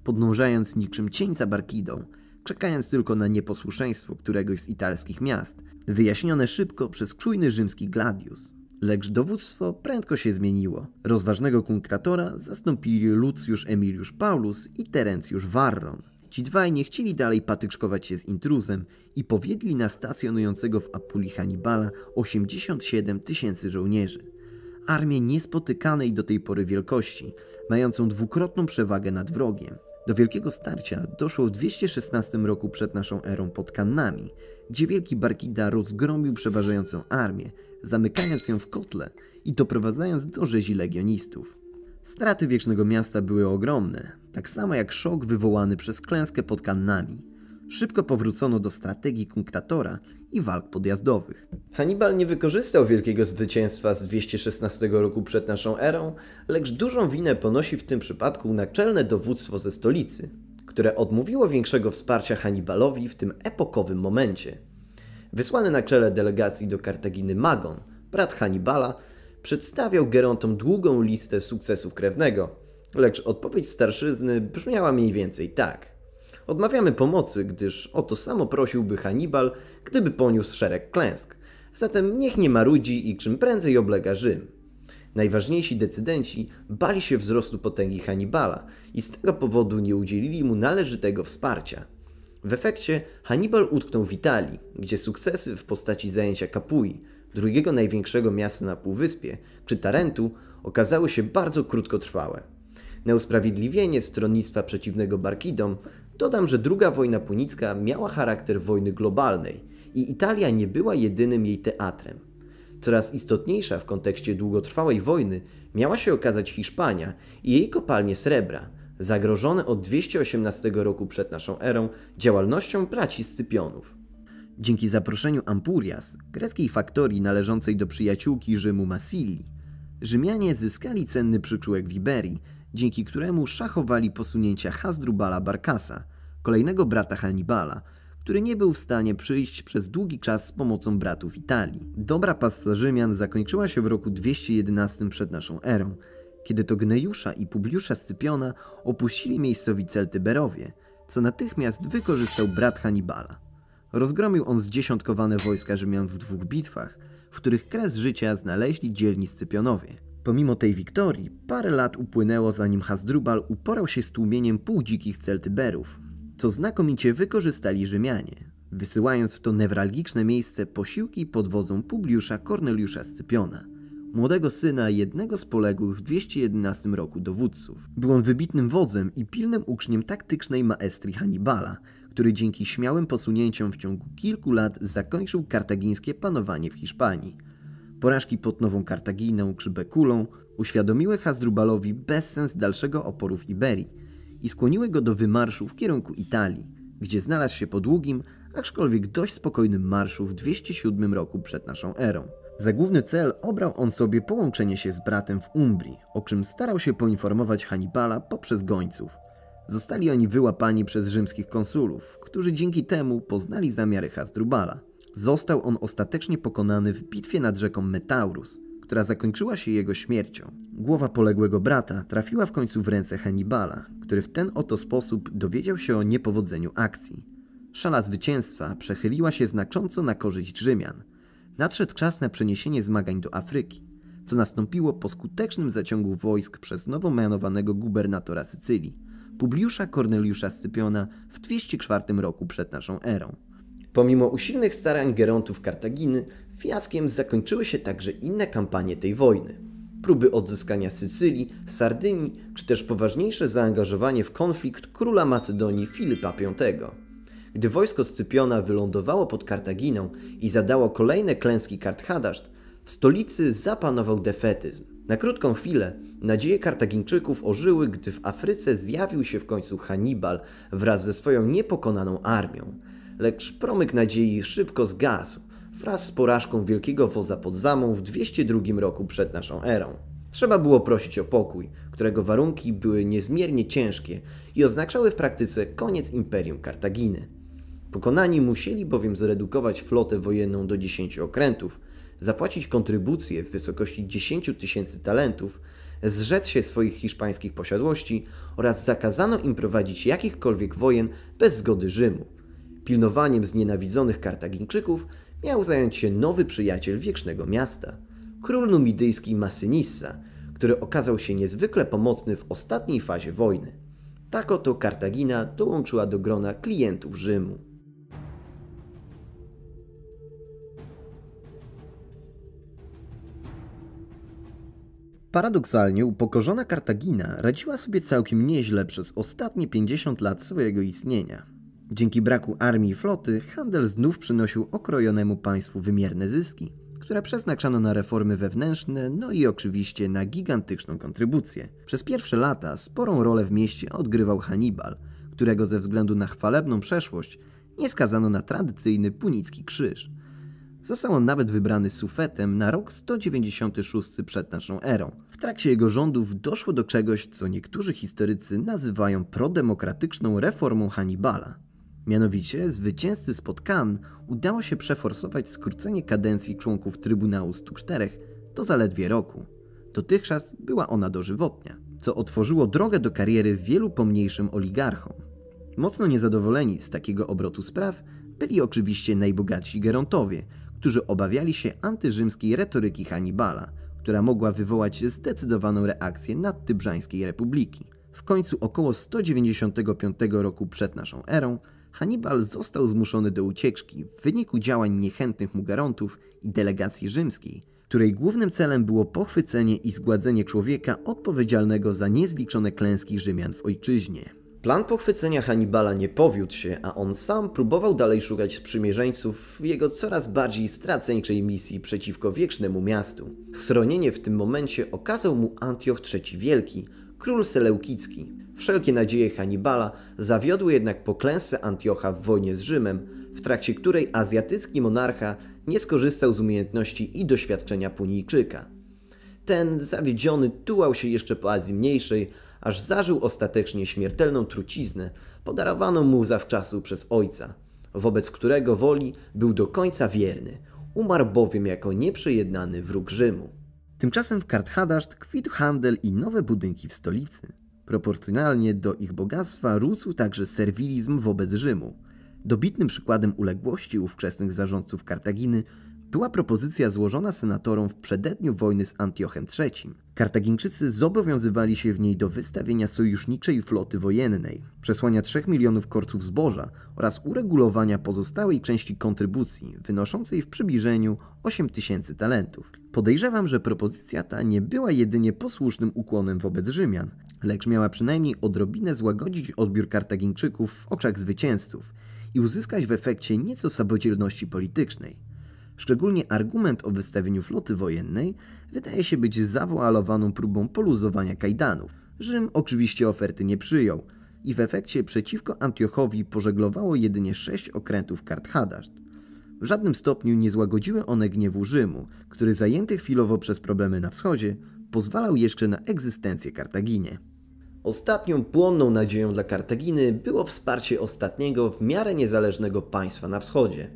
podnążając niczym cień za Barkidą, czekając tylko na nieposłuszeństwo któregoś z italskich miast, wyjaśnione szybko przez czujny rzymski gladius. Lecz dowództwo prędko się zmieniło. Rozważnego kunktatora zastąpili Lucius Emilius Paulus i Terencjusz Varron. Ci dwaj nie chcieli dalej patyczkować się z intruzem i powiedli na stacjonującego w Apuli Hannibala 87 tysięcy żołnierzy. Armię niespotykanej do tej pory wielkości, mającą dwukrotną przewagę nad wrogiem. Do wielkiego starcia doszło w 216 roku przed naszą erą pod Kannami, gdzie wielki Barkida rozgromił przeważającą armię, zamykając ją w kotle i doprowadzając do rzezi legionistów. Straty wiecznego miasta były ogromne, tak samo jak szok wywołany przez klęskę pod kannami. Szybko powrócono do strategii kunktatora i walk podjazdowych. Hannibal nie wykorzystał wielkiego zwycięstwa z 216 roku przed naszą erą, lecz dużą winę ponosi w tym przypadku naczelne dowództwo ze stolicy, które odmówiło większego wsparcia Hannibalowi w tym epokowym momencie. Wysłany na czele delegacji do Kartaginy Magon, brat Hannibala, przedstawiał Gerontom długą listę sukcesów krewnego, lecz odpowiedź starszyzny brzmiała mniej więcej tak. Odmawiamy pomocy, gdyż o to samo prosiłby Hannibal, gdyby poniósł szereg klęsk. Zatem niech nie marudzi i czym prędzej oblega Rzym. Najważniejsi decydenci bali się wzrostu potęgi Hannibala i z tego powodu nie udzielili mu należytego wsparcia – w efekcie Hannibal utknął w Italii, gdzie sukcesy w postaci zajęcia Capui, drugiego największego miasta na Półwyspie, czy Tarentu, okazały się bardzo krótkotrwałe. Na usprawiedliwienie stronnictwa przeciwnego Barkidom dodam, że II wojna punicka miała charakter wojny globalnej i Italia nie była jedynym jej teatrem. Coraz istotniejsza w kontekście długotrwałej wojny miała się okazać Hiszpania i jej kopalnie srebra – zagrożone od 218 roku przed naszą erą działalnością braci Scypionów. Dzięki zaproszeniu Ampurias, greckiej faktorii należącej do przyjaciółki Rzymu Masilli, Rzymianie zyskali cenny przyczółek w Iberii, dzięki któremu szachowali posunięcia Hasdrubala Barkasa, kolejnego brata Hannibala, który nie był w stanie przyjść przez długi czas z pomocą bratów Italii. Dobra pasta Rzymian zakończyła się w roku 211 przed naszą erą, kiedy to Gnejusza i Publiusza Scypiona opuścili miejscowi Celtyberowie, co natychmiast wykorzystał brat Hannibala. Rozgromił on zdziesiątkowane wojska Rzymian w dwóch bitwach, w których kres życia znaleźli dzielni Scypionowie. Pomimo tej wiktorii, parę lat upłynęło zanim Hasdrubal uporał się z tłumieniem półdzikich Celtyberów, co znakomicie wykorzystali Rzymianie, wysyłając w to newralgiczne miejsce posiłki pod wodzą Publiusza Korneliusza Scypiona – młodego syna jednego z poległych w 211 roku dowódców. Był on wybitnym wodzem i pilnym uczniem taktycznej maestrii Hannibala, który dzięki śmiałym posunięciom w ciągu kilku lat zakończył kartagińskie panowanie w Hiszpanii. Porażki pod Nową Kartaginą czy Bekulą uświadomiły Hasdrubalowi bezsens dalszego oporu w Iberii i skłoniły go do wymarszu w kierunku Italii, gdzie znalazł się po długim, aczkolwiek dość spokojnym marszu w 207 roku przed naszą erą. Za główny cel obrał on sobie połączenie się z bratem w Umbrii, o czym starał się poinformować Hannibala poprzez gońców. Zostali oni wyłapani przez rzymskich konsulów, którzy dzięki temu poznali zamiary Hasdrubala. Został on ostatecznie pokonany w bitwie nad rzeką Metaurus, która zakończyła się jego śmiercią. Głowa poległego brata trafiła w końcu w ręce Hannibala, który w ten oto sposób dowiedział się o niepowodzeniu akcji. Szala zwycięstwa przechyliła się znacząco na korzyść Rzymian – nadszedł czas na przeniesienie zmagań do Afryki, co nastąpiło po skutecznym zaciągu wojsk przez nowo mianowanego gubernatora Sycylii, Publiusza Corneliusza Scypiona w 204 roku przed naszą erą. Pomimo usilnych starań gerontów Kartaginy, fiaskiem zakończyły się także inne kampanie tej wojny. Próby odzyskania Sycylii, Sardynii, czy też poważniejsze zaangażowanie w konflikt króla Macedonii Filipa V. Gdy wojsko Scypiona wylądowało pod Kartaginą i zadało kolejne klęski Karthadaszt, w stolicy zapanował defetyzm. Na krótką chwilę nadzieje Kartagińczyków ożyły, gdy w Afryce zjawił się w końcu Hannibal wraz ze swoją niepokonaną armią. Lecz promyk nadziei szybko zgasł wraz z porażką wielkiego woza pod Zamą w 202 roku przed naszą erą. Trzeba było prosić o pokój, którego warunki były niezmiernie ciężkie i oznaczały w praktyce koniec Imperium Kartaginy. Pokonani musieli bowiem zredukować flotę wojenną do 10 okrętów, zapłacić kontrybucję w wysokości 10 tysięcy talentów, zrzec się swoich hiszpańskich posiadłości oraz zakazano im prowadzić jakichkolwiek wojen bez zgody Rzymu. Pilnowaniem znienawidzonych Kartagińczyków miał zająć się nowy przyjaciel wiecznego miasta, król numidyjski Masynissa, który okazał się niezwykle pomocny w ostatniej fazie wojny. Tak oto Kartagina dołączyła do grona klientów Rzymu. Paradoksalnie upokorzona Kartagina radziła sobie całkiem nieźle przez ostatnie 50 lat swojego istnienia. Dzięki braku armii i floty handel znów przynosił okrojonemu państwu wymierne zyski, które przeznaczano na reformy wewnętrzne, no i oczywiście na gigantyczną kontrybucję. Przez pierwsze lata sporą rolę w mieście odgrywał Hannibal, którego ze względu na chwalebną przeszłość nie skazano na tradycyjny punicki krzyż – Został on nawet wybrany sufetem na rok 196 przed naszą erą. W trakcie jego rządów doszło do czegoś, co niektórzy historycy nazywają prodemokratyczną reformą Hannibala. Mianowicie zwycięzcy spod Kan udało się przeforsować skrócenie kadencji członków Trybunału 104 do zaledwie roku. Dotychczas była ona dożywotnia, co otworzyło drogę do kariery wielu pomniejszym oligarchom. Mocno niezadowoleni z takiego obrotu spraw byli oczywiście najbogatsi gerontowie, którzy obawiali się antyrzymskiej retoryki Hannibala, która mogła wywołać zdecydowaną reakcję nadtybrzańskiej republiki. W końcu około 195 roku przed naszą erą Hannibal został zmuszony do ucieczki w wyniku działań niechętnych mu i delegacji rzymskiej, której głównym celem było pochwycenie i zgładzenie człowieka odpowiedzialnego za niezliczone klęski Rzymian w ojczyźnie. Plan pochwycenia Hannibala nie powiódł się, a on sam próbował dalej szukać sprzymierzeńców w jego coraz bardziej straceńczej misji przeciwko wiecznemu miastu. Schronienie w tym momencie okazał mu Antioch III Wielki, król Seleukicki. Wszelkie nadzieje Hannibala zawiodły jednak po klęsce Antiocha w wojnie z Rzymem, w trakcie której azjatycki monarcha nie skorzystał z umiejętności i doświadczenia Punijczyka. Ten zawiedziony tułał się jeszcze po Azji Mniejszej, aż zażył ostatecznie śmiertelną truciznę podarowaną mu zawczasu przez ojca, wobec którego woli był do końca wierny, umarł bowiem jako nieprzejednany wróg Rzymu. Tymczasem w Karthadaszt kwitł handel i nowe budynki w stolicy. Proporcjonalnie do ich bogactwa rósł także serwilizm wobec Rzymu. Dobitnym przykładem uległości ówczesnych zarządców Kartaginy była propozycja złożona senatorom w przededniu wojny z Antiochem III. Kartagińczycy zobowiązywali się w niej do wystawienia sojuszniczej floty wojennej, przesłania 3 milionów korców zboża oraz uregulowania pozostałej części kontrybucji, wynoszącej w przybliżeniu 8 tysięcy talentów. Podejrzewam, że propozycja ta nie była jedynie posłusznym ukłonem wobec Rzymian, lecz miała przynajmniej odrobinę złagodzić odbiór Kartagińczyków w oczach zwycięzców i uzyskać w efekcie nieco samodzielności politycznej. Szczególnie argument o wystawieniu floty wojennej wydaje się być zawoalowaną próbą poluzowania kajdanów. Rzym oczywiście oferty nie przyjął i w efekcie przeciwko Antiochowi pożeglowało jedynie sześć okrętów kart Hadaszt. W żadnym stopniu nie złagodziły one gniewu Rzymu, który zajęty chwilowo przez problemy na wschodzie pozwalał jeszcze na egzystencję Kartaginie. Ostatnią płonną nadzieją dla Kartaginy było wsparcie ostatniego w miarę niezależnego państwa na wschodzie –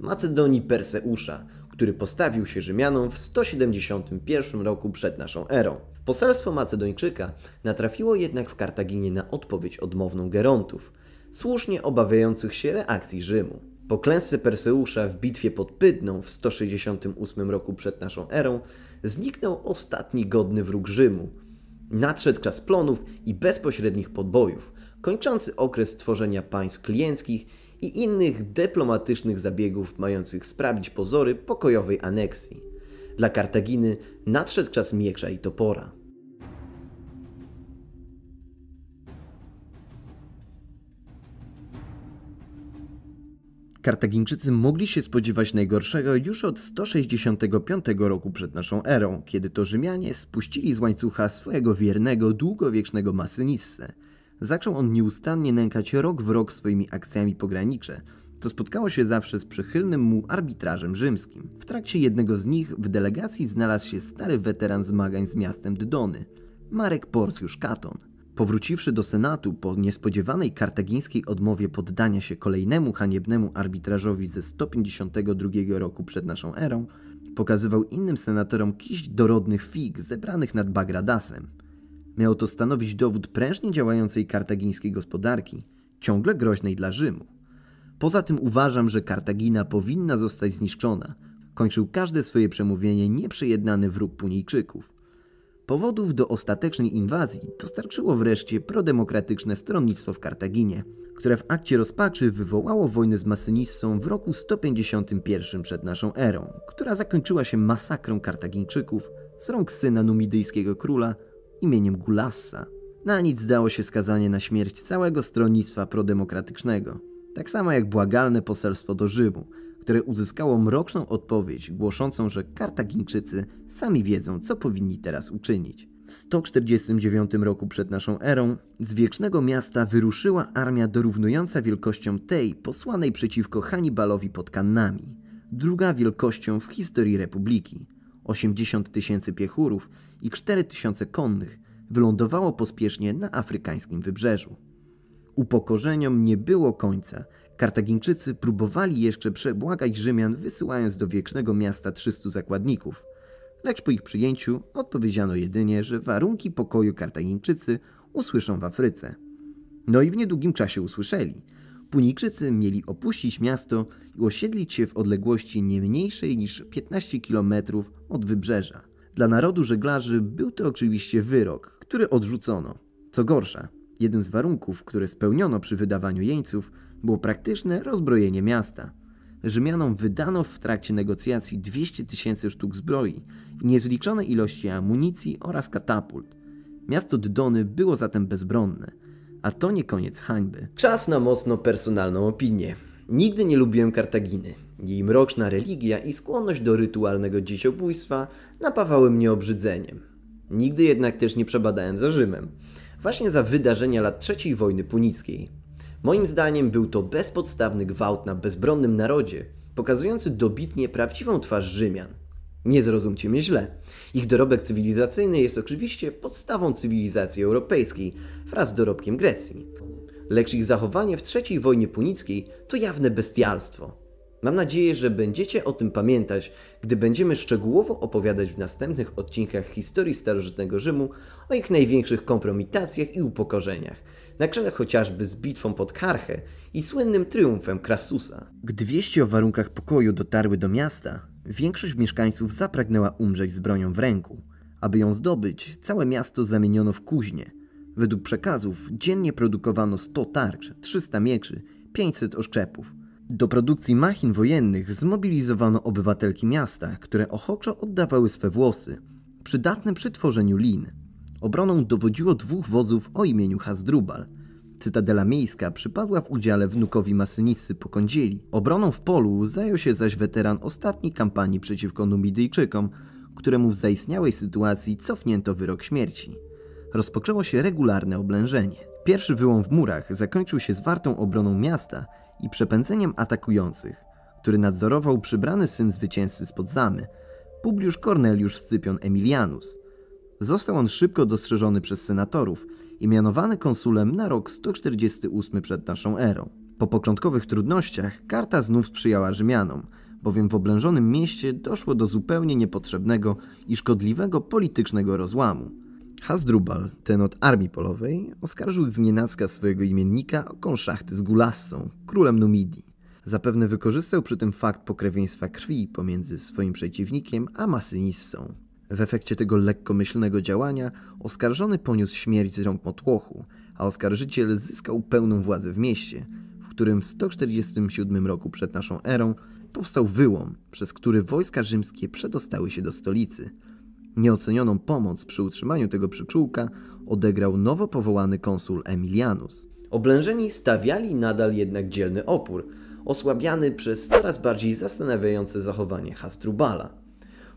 Macedonii Perseusza, który postawił się Rzymianom w 171 roku przed naszą erą. Poselstwo Macedończyka natrafiło jednak w Kartaginie na odpowiedź odmowną Gerontów, słusznie obawiających się reakcji Rzymu. Po klęsce Perseusza w bitwie pod Pydną w 168 roku przed naszą erą zniknął ostatni godny wróg Rzymu. Nadszedł czas plonów i bezpośrednich podbojów, kończący okres tworzenia państw klienckich i innych dyplomatycznych zabiegów mających sprawić pozory pokojowej aneksji. Dla Kartaginy nadszedł czas miecza i topora. Kartagińczycy mogli się spodziewać najgorszego już od 165 roku przed naszą erą, kiedy to Rzymianie spuścili z łańcucha swojego wiernego, długowiecznego Masynissę – zaczął on nieustannie nękać rok w rok swoimi akcjami pogranicze, co spotkało się zawsze z przychylnym mu arbitrażem rzymskim. W trakcie jednego z nich w delegacji znalazł się stary weteran zmagań z miastem Dydony, Marek Porciusz Katon. Powróciwszy do Senatu po niespodziewanej kartagińskiej odmowie poddania się kolejnemu haniebnemu arbitrażowi ze 152 roku przed naszą erą, pokazywał innym senatorom kiść dorodnych fig zebranych nad Bagradasem. Miało to stanowić dowód prężnie działającej kartagińskiej gospodarki, ciągle groźnej dla Rzymu. Poza tym uważam, że Kartagina powinna zostać zniszczona. Kończył każde swoje przemówienie nieprzejednany wróg Punijczyków. Powodów do ostatecznej inwazji dostarczyło wreszcie prodemokratyczne stronnictwo w Kartaginie, które w akcie rozpaczy wywołało wojnę z Masynistą w roku 151 przed naszą erą, która zakończyła się masakrą Kartagińczyków z rąk syna numidyjskiego króla imieniem Gulassa. Na nic dało się skazanie na śmierć całego stronnictwa prodemokratycznego, tak samo jak błagalne poselstwo do Rzymu, które uzyskało mroczną odpowiedź głoszącą, że Kartagińczycy sami wiedzą, co powinni teraz uczynić. W 149 roku przed naszą erą z wiecznego miasta wyruszyła armia dorównująca wielkością tej posłanej przeciwko Hannibalowi pod Kannami, druga wielkością w historii republiki. 80 tysięcy piechurów i 4000 konnych wylądowało pospiesznie na afrykańskim wybrzeżu. Upokorzeniom nie było końca. Kartagińczycy próbowali jeszcze przebłagać Rzymian, wysyłając do wiecznego miasta 300 zakładników. Lecz po ich przyjęciu odpowiedziano jedynie, że warunki pokoju Kartagińczycy usłyszą w Afryce. No i w niedługim czasie usłyszeli. Punijczycy mieli opuścić miasto i osiedlić się w odległości nie mniejszej niż 15 km od wybrzeża. Dla narodu żeglarzy był to oczywiście wyrok, który odrzucono. Co gorsza, jednym z warunków, które spełniono przy wydawaniu jeńców, było praktyczne rozbrojenie miasta. Rzymianom wydano w trakcie negocjacji 200 tysięcy sztuk zbroi niezliczone ilości amunicji oraz katapult. Miasto Dydony było zatem bezbronne, a to nie koniec hańby. Czas na mocno personalną opinię. Nigdy nie lubiłem Kartaginy. Jej mroczna religia i skłonność do rytualnego dzieciobójstwa napawały mnie obrzydzeniem. Nigdy jednak też nie przebadałem za Rzymem, właśnie za wydarzenia lat III wojny punickiej. Moim zdaniem był to bezpodstawny gwałt na bezbronnym narodzie, pokazujący dobitnie prawdziwą twarz Rzymian. Nie zrozumcie mnie źle. Ich dorobek cywilizacyjny jest oczywiście podstawą cywilizacji europejskiej wraz z dorobkiem Grecji. Lecz ich zachowanie w III wojnie punickiej to jawne bestialstwo, Mam nadzieję, że będziecie o tym pamiętać, gdy będziemy szczegółowo opowiadać w następnych odcinkach historii starożytnego Rzymu o ich największych kompromitacjach i upokorzeniach, na czele chociażby z bitwą pod Karchę i słynnym triumfem Krasusa. Gdy wieści o warunkach pokoju dotarły do miasta, większość mieszkańców zapragnęła umrzeć z bronią w ręku. Aby ją zdobyć, całe miasto zamieniono w kuźnie. Według przekazów dziennie produkowano 100 tarcz, 300 mieczy, 500 oszczepów. Do produkcji machin wojennych zmobilizowano obywatelki miasta, które ochoczo oddawały swe włosy, przydatne przy tworzeniu lin. Obroną dowodziło dwóch wozów o imieniu Hasdrubal. Cytadela miejska przypadła w udziale wnukowi Masynissy po kądzieli. Obroną w polu zajął się zaś weteran ostatniej kampanii przeciwko Numidyjczykom, któremu w zaistniałej sytuacji cofnięto wyrok śmierci. Rozpoczęło się regularne oblężenie. Pierwszy wyłom w murach zakończył się zwartą obroną miasta i przepędzeniem atakujących, który nadzorował przybrany syn zwycięzcy spod zamy, Publiusz Cornelius Scypion Emilianus. Został on szybko dostrzeżony przez senatorów i mianowany konsulem na rok 148 przed naszą erą. Po początkowych trudnościach karta znów sprzyjała Rzymianom, bowiem w oblężonym mieście doszło do zupełnie niepotrzebnego i szkodliwego politycznego rozłamu. Hasdrubal, ten od armii polowej, oskarżył z nienacka swojego imiennika o konszachty z Gulassą, królem Numidii. Zapewne wykorzystał przy tym fakt pokrewieństwa krwi pomiędzy swoim przeciwnikiem a masynistą. W efekcie tego lekkomyślnego działania oskarżony poniósł śmierć z rąk motłochu, a oskarżyciel zyskał pełną władzę w mieście, w którym w 147 roku przed naszą erą powstał wyłom, przez który wojska rzymskie przedostały się do stolicy – Nieocenioną pomoc przy utrzymaniu tego przyczółka odegrał nowo powołany konsul Emilianus. Oblężeni stawiali nadal jednak dzielny opór, osłabiany przez coraz bardziej zastanawiające zachowanie Hasdrubala.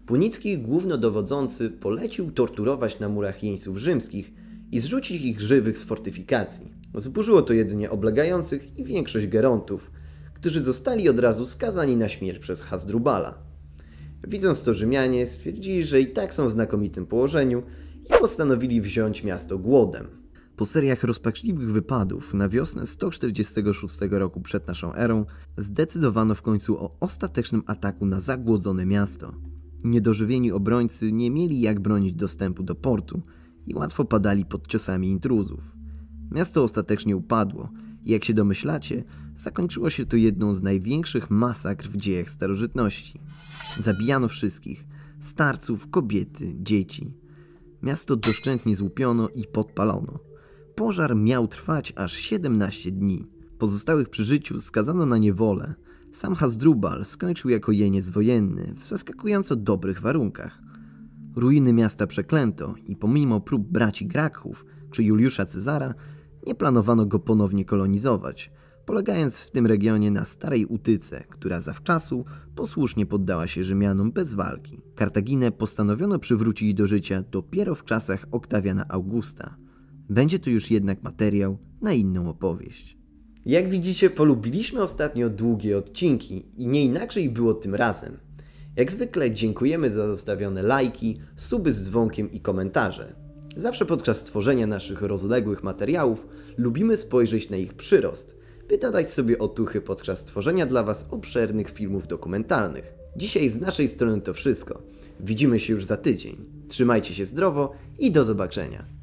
Punicki głównodowodzący polecił torturować na murach jeńców rzymskich i zrzucić ich żywych z fortyfikacji. Zburzyło to jedynie oblegających i większość gerontów, którzy zostali od razu skazani na śmierć przez Hasdrubala. Widząc to Rzymianie stwierdzili, że i tak są w znakomitym położeniu i postanowili wziąć miasto głodem. Po seriach rozpaczliwych wypadów na wiosnę 146 roku przed naszą erą zdecydowano w końcu o ostatecznym ataku na zagłodzone miasto. Niedożywieni obrońcy nie mieli jak bronić dostępu do portu i łatwo padali pod ciosami intruzów. Miasto ostatecznie upadło, jak się domyślacie, zakończyło się to jedną z największych masakr w dziejach starożytności. Zabijano wszystkich starców, kobiety, dzieci. Miasto doszczętnie złupiono i podpalono. Pożar miał trwać aż 17 dni. Pozostałych przy życiu skazano na niewolę. Sam Hasdrubal skończył jako jeniec wojenny w zaskakująco dobrych warunkach. Ruiny miasta przeklęto i pomimo prób braci Gracchów czy Juliusza Cezara nie planowano go ponownie kolonizować, polegając w tym regionie na starej utyce, która zawczasu posłusznie poddała się Rzymianom bez walki. Kartaginę postanowiono przywrócić do życia dopiero w czasach Oktawiana Augusta. Będzie to już jednak materiał na inną opowieść. Jak widzicie, polubiliśmy ostatnio długie odcinki i nie inaczej było tym razem. Jak zwykle dziękujemy za zostawione lajki, suby z dzwonkiem i komentarze. Zawsze podczas tworzenia naszych rozległych materiałów lubimy spojrzeć na ich przyrost, by dodać sobie otuchy podczas tworzenia dla Was obszernych filmów dokumentalnych. Dzisiaj z naszej strony to wszystko. Widzimy się już za tydzień. Trzymajcie się zdrowo i do zobaczenia.